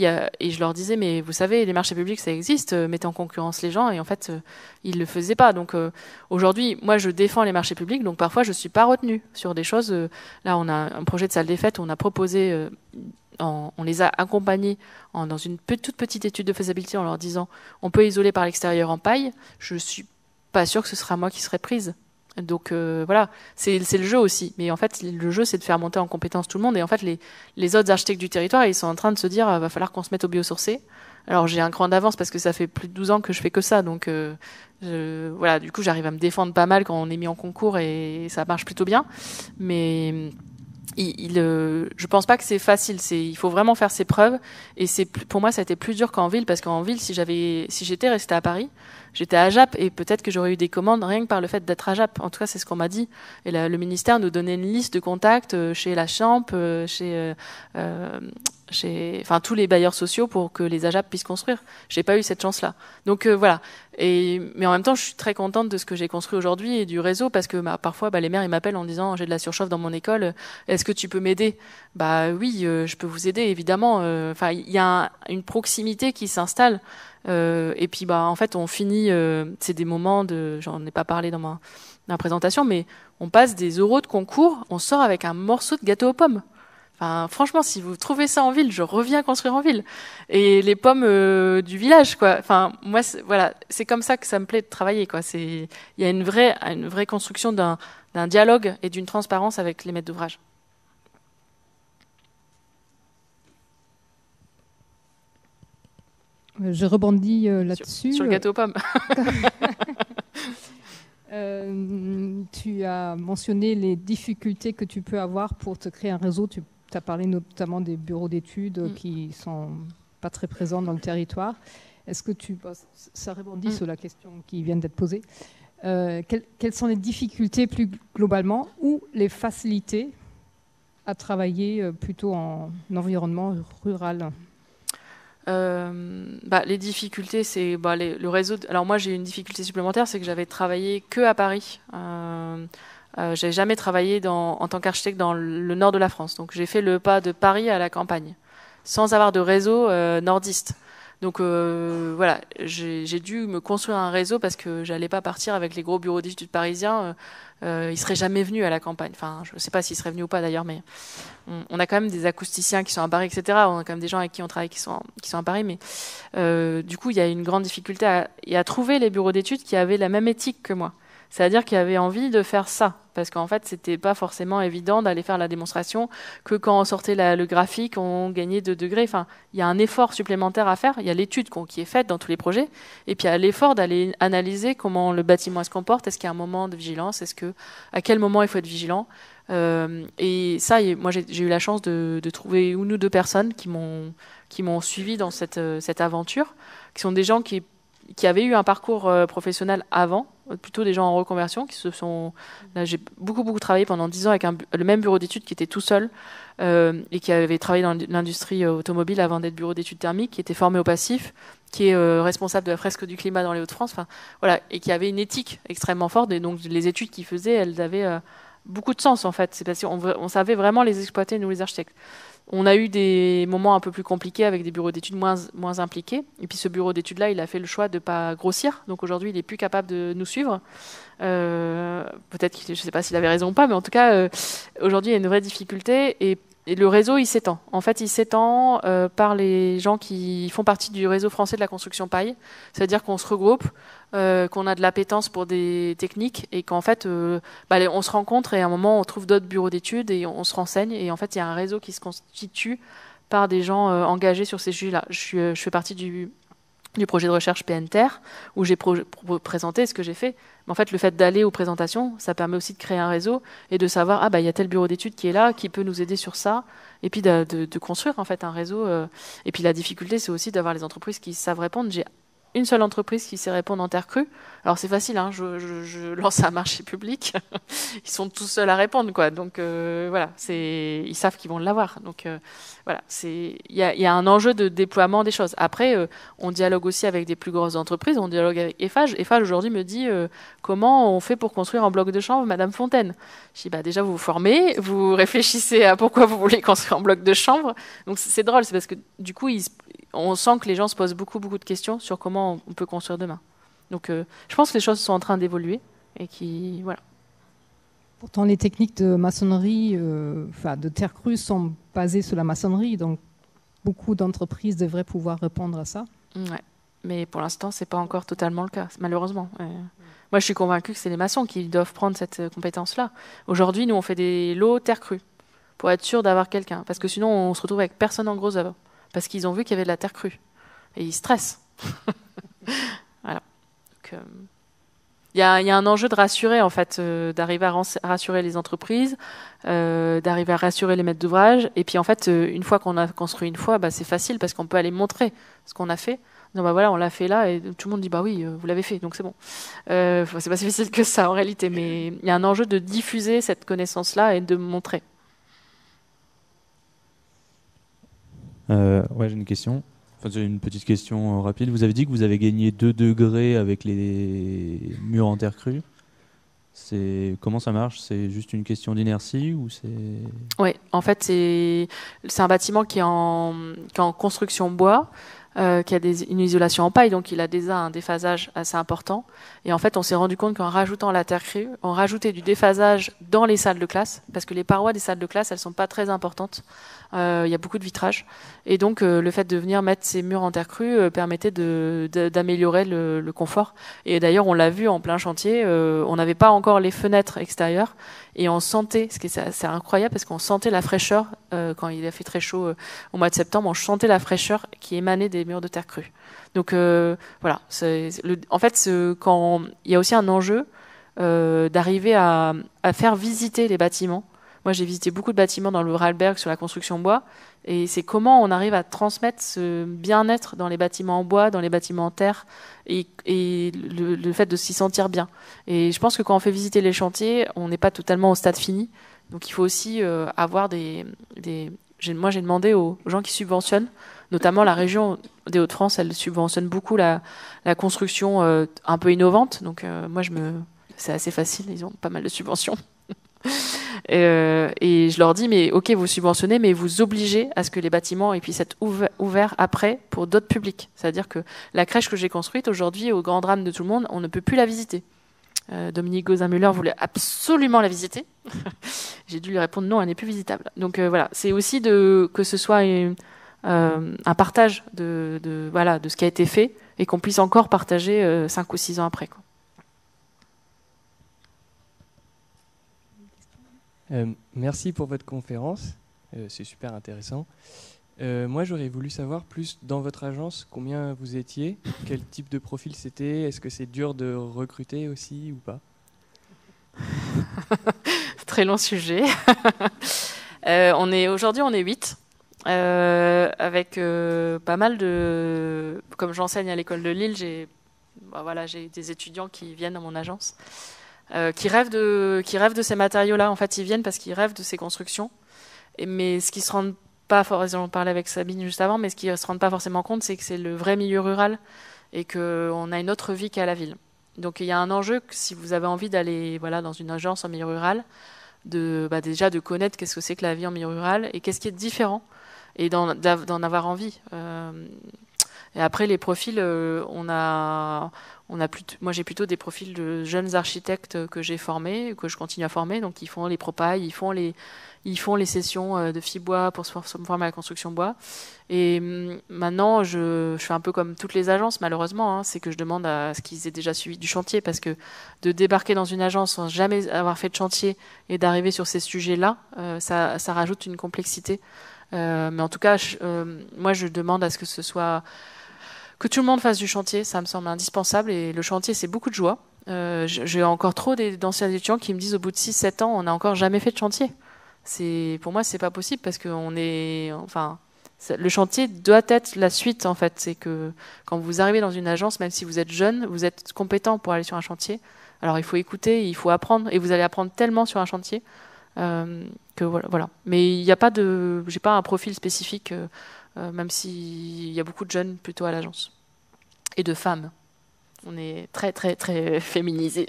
je leur disais, mais vous savez, les marchés publics, ça existe, euh, mettez en concurrence les gens. Et en fait, euh, ils ne le faisaient pas. Donc euh, aujourd'hui, moi, je défends les marchés publics, donc parfois, je ne suis pas retenue sur des choses. là, on a un projet de salle des fêtes, on a proposé... on les a accompagnés dans une toute petite étude de faisabilité en leur disant on peut isoler par l'extérieur en paille. Je ne suis pas sûre que ce sera moi qui serai prise. Donc euh, voilà, c'est le jeu aussi. Mais en fait, le jeu, c'est de faire monter en compétence tout le monde. Et en fait, les, les autres architectes du territoire, ils sont en train de se dire, euh, va falloir qu'on se mette au biosourcé. Alors j'ai un cran d'avance parce que ça fait plus de 12 ans que je fais que ça. Donc euh, voilà, du coup, j'arrive à me défendre pas mal quand on est mis en concours et ça marche plutôt bien. Mais il, je pense pas que c'est facile. C'est, il faut vraiment faire ses preuves. Et c'est pour moi, ça a été plus dur qu'en ville parce qu'en ville, si j'avais, si j'étais resté à Paris, j'étais à Jap et peut-être que j'aurais eu des commandes rien que par le fait d'être à Jap. En tout cas, c'est ce qu'on m'a dit. Et le ministère nous donnait une liste de contacts euh, chez la Champ, euh, chez, euh, euh, chez, enfin tous les bailleurs sociaux pour que les AJAP puissent construire. J'ai pas eu cette chance-là. Donc voilà. Et mais en même temps, je suis très contente de ce que j'ai construit aujourd'hui et du réseau parce que bah, parfois, bah, les maires ils m'appellent en disant j'ai de la surchauffe dans mon école. Est-ce que tu peux m'aider Bah oui, je peux vous aider évidemment. Enfin, il y a une proximité qui s'installe. Euh, et puis, bah, en fait, on finit, euh, c'est des moments de, j'en ai pas parlé dans ma, présentation, mais on passe des euros de concours, on sort avec un morceau de gâteau aux pommes. Enfin, franchement, si vous trouvez ça en ville, je reviens construire en ville. Et les pommes euh, du village, quoi. Enfin, moi, voilà, c'est comme ça que ça me plaît de travailler, quoi. C'est, il y a une vraie, une vraie construction d'un, d'un dialogue et d'une transparence avec les maîtres d'ouvrage. Je rebondis euh, là-dessus. Sur, le euh, gâteau aux euh, tu as mentionné les difficultés que tu peux avoir pour te créer un réseau. Tu as parlé notamment des bureaux d'études mm. qui sont pas très présents dans le territoire. Est-ce que tu... ça rebondit mm. sur la question qui vient d'être posée. quelles sont les difficultés plus globalement ou les facilités à travailler plutôt en environnement rural euh, bah, les difficultés, c'est bah, le réseau. Alors moi, j'ai une difficulté supplémentaire, c'est que j'avais travaillé que à Paris. Euh, euh j'avais jamais travaillé dans, en tant qu'architecte dans le nord de la France. Donc j'ai fait le pas de Paris à la campagne, sans avoir de réseau euh, nordiste. Donc euh, voilà, j'ai dû me construire un réseau parce que j'allais pas partir avec les gros bureaux d'études parisiens. Euh, euh, ils seraient jamais venus à la campagne. Enfin, je sais pas s'ils seraient venus ou pas d'ailleurs, mais on, a quand même des acousticiens qui sont à Paris, etc. On a quand même des gens avec qui on travaille qui sont qui sont à Paris, mais euh, du coup, il y a une grande difficulté à trouver les bureaux d'études qui avaient la même éthique que moi. C'est-à-dire qu'il avait envie de faire ça, parce qu'en fait, c'était pas forcément évident d'aller faire la démonstration que quand on sortait le graphique, on gagnait 2 degrés. Enfin, il y a un effort supplémentaire à faire. Il y a l'étude qui est faite dans tous les projets, et puis il y a l'effort d'aller analyser comment le bâtiment se comporte. Est-ce qu'il y a un moment de vigilance Est-ce que à quel moment il faut être vigilant euh, Et ça, moi, j'ai eu la chance de, de, trouver une ou deux personnes qui m'ont qui m'ont suivi dans cette euh, cette aventure, qui sont des gens qui qui avaient eu un parcours euh, professionnel avant plutôt des gens en reconversion qui se sont. Là, j'ai beaucoup, beaucoup travaillé pendant 10 ans avec le même bureau d'études qui était tout seul euh, et qui avait travaillé dans l'industrie euh, automobile avant d'être bureau d'études thermiques, qui était formé au passif, qui est euh, responsable de la fresque du climat dans les Hauts-de-France, enfin, voilà, et qui avait une éthique extrêmement forte. Et donc, les études qu'il faisait, elles avaient. beaucoup de sens en fait, c'est parce qu'on on savait vraiment les exploiter, nous les architectes. On a eu des moments un peu plus compliqués avec des bureaux d'études moins, impliqués. Et puis ce bureau d'études-là, il a fait le choix de ne pas grossir. Donc aujourd'hui, il n'est plus capable de nous suivre. Euh, peut-être, je ne sais pas s'il avait raison ou pas, mais en tout cas, euh, aujourd'hui, il y a une vraie difficulté. Et, le réseau, il s'étend. En fait, il s'étend euh, par les gens qui font partie du réseau français de la construction paille. C'est-à-dire qu'on se regroupe euh, qu'on a de l'appétence pour des techniques et qu'en fait, euh, bah, on se rencontre et à un moment, on trouve d'autres bureaux d'études et on, se renseigne. Et en fait, il y a un réseau qui se constitue par des gens euh, engagés sur ces sujets-là. Je, fais partie du, du projet de recherche PNTER, où j'ai présenté ce que j'ai fait. Mais en fait, le fait d'aller aux présentations, ça permet aussi de créer un réseau et de savoir, ah bah il y a tel bureau d'études qui est là, qui peut nous aider sur ça, et puis de, de construire en fait un réseau. Et puis la difficulté, c'est aussi d'avoir les entreprises qui savent répondre. J'ai une seule entreprise qui sait répondre en terre crue. Alors c'est facile, hein, je, lance un marché public, ils sont tous seuls à répondre, quoi. Donc euh, voilà, c'est, ils savent qu'ils vont l'avoir. Donc euh, voilà, c'est, il y a, un enjeu de déploiement des choses. Après, euh, on dialogue aussi avec des plus grosses entreprises, on dialogue avec Eiffage. Eiffage aujourd'hui me dit comment on fait pour construire en bloc de chambre, Madame Fontaine. Je dis bah, déjà vous vous formez, vous réfléchissez à pourquoi vous voulez construire en bloc de chambre. Donc c'est drôle, c'est parce que du coup on sent que les gens se posent beaucoup beaucoup de questions sur comment on peut construire demain. Donc euh, je pense que les choses sont en train d'évoluer et qui voilà. Pourtant, les techniques de maçonnerie, euh, enfin de terre crue, sont basées sur la maçonnerie, donc beaucoup d'entreprises devraient pouvoir répondre à ça. Ouais. Mais pour l'instant, c'est pas encore totalement le cas, malheureusement. moi, je suis convaincu que c'est les maçons qui doivent prendre cette euh, compétence-là. Aujourd'hui, nous, on fait des lots terre crue pour être sûr d'avoir quelqu'un. Parce que sinon, on se retrouve avec personne en gros œuvre. Parce qu'ils ont vu qu'il y avait de la terre crue. Et ils stressent. voilà. Donc, euh, il y, a un enjeu de rassurer, en fait, euh, d'arriver à rassurer les entreprises, euh, d'arriver à rassurer les maîtres d'ouvrage. Et puis, en fait, une fois qu'on a construit une fois, bah, c'est facile parce qu'on peut aller montrer ce qu'on a fait. Donc bah voilà, on l'a fait là, et tout le monde dit, bah oui, vous l'avez fait, donc c'est bon. c'est pas si facile que ça en réalité, mais il y a un enjeu de diffuser cette connaissance-là et de montrer. ouais, j'ai une question une petite question euh, rapide. Vous avez dit que vous avez gagné 2 degrés avec les murs en terre crue. C'est comment ça marche C'est juste une question d'inertie ou c'est Oui, en fait c'est un bâtiment qui en, qui est en construction bois euh, qui a une isolation en paille, donc il a déjà un déphasage assez important. Et en fait, on s'est rendu compte qu'en rajoutant la terre crue, on rajoutait du déphasage dans les salles de classe, parce que les parois des salles de classe, elles sont pas très importantes. Euh, il y a beaucoup de vitrage, Et donc, euh, le fait de venir mettre ces murs en terre crue euh, permettait d'améliorer le, confort. Et d'ailleurs, on l'a vu en plein chantier, on n'avait pas encore les fenêtres extérieures et on sentait, ce qui est incroyable, parce qu'on sentait la fraîcheur euh, quand il a fait très chaud euh, au mois de septembre, on sentait la fraîcheur qui émanait des murs de terre crue. Donc euh, voilà, c'est, en fait, quand il y a aussi un enjeu d'arriver à, à, faire visiter les bâtiments moi, j'ai visité beaucoup de bâtiments dans le Ralberg sur la construction en bois, et c'est comment on arrive à transmettre ce bien-être dans les bâtiments en bois, dans les bâtiments en terre, et, le, fait de s'y sentir bien. Et je pense que quand on fait visiter les chantiers, on n'est pas totalement au stade fini. Donc, il faut aussi euh, avoir des, moi, j'ai demandé aux gens qui subventionnent, notamment la région des Hauts-de-France, elle subventionne beaucoup la, construction euh, un peu innovante. Donc, euh, moi, je me, c'est assez facile. Ils ont pas mal de subventions. Euh, et je leur dis, mais ok, vous subventionnez, mais vous obligez à ce que les bâtiments puissent être ouverts après pour d'autres publics. C'est-à-dire que la crèche que j'ai construite aujourd'hui, au grand drame de tout le monde, on ne peut plus la visiter. Euh, Dominique gauzin müller voulait absolument la visiter. j'ai dû lui répondre non, elle n'est plus visitable. Donc euh, voilà, c'est aussi de, que ce soit un partage de, voilà, de ce qui a été fait et qu'on puisse encore partager 5 ou 6 ans après. Euh, merci pour votre conférence, euh, c'est super intéressant. Euh, moi, j'aurais voulu savoir plus dans votre agence combien vous étiez, quel type de profil c'était, est-ce que c'est dur de recruter aussi ou pas Très long sujet. on est aujourd'hui, on est 8. avec pas mal de, comme j'enseigne à l'école de Lille, j'ai, bah voilà, j'ai des étudiants qui viennent à mon agence. Euh, qui, rêvent de, qui rêvent de ces matériaux-là. En fait, ils viennent parce qu'ils rêvent de ces constructions. mais ce qu'ils se rendent pas, on parlait avec Sabine juste avant, mais ce qu'ils se rendent pas forcément compte, c'est que c'est le vrai milieu rural et qu'on a une autre vie qu'à la ville. Donc il y a un enjeu que si vous avez envie d'aller voilà, dans une agence en milieu rural, de, bah, déjà de connaître qu'est-ce que c'est que la vie en milieu rural et qu'est-ce qui est différent et d'en, avoir envie. Euh, et après les profils, euh, on a a moi j'ai plutôt des profils de jeunes architectes que j'ai formés, que je continue à former, donc ils font les propailles, ils font les, ils font les sessions euh, de FIBOIS pour se former à la construction bois. Et mm, maintenant, je, je fais un peu comme toutes les agences, malheureusement, hein. c'est que je demande à ce qu'ils aient déjà suivi du chantier, parce que de débarquer dans une agence sans jamais avoir fait de chantier et d'arriver sur ces sujets-là, euh, ça, ça rajoute une complexité. Euh, mais en tout cas, moi je demande à ce que ce soit que tout le monde fasse du chantier, ça me semble indispensable. Et le chantier, c'est beaucoup de joie. Euh, j'ai encore trop d'anciens étudiants qui me disent au bout de 6-7 ans, on n'a encore jamais fait de chantier. pour moi, c'est pas possible parce que est, enfin, le chantier doit être la suite en fait. C'est que quand vous arrivez dans une agence, même si vous êtes jeune, vous êtes compétent pour aller sur un chantier. Alors il faut écouter, il faut apprendre, et vous allez apprendre tellement sur un chantier euh, que voilà, Mais il n'y a pas de, j'ai pas un profil spécifique, euh, euh même s'il y a beaucoup de jeunes plutôt à l'agence et de femmes. On est très, très, très féminisé.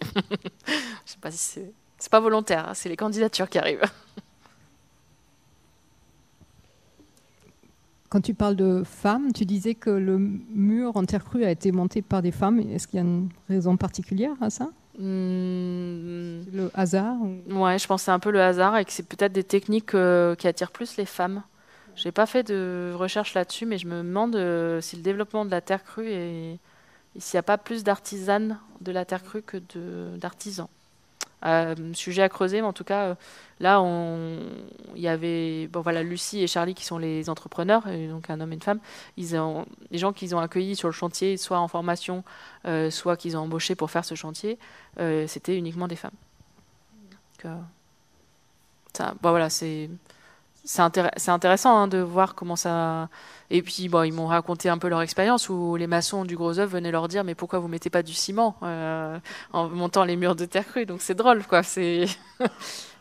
Je sais pas si c'est. pas volontaire, hein, c'est les candidatures qui arrivent. Quand tu parles de femmes, tu disais que le mur en terre crue a été monté par des femmes. Est-ce qu'il y a une raison particulière à ça hmm. Le hasard Oui, je pense c'est un peu le hasard et que c'est peut-être des techniques euh, qui attirent plus les femmes. J'ai pas fait de recherche là-dessus, mais je me demande euh, si le développement de la terre crue et S'il n'y a pas plus d'artisanes de la terre crue que d'artisans. Euh, sujet à creuser, mais en tout cas, euh, là, il y avait bon, voilà, Lucie et Charlie qui sont les entrepreneurs, donc un homme et une femme. les gens qu'ils ont accueillis sur le chantier, soit en formation, soit qu'ils ont embauché pour faire ce chantier, c'était uniquement des femmes. Donc, voilà, c'est c'est intéressant hein, de voir comment ça. Et puis, bon, ils m'ont raconté un peu leur expérience où les maçons du gros œuf venaient leur dire Mais pourquoi vous mettez pas du ciment euh, en montant les murs de terre crue Donc, c'est drôle, quoi. ils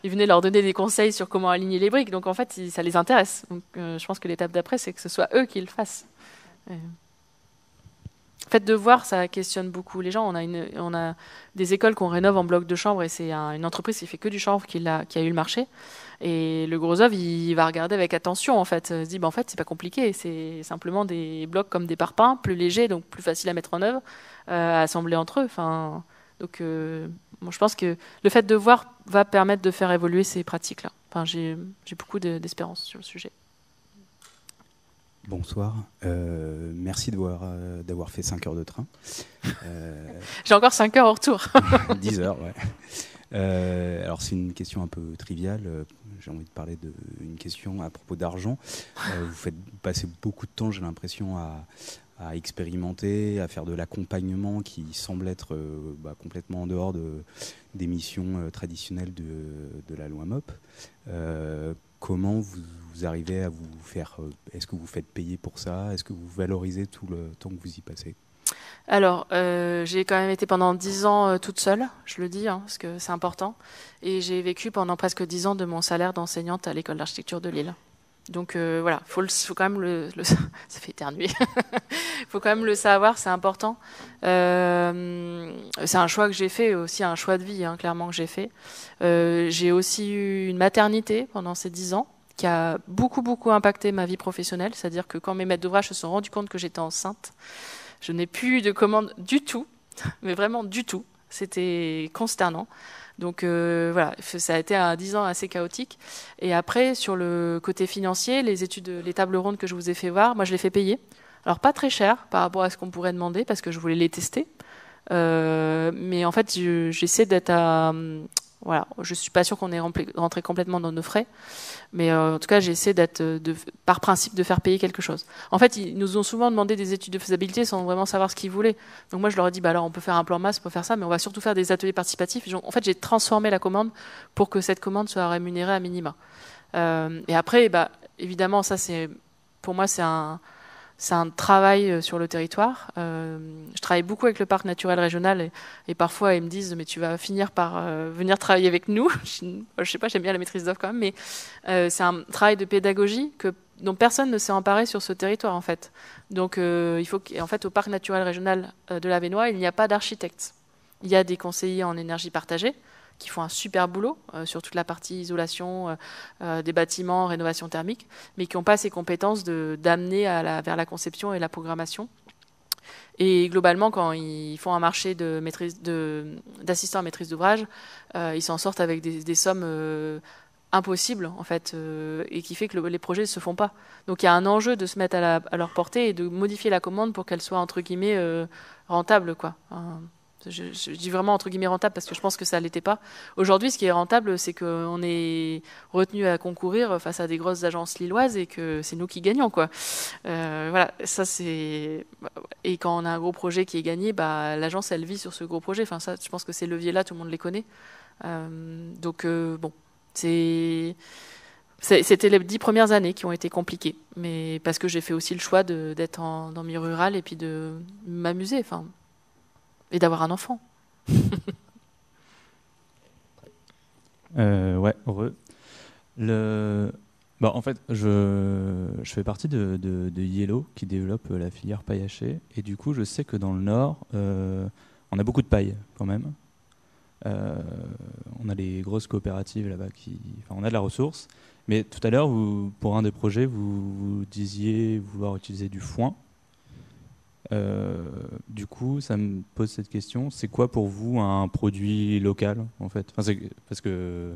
venaient leur donner des conseils sur comment aligner les briques. Donc, en fait, ça les intéresse. Donc, euh, je pense que l'étape d'après, c'est que ce soit eux qui le fassent. fait, de voir, ça questionne beaucoup les gens. On a, des écoles qu'on rénove en blocs de chambre et c'est une entreprise qui fait que du chanvre qui a eu le marché. Et le gros œuvre, il va regarder avec attention, en fait. Il se dit, bah, en fait, c'est pas compliqué. C'est simplement des blocs comme des parpaings, plus légers, donc plus faciles à mettre en œuvre, euh, à assembler entre eux. Enfin, donc, euh, je pense que le fait de voir va permettre de faire évoluer ces pratiques-là. Enfin, j'ai beaucoup d'espérance sur le sujet. Bonsoir. Euh, merci d'avoir fait 5 heures de train. J'ai encore 5 heures au retour. 10 heures, ouais. alors, c'est une question un peu triviale j'ai envie de parler d'une question à propos d'argent. Euh, vous faites passer beaucoup de temps, j'ai l'impression, à, expérimenter, à faire de l'accompagnement qui semble être euh, bah, complètement en dehors des missions euh, traditionnelles de, la loi MOP. comment vous, arrivez à vous faire Est-ce que vous faites payer pour ça Est-ce que vous valorisez tout le temps que vous y passez alors, euh, j'ai quand même été pendant dix ans euh, toute seule, je le dis, hein, parce que c'est important. Et j'ai vécu pendant presque dix ans de mon salaire d'enseignante à l'école d'architecture de Lille. Donc euh, voilà, faut, faut quand même le, ça fait éternuer. faut quand même le savoir, c'est important. c'est un choix que j'ai fait aussi, un choix de vie, hein, clairement que j'ai fait. j'ai aussi eu une maternité pendant ces dix ans qui a beaucoup beaucoup impacté ma vie professionnelle, c'est-à-dire que quand mes maîtres d'ouvrage se sont rendus compte que j'étais enceinte, je n'ai plus de commandes du tout, mais vraiment du tout. C'était consternant. Donc euh, voilà, ça a été à 10 ans assez chaotique. Et après, sur le côté financier, les études, les tables rondes que je vous ai fait voir, moi je les fais payer. Alors pas très cher par rapport à ce qu'on pourrait demander parce que je voulais les tester. Euh, mais en fait, j'essaie d'être à, voilà, je suis pas sûr qu'on est rentré complètement dans nos frais, mais euh, en tout cas, j'ai essayé euh, par principe, de faire payer quelque chose. En fait, ils nous ont souvent demandé des études de faisabilité sans vraiment savoir ce qu'ils voulaient. Donc moi, je leur ai dit, bah alors, on peut faire un plan masse, pour faire ça, mais on va surtout faire des ateliers participatifs. En fait, j'ai transformé la commande pour que cette commande soit rémunérée à minima. Euh, et après, bah, évidemment, ça c'est, pour moi, c'est un c'est un travail euh, sur le territoire. Euh, je travaille beaucoup avec le parc naturel régional et, parfois ils me disent mais tu vas finir par euh, venir travailler avec nous. je sais pas, j'aime bien la maîtrise d'œuvre quand même, mais c'est un travail de pédagogie que dont personne ne s'est emparé sur ce territoire en fait. Donc il faut qu'en fait au parc naturel régional de la Vénois, il n'y a pas d'architecte. Il y a des conseillers en énergie partagée, qui font un super boulot euh, sur toute la partie isolation euh, euh, des bâtiments, rénovation thermique, mais qui n'ont pas ces compétences d'amener vers la conception et la programmation. Et globalement, quand ils font un marché d'assistants à maîtrise d'ouvrage, ils s'en sortent avec des, sommes impossibles en fait, et qui fait que les projets ne se font pas. Donc il y a un enjeu de se mettre à, leur portée et de modifier la commande pour qu'elle soit entre guillemets rentable, quoi. Je, dis vraiment entre guillemets rentable parce que je pense que ça l'était pas. Aujourd'hui, ce qui est rentable, c'est qu'on est retenu à concourir face à des grosses agences lilloises et que c'est nous qui gagnons, quoi. Euh, voilà, ça c'est. Et quand on a un gros projet qui est gagné, bah l'agence elle vit sur ce gros projet. Enfin ça, je pense que ces leviers-là, tout le monde les connaît. Euh, donc euh, bon, c'est. C'était les dix premières années qui ont été compliquées, mais parce que j'ai fait aussi le choix d'être dans milieu rural et puis de m'amuser. Enfin, d'avoir un enfant. Euh, ouais, heureux. Le... Bah, en fait, je, je fais partie de, de, Yellow qui développe euh, la filière paille Et du coup, je sais que dans le Nord, euh, on a beaucoup de paille quand même. on a les grosses coopératives là-bas qui. Enfin, on a de la ressource. Mais tout à l'heure, pour un des projets, vous, disiez vouloir utiliser du foin. Euh, du coup, ça me pose cette question. C'est quoi pour vous un produit local, en fait Parce que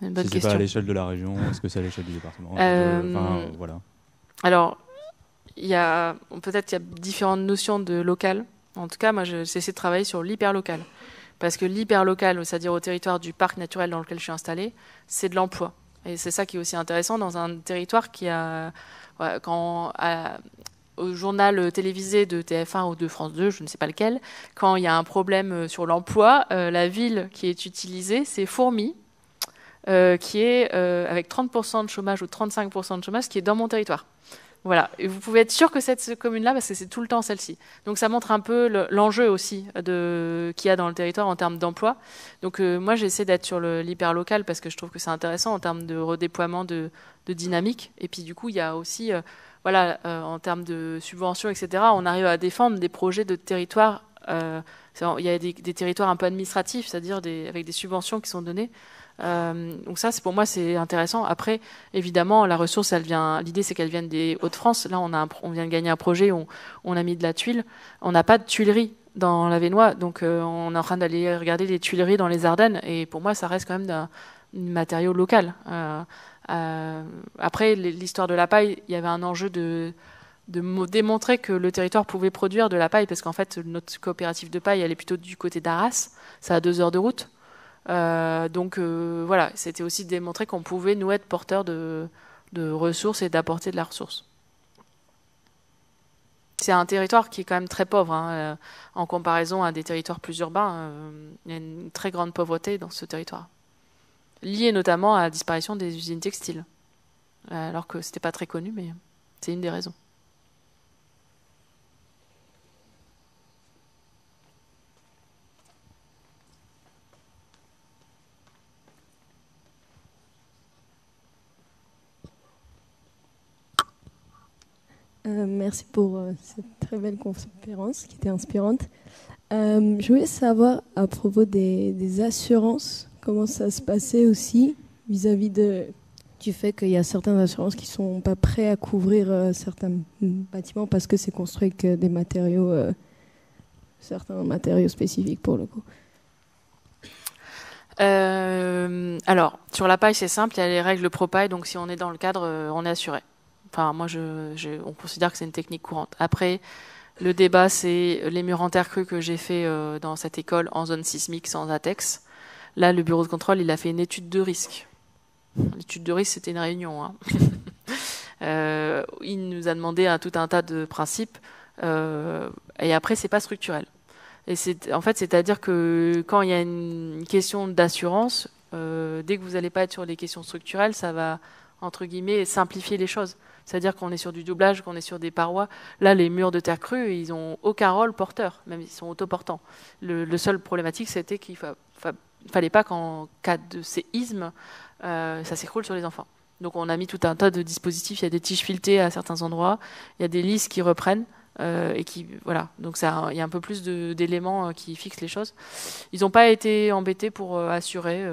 c'est pas à l'échelle de la région, est-ce que c'est à l'échelle du département euh, enfin, voilà. Alors, il y a peut-être qu'il y a différentes notions de local. En tout cas, moi, j'ai essayé de travailler sur l'hyper local. Parce que l'hyper local, c'est-à-dire au territoire du parc naturel dans lequel je suis installée, c'est de l'emploi. Et c'est ça qui est aussi intéressant dans un territoire qui a, quand, au journal télévisé de TF1 ou de France 2, je ne sais pas lequel, quand il y a un problème euh, sur l'emploi, euh, la ville qui est utilisée, c'est Fourmi, euh, qui est avec 30% de chômage ou 35% de chômage, qui est dans mon territoire. Voilà, et vous pouvez être sûr que cette commune-là, parce que c'est tout le temps celle-ci. Donc ça montre un peu l'enjeu aussi de qu'il y a dans le territoire en termes d'emploi. Donc moi j'essaie d'être sur l'hyper parce que je trouve que c'est intéressant en termes de redéploiement de, de, dynamique. Et puis du coup il y a aussi voilà, euh, en termes de subventions, etc., on arrive à défendre des projets de territoire. Euh, il y a des, territoires un peu administratifs, c'est-à-dire des, avec des subventions qui sont données. Euh, donc ça, c'est pour moi, c'est intéressant. Après, évidemment, la ressource, elle vient. L'idée, c'est qu'elle vienne des Hauts-de-France. Là, on a, on vient de gagner un projet. On, on a mis de la tuile. On n'a pas de tuileries dans la Vénois, donc euh, on est en train d'aller regarder les tuileries dans les Ardennes. Et pour moi, ça reste quand même un, matériau local. Euh, euh, après, l'histoire de la paille, il y avait un enjeu de, démontrer que le territoire pouvait produire de la paille, parce qu'en fait, notre coopérative de paille, elle est plutôt du côté d'Arras, ça a deux heures de route. Euh, donc euh, voilà, c'était aussi démontrer qu'on pouvait, nous, être porteurs de, ressources et d'apporter de la ressource. C'est un territoire qui est quand même très pauvre, hein, en comparaison à des territoires plus urbains. il y a une très grande pauvreté dans ce territoire lié notamment à la disparition des usines textiles. Euh, alors que c'était pas très connu, mais c'est une des raisons. Euh, merci pour euh, cette très belle conférence qui était inspirante. je voulais savoir à propos des assurances comment ça se passait aussi vis-à-vis du fait qu'il y a certaines assurances qui ne sont pas prêtes à couvrir euh, certains bâtiments parce que c'est construit avec euh, des matériaux, euh, certains matériaux spécifiques pour le coup. alors, sur la paille, c'est simple, il y a les règles pro-paille, donc si on est dans le cadre, on est assuré. Enfin, moi, on considère que c'est une technique courante. Après, le débat, c'est les murs en terre crue que j'ai fait dans cette école en zone sismique sans ATEX. Là, le bureau de contrôle, il a fait une étude de risque. L'étude de risque, c'était une réunion. Hein. Euh, il nous a demandé hein, tout un tas de principes, euh, et après, c'est pas structurel. Et c'est, en fait, c'est-à-dire que quand il y a une question d'assurance, euh, dès que vous n'allez pas être sur les questions structurelles, ça va, entre guillemets, simplifier les choses. C'est-à-dire qu'on est sur du doublage, qu'on est sur des parois. Là, les murs de terre crue, ils n'ont aucun rôle porteur, même ils sont autoportants. Le, seul problématique, c'était qu'il faut ne fallait pas qu'en cas de séisme, euh, ça s'écroule sur les enfants. Donc on a mis tout un tas de dispositifs. Il y a des tiges filetées à certains endroits. Il y a des lisses qui reprennent. Euh, et qui voilà donc ça il y a un peu plus d'éléments euh, qui fixent les choses ils n'ont pas été embêtés pour assurer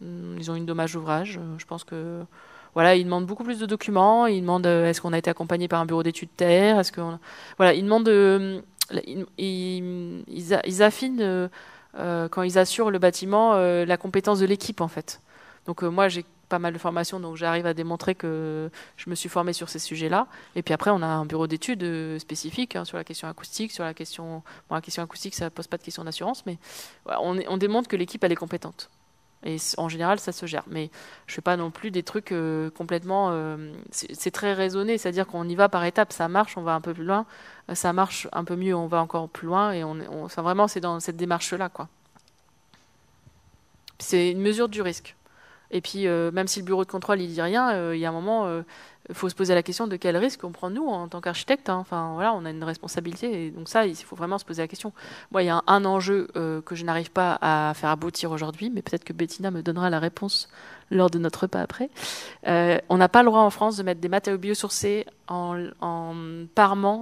ils ont une dommage ouvrage je pense que voilà, ils demandent beaucoup plus de documents. Ils demandent est-ce qu'on a été accompagné par un bureau d'études terre Est-ce que voilà, ils demandent, ils, affinent euh, quand ils assurent le bâtiment, euh, la compétence de l'équipe en fait. Donc euh, moi j'ai pas mal de formations, donc j'arrive à démontrer que je me suis formée sur ces sujets-là. Et puis après, on a un bureau d'études spécifique hein, sur la question acoustique, sur la question... Bon, la question acoustique, ça pose pas de question d'assurance, mais on démontre que l'équipe, elle est compétente. Et en général, ça se gère. Mais je fais pas non plus des trucs euh, complètement. Euh, c'est très raisonné, c'est-à-dire qu'on y va par étapes. Ça marche, on va un peu plus loin. Euh, ça marche un peu mieux, on va encore plus loin. Et on, vraiment, c'est dans cette démarche-là, quoi. C'est une mesure du risque. Et puis, euh, même si le bureau de contrôle il dit rien, euh, il y a un moment, il euh, faut se poser la question de quel risque on prend nous en tant qu'architecte. Hein. Enfin, voilà, on a une responsabilité, et donc ça, il faut vraiment se poser la question. Moi, il y a un, enjeu que je n'arrive pas à faire aboutir aujourd'hui, mais peut-être que Bettina me donnera la réponse lors de notre repas après. on n'a pas le droit en France de mettre des matériaux biosourcés en, en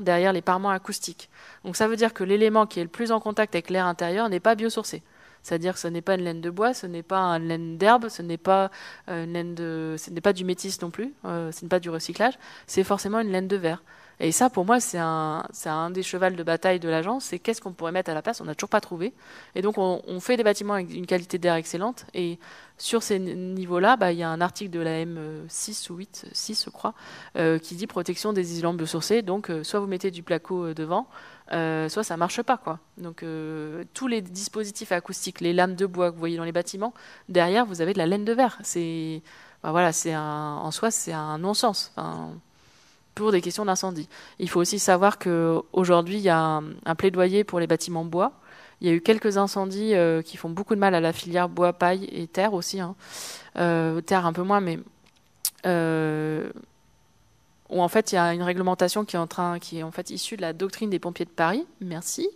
derrière les parements acoustiques. Donc ça veut dire que l'élément qui est le plus en contact avec l'air intérieur n'est pas biosourcé. C'est-à-dire que ce n'est pas une laine de bois, ce n'est pas une laine d'herbe, ce n'est pas euh, une laine de, ce n'est pas du métis non plus, euh, ce n'est pas du recyclage, c'est forcément une laine de verre. Et ça, pour moi, c'est un, un des chevals de bataille de l'agence. C'est qu'est-ce qu'on pourrait mettre à la place On n'a toujours pas trouvé. Et donc, on, fait des bâtiments avec une qualité d'air excellente. Et sur ces niveaux-là, bah, il y a un article de la M6 ou 8, 6, je crois, euh, qui dit protection des isolants biosourcés. Donc, soit vous mettez du placo devant, euh, soit ça marche pas. Quoi. Donc euh, tous les dispositifs acoustiques, les lames de bois que vous voyez dans les bâtiments, derrière vous avez de la laine de verre. C'est voilà, c'est en soi c'est un non-sens. pour des questions d'incendie. Il faut aussi savoir qu'aujourd'hui, il y a un, plaidoyer pour les bâtiments bois. Il y a eu quelques incendies euh, qui font beaucoup de mal à la filière bois, paille et terre aussi. Hein. terre un peu moins, mais où en fait il y a une réglementation qui est en train, qui est en fait issue de la doctrine des pompiers de Paris. Merci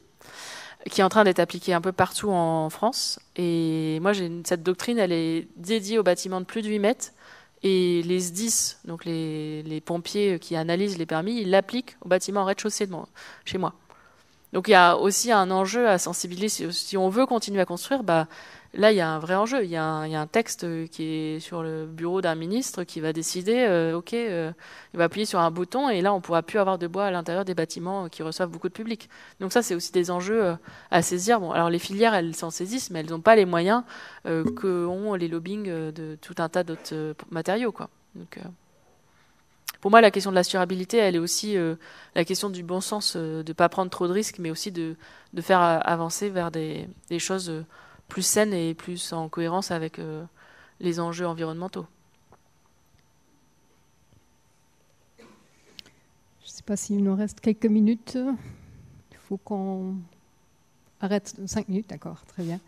qui est en train d'être appliquée un peu partout en France. Et moi, j'ai cette doctrine, elle est dédiée aux bâtiments de plus de 8 mètres. Et les SDIS, donc les, pompiers qui analysent les permis, ils l'appliquent aux bâtiments rez-de-chaussée de chez moi. Donc il y a aussi un enjeu à sensibiliser. Si on veut continuer à construire, bah, Là, il y a un vrai enjeu. Il y, a un, texte euh, qui est sur le bureau d'un ministre qui va décider, euh, OK, euh, il va appuyer sur un bouton et là, on ne pourra plus avoir de bois à l'intérieur des bâtiments qui reçoivent beaucoup de public. Donc ça, c'est aussi des enjeux à saisir. Bon, alors les filières, elles s'en saisissent, mais elles n'ont pas les moyens qu'ont que les lobbying de tout un tas d'autres matériaux, quoi. Donc, pour moi, la question de la l'assurabilité, elle est aussi la question du bon sens, de ne pas prendre trop de risques, mais aussi de, faire avancer vers des, choses plus saine et plus en cohérence avec euh, les enjeux environnementaux. Je ne sais pas s'il nous reste quelques minutes. Il faut qu'on arrête cinq minutes, d'accord, très bien.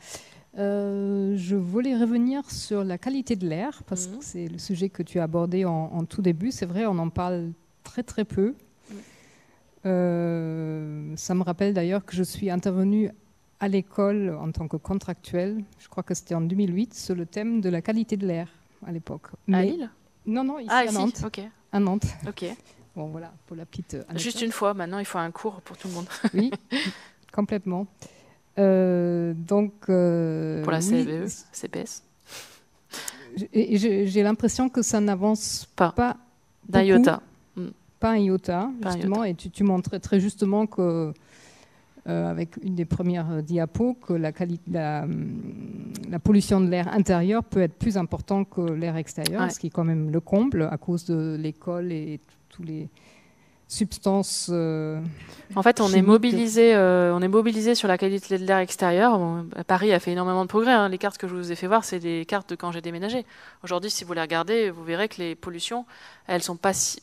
Euh, je voulais revenir sur la qualité de l'air, parce mhm. que c'est le sujet que tu as abordé en, tout début. C'est vrai, on en parle très très peu. Euh, ça me rappelle d'ailleurs que je suis intervenue à l'école en tant que contractuel, je crois que c'était en 2008, sur le thème de la qualité de l'air à l'époque. À Lille Non, non, ici ah, à Nantes. À Nantes. Ok. Bon, voilà, pour la petite. Juste une fois, maintenant, il faut un cours pour tout le monde. oui, complètement. Euh, donc. Euh, pour la CVE, CPS J'ai l'impression que ça n'avance pas. pas D'un mm. iota. Pas un iota, justement. Et tu, tu montrais très justement que euh, avec une des premières euh, diapos, que la, hum, la pollution de l'air intérieur peut être plus importante que l'air extérieur, ce qui est quand même le comble à cause de l'école et tous les substances. Euh, en fait, on est mobilisé, on est mobilisé sur la qualité de l'air extérieur. Paris a fait énormément de progrès. Hein. Les cartes que je vous ai fait voir, c'est des cartes de quand j'ai déménagé. Aujourd'hui, si vous les regardez, vous verrez que les pollutions, elles sont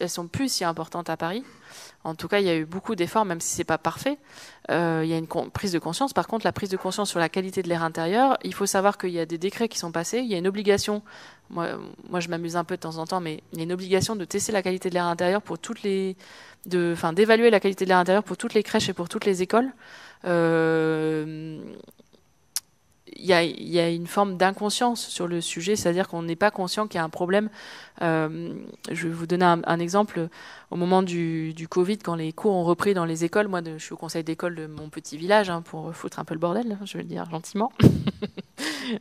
sont plus si importantes à Paris en tout cas, il y a eu beaucoup d'efforts, même si ce n'est pas parfait. Euh, il y a une prise de conscience. Par contre, la prise de conscience sur la qualité de l'air intérieur, il faut savoir qu'il y a des décrets qui sont passés. Il y a une obligation. Moi, je m'amuse un peu de temps en temps, mais il y a une obligation de tester la qualité de l'air intérieur pour toutes les, enfin, d'évaluer la qualité de l'air intérieur pour toutes les crèches et pour toutes les écoles. Euh, il y a, une forme d'inconscience sur le sujet, c'est-à-dire qu'on n'est pas conscient qu'il y a un problème. Euh, je vais vous donner un, exemple. Au moment du, Covid, quand les cours ont repris dans les écoles, moi, je suis au conseil d'école de mon petit village hein, pour foutre un peu le bordel, hein, je vais le dire gentiment.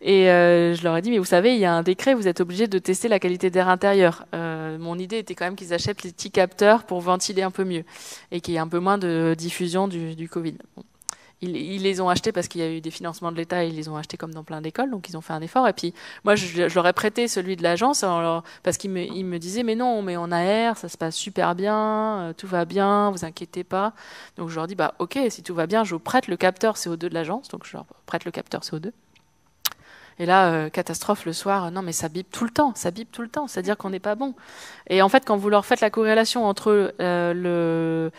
Et euh, je leur ai dit, mais vous savez, il y a un décret, vous êtes obligé de tester la qualité d'air intérieur. Euh, mon idée était quand même qu'ils achètent les petits capteurs pour ventiler un peu mieux et qu'il y ait un peu moins de diffusion du, du Covid. Bon ils, les ont achetés parce qu'il y a eu des financements de l'État, ils les ont achetés comme dans plein d'écoles, donc ils ont fait un effort. Et puis moi, je, je leur ai prêté celui de l'agence parce qu'ils me, ils me disaient mais non, mais en air, ça se passe super bien, euh, tout va bien, vous inquiétez pas. Donc je leur dis bah ok, si tout va bien, je vous prête le capteur CO2 de l'agence, donc je leur prête le capteur CO2. Et là, euh, catastrophe le soir, non mais ça bip tout le temps, ça bip tout le temps, c'est-à-dire qu'on n'est pas bon. Et en fait, quand vous leur faites la corrélation entre euh, le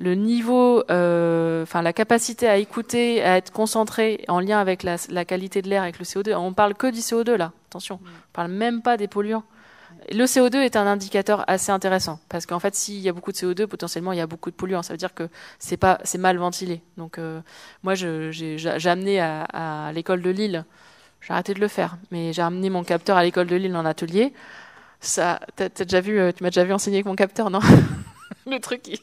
le niveau, euh, enfin la capacité à écouter, à être concentré en lien avec la, qualité de l'air, avec le CO2. On parle que du CO2 là, attention, mm. on parle même pas des polluants. Le CO2 est un indicateur assez intéressant parce qu'en fait, s'il y a beaucoup de CO2, potentiellement il y a beaucoup de polluants. Ça veut dire que c'est pas, c'est mal ventilé. Donc euh, moi, j'ai amené à, l'école de Lille, j'ai arrêté de le faire, mais j'ai amené mon capteur à l'école de Lille en atelier. Ça, déjà vu, euh, tu m'as déjà vu enseigner avec mon capteur, non le truc,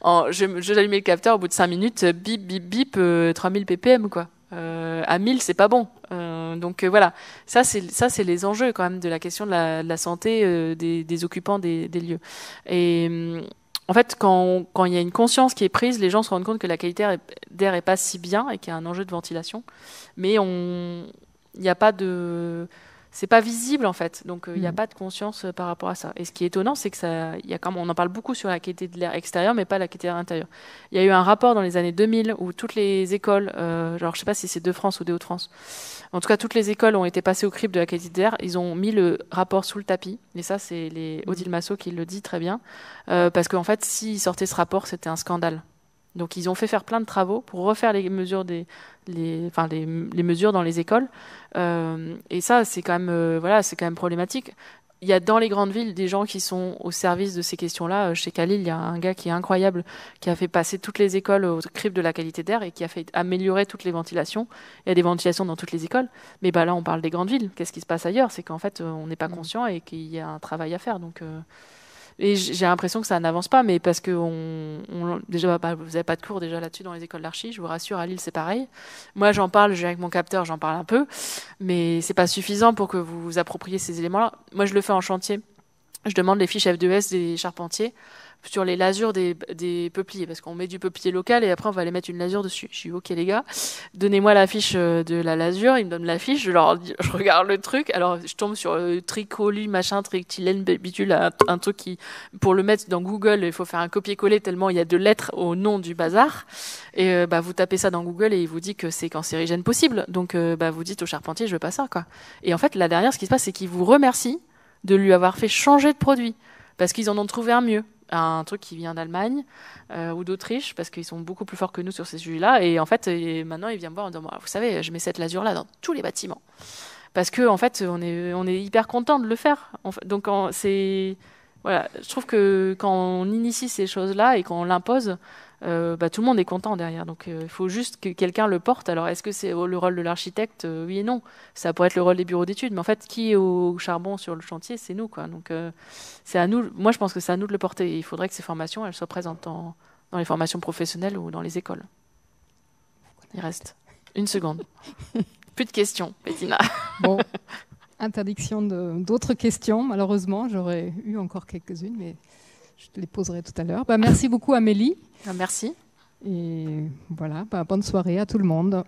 en, je, je le capteur, au bout de 5 minutes, euh, bip, bip, bip, 3000 euh, ppm, quoi. Euh, à 1000, c'est pas bon. donc voilà, ça c'est ça c'est les enjeux quand même de la question de la, santé des, occupants des, lieux. Et mm, en fait, quand, quand, il y a une conscience qui est prise, les gens se rendent compte que la qualité d'air n'est pas si bien et qu'il y a un enjeu de ventilation. Mais il n'y a pas de c'est pas visible en fait. Donc euh, il n'y a mm. pas de conscience euh, par rapport à ça. Et ce qui est étonnant, c'est que ça, y a comme on en parle beaucoup sur la qualité de l'air extérieur, mais pas la qualité de l'air intérieur. Il y a eu un rapport dans les années 2000 où toutes les écoles, euh, alors je sais pas si c'est de France ou des Hauts-de-France, en tout cas toutes les écoles ont été passées au crible de la qualité de l'air. Ils ont mis le rapport sous le tapis. Et ça, c'est les Odile Massot qui le dit très bien, euh, parce qu'en fait, s'ils sortaient ce rapport, c'était un scandale. Donc ils ont fait faire plein de travaux pour refaire les mesures, des, enfin, les, mesures dans les écoles. Euh, et ça, c'est quand, même, euh, voilà, c'est quand même problématique. Il y a dans les grandes villes des gens qui sont au service de ces questions-là. Euh, chez Khalil, il y a un gars qui est incroyable, qui a fait passer toutes les écoles au crible de la qualité d'air et qui a fait améliorer toutes les ventilations. Il y a des ventilations dans toutes les écoles. Mais bah, là, on parle des grandes villes. Qu'est-ce qui se passe ailleurs C'est qu'en fait, on n'est pas mm. conscient et qu'il y a un travail à faire. Donc... Et j'ai l'impression que ça n'avance pas, mais parce que on, déjà, bah, bah, vous n'avez pas de cours déjà là-dessus dans les écoles d'archi, je vous rassure, à Lille c'est pareil. Moi j'en parle, avec mon capteur, j'en parle un peu, mais c'est pas suffisant pour que vous vous appropriiez ces éléments-là. Moi je le fais en chantier. Je demande les fiches F2S des charpentiers sur les lasures des, peupliers, parce qu'on met du peuplier local et après on va aller mettre une lasure dessus. Je suis ok les gars, donnez-moi la fiche euh, de la lasure, ils me donnent la fiche, je regarde le truc, alors je tombe sur euh, tricoli, machin, trictylène, bitule, un, truc qui, pour le mettre dans Google, il faut faire un copier-coller tellement il y a de lettres au nom du bazar, et euh, bah vous tapez ça dans Google et il vous dit que c'est cancérigène possible, donc bah vous dites au charpentier je veux pas ça quoi. Et en fait la dernière ce qui se passe c'est qu'il vous remercie de lui avoir fait changer de produit parce qu'ils en ont trouvé un mieux un truc qui vient d'Allemagne euh, ou d'Autriche, parce qu'ils sont beaucoup plus forts que nous sur ces sujets-là. Et en fait, maintenant, ils vient me voir en disant, bah, vous savez, je mets cette lasure-là dans tous les bâtiments. Parce que en fait, on est, on est hyper content de le faire. Donc, c'est... Voilà, je trouve que quand on initie ces choses-là et qu'on l'impose, euh, bah, tout le monde est content derrière. Donc euh, il faut juste que quelqu'un le porte. Alors est-ce que c'est le rôle de l'architecte euh, Oui et non. Ça pourrait être le rôle des bureaux d'études. Mais en fait, qui est au charbon sur le chantier C'est nous. Quoi. Donc c'est à nous. Moi, je pense que c'est à nous de le porter. Il faudrait que ces formations elles soient présentes dans les formations professionnelles ou dans les écoles. Il reste une seconde. Plus de questions, Bettina. Bon. Interdiction d'autres questions, malheureusement. J'aurais eu encore quelques-unes, mais je te les poserai tout à l'heure. Bah, merci beaucoup Amélie. Ah, merci. Et voilà, bah, bonne soirée à tout le monde.